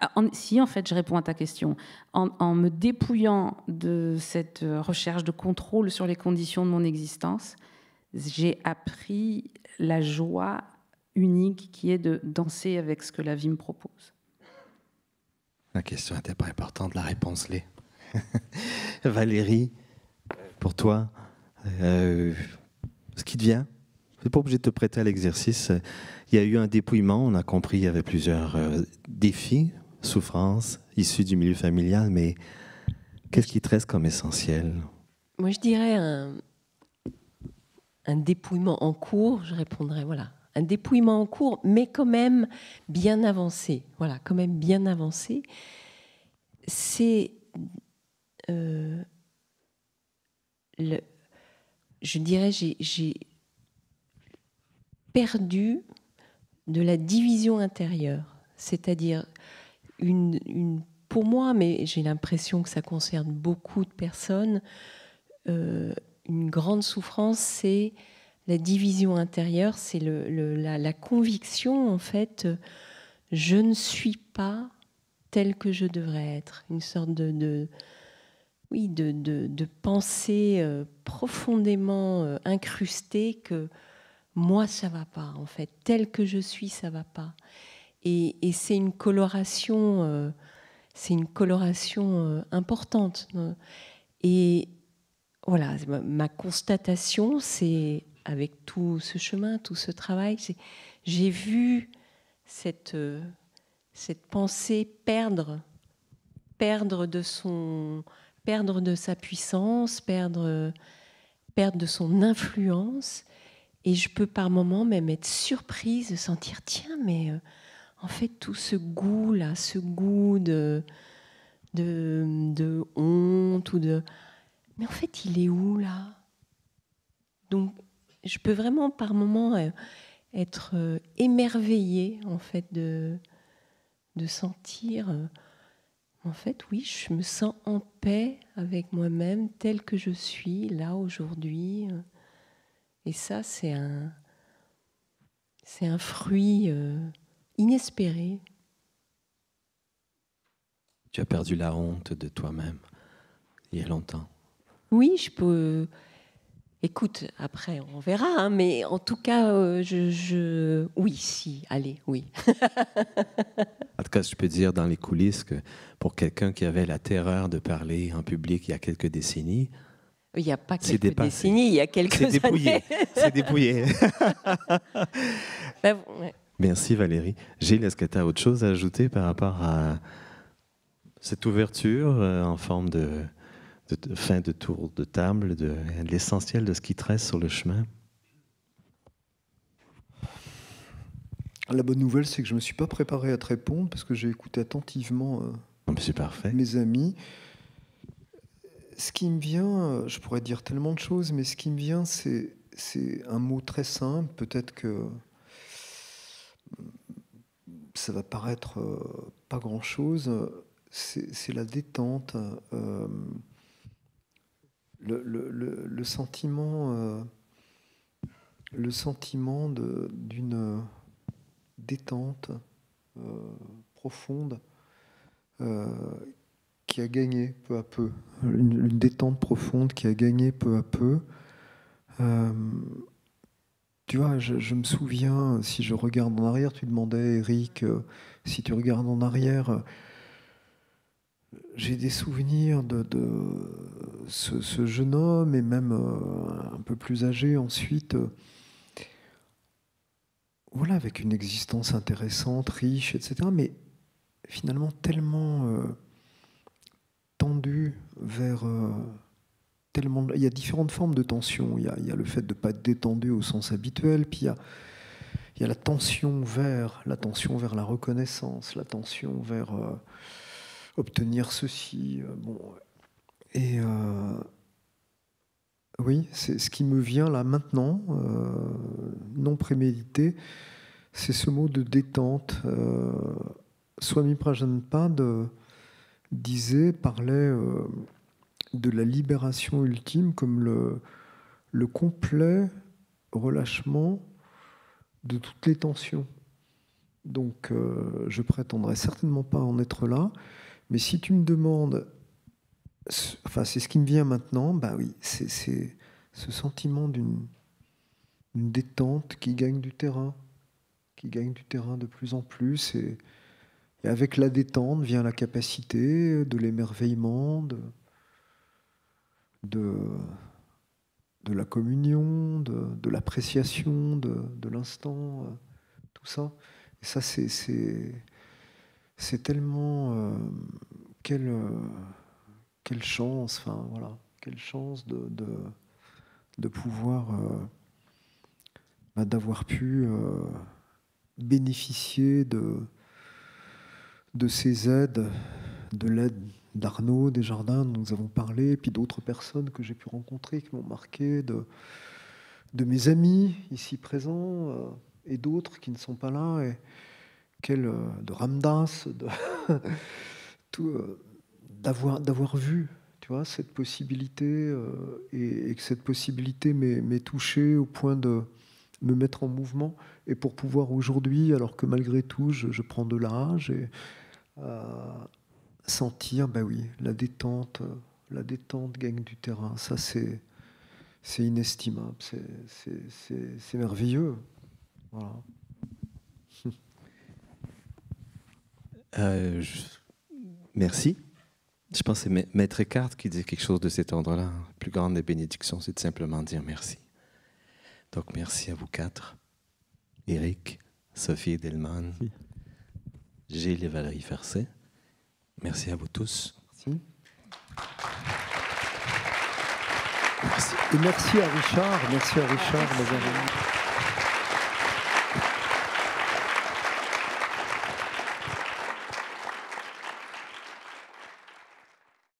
Ah, si, en fait, je réponds à ta question. En, en, me dépouillant de cette recherche de contrôle sur les conditions de mon existence, j'ai appris la joie unique qui est de danser avec ce que la vie me propose. La question n'était pas importante, la réponse l'est. Valérie, pour toi, euh, ce qui vient, je suis pas obligé de te prêter à l'exercice. Il y a eu un dépouillement, on a compris, il y avait plusieurs euh, défis, souffrances issues du milieu familial, mais qu'est-ce qui te reste comme essentiel Moi, je dirais un, un dépouillement en cours, je répondrais, voilà, un dépouillement en cours, mais quand même bien avancé. Voilà, quand même bien avancé. C'est euh, le, je dirais, j'ai perdu de la division intérieure, c'est-à-dire une, une, pour moi, mais j'ai l'impression que ça concerne beaucoup de personnes, euh, une grande souffrance, c'est la division intérieure, c'est la, conviction, en fait, je ne suis pas tel que je devrais être, une sorte de oui, de, penser euh, profondément euh, incrusté que moi, ça va pas, en fait. Tel que je suis, ça va pas. Et, c'est une coloration, euh, c'est une coloration importante. Et voilà, ma, constatation, c'est avec tout ce chemin, tout ce travail, j'ai vu cette, cette pensée perdre, perdre de son, perdre de sa puissance, perdre, perdre de son influence. Et je peux par moments même être surprise de sentir, tiens, mais euh, en fait, tout ce goût-là, ce goût de, de, honte ou de... Mais en fait, il est où là Donc, je peux vraiment par moments euh, être euh, émerveillée, en fait, de, de sentir en fait, oui, je me sens en paix avec moi-même tel que je suis là aujourd'hui. Et ça, c'est un, c'est un fruit euh, inespéré. Tu as perdu la honte de toi-même il y a longtemps. Oui, je peux. Écoute, après, on verra, hein, mais en tout cas, euh, je, je, Oui, si, allez, oui. en tout cas, je peux dire dans les coulisses que pour quelqu'un qui avait la terreur de parler en public il y a quelques décennies, il n'y a pas quelques décennies, il y a quelques C'est dépouillé. C'est dépouillé. Ben, Merci Valérie. Gilles, est-ce que tu as autre chose à ajouter par rapport à cette ouverture euh, en forme de, de, fin de tour de table, de, l'essentiel de ce qui tresse sur le chemin La bonne nouvelle, c'est que je ne me suis pas préparé à te répondre parce que j'ai écouté attentivement euh, parfait. mes amis. Ce qui me vient, je pourrais dire tellement de choses, mais ce qui me vient, c'est, c'est un mot très simple. Peut-être que ça va paraître euh, pas grand-chose. C'est, c'est la détente. Euh, le, sentiment, euh, le sentiment d'une détente euh, profonde euh, qui a gagné peu à peu, une, détente profonde qui a gagné peu à peu. Tu vois, je, me souviens, si je regarde en arrière, tu demandais, Eric, si tu regardes en arrière, j'ai des souvenirs de, ce, jeune homme et même euh, un peu plus âgé ensuite. Euh, voilà, avec une existence intéressante, riche, etc. Mais finalement tellement euh, tendu vers tellement. Il y a différentes formes de tension. Il y a, le fait de ne pas être détendu au sens habituel, puis il y a la tension vers, la tension vers la reconnaissance, la tension vers obtenir ceci. Euh, bon. Et euh, oui, c'est ce qui me vient là maintenant, euh, non prémédité, c'est ce mot de détente. Swami Prajanpad disait, parlait de la libération ultime comme le, complet relâchement de toutes les tensions. Donc je prétendrai certainement pas en être là, mais si tu me demandes, enfin c'est ce qui me vient maintenant, bah oui, c'est ce sentiment d'une détente qui gagne du terrain, qui gagne du terrain de plus en plus. Et, avec la détente vient la capacité de l'émerveillement, de, de, la communion, de, l'appréciation de, de l'instant, euh, tout ça. Et ça, c'est c'est tellement euh, quelle, euh, quelle chance, enfin voilà, quelle chance de, de, pouvoir euh, bah, d'avoir pu bénéficier de, de ces aides, de l'aide d'Arnaud des jardins dont nous avons parlé, puis d'autres personnes que j'ai pu rencontrer qui m'ont marqué, de, de mes amis ici présents et d'autres qui ne sont pas là. Et, quel, euh, de Ramdas, euh, d'avoir d'avoir vu, tu vois, cette possibilité euh, et, que cette possibilité m'ait touché au point de me mettre en mouvement et pour pouvoir aujourd'hui, alors que malgré tout, je, prends de l'âge et sentir, ben oui, la détente, la détente gagne du terrain. Ça, c'est c'est inestimable, c'est merveilleux. Voilà. Euh, merci. Je pense que c'est Maître Eckhart qui disait quelque chose de cet endroit là La plus grande des bénédictions, c'est de simplement dire merci. Donc merci à vous quatre, Eric, Sophie Delman, Gilles et Valérie Ferset Merci à vous tous. Merci. Merci. Et merci à Richard, merci à Richard, mes amis.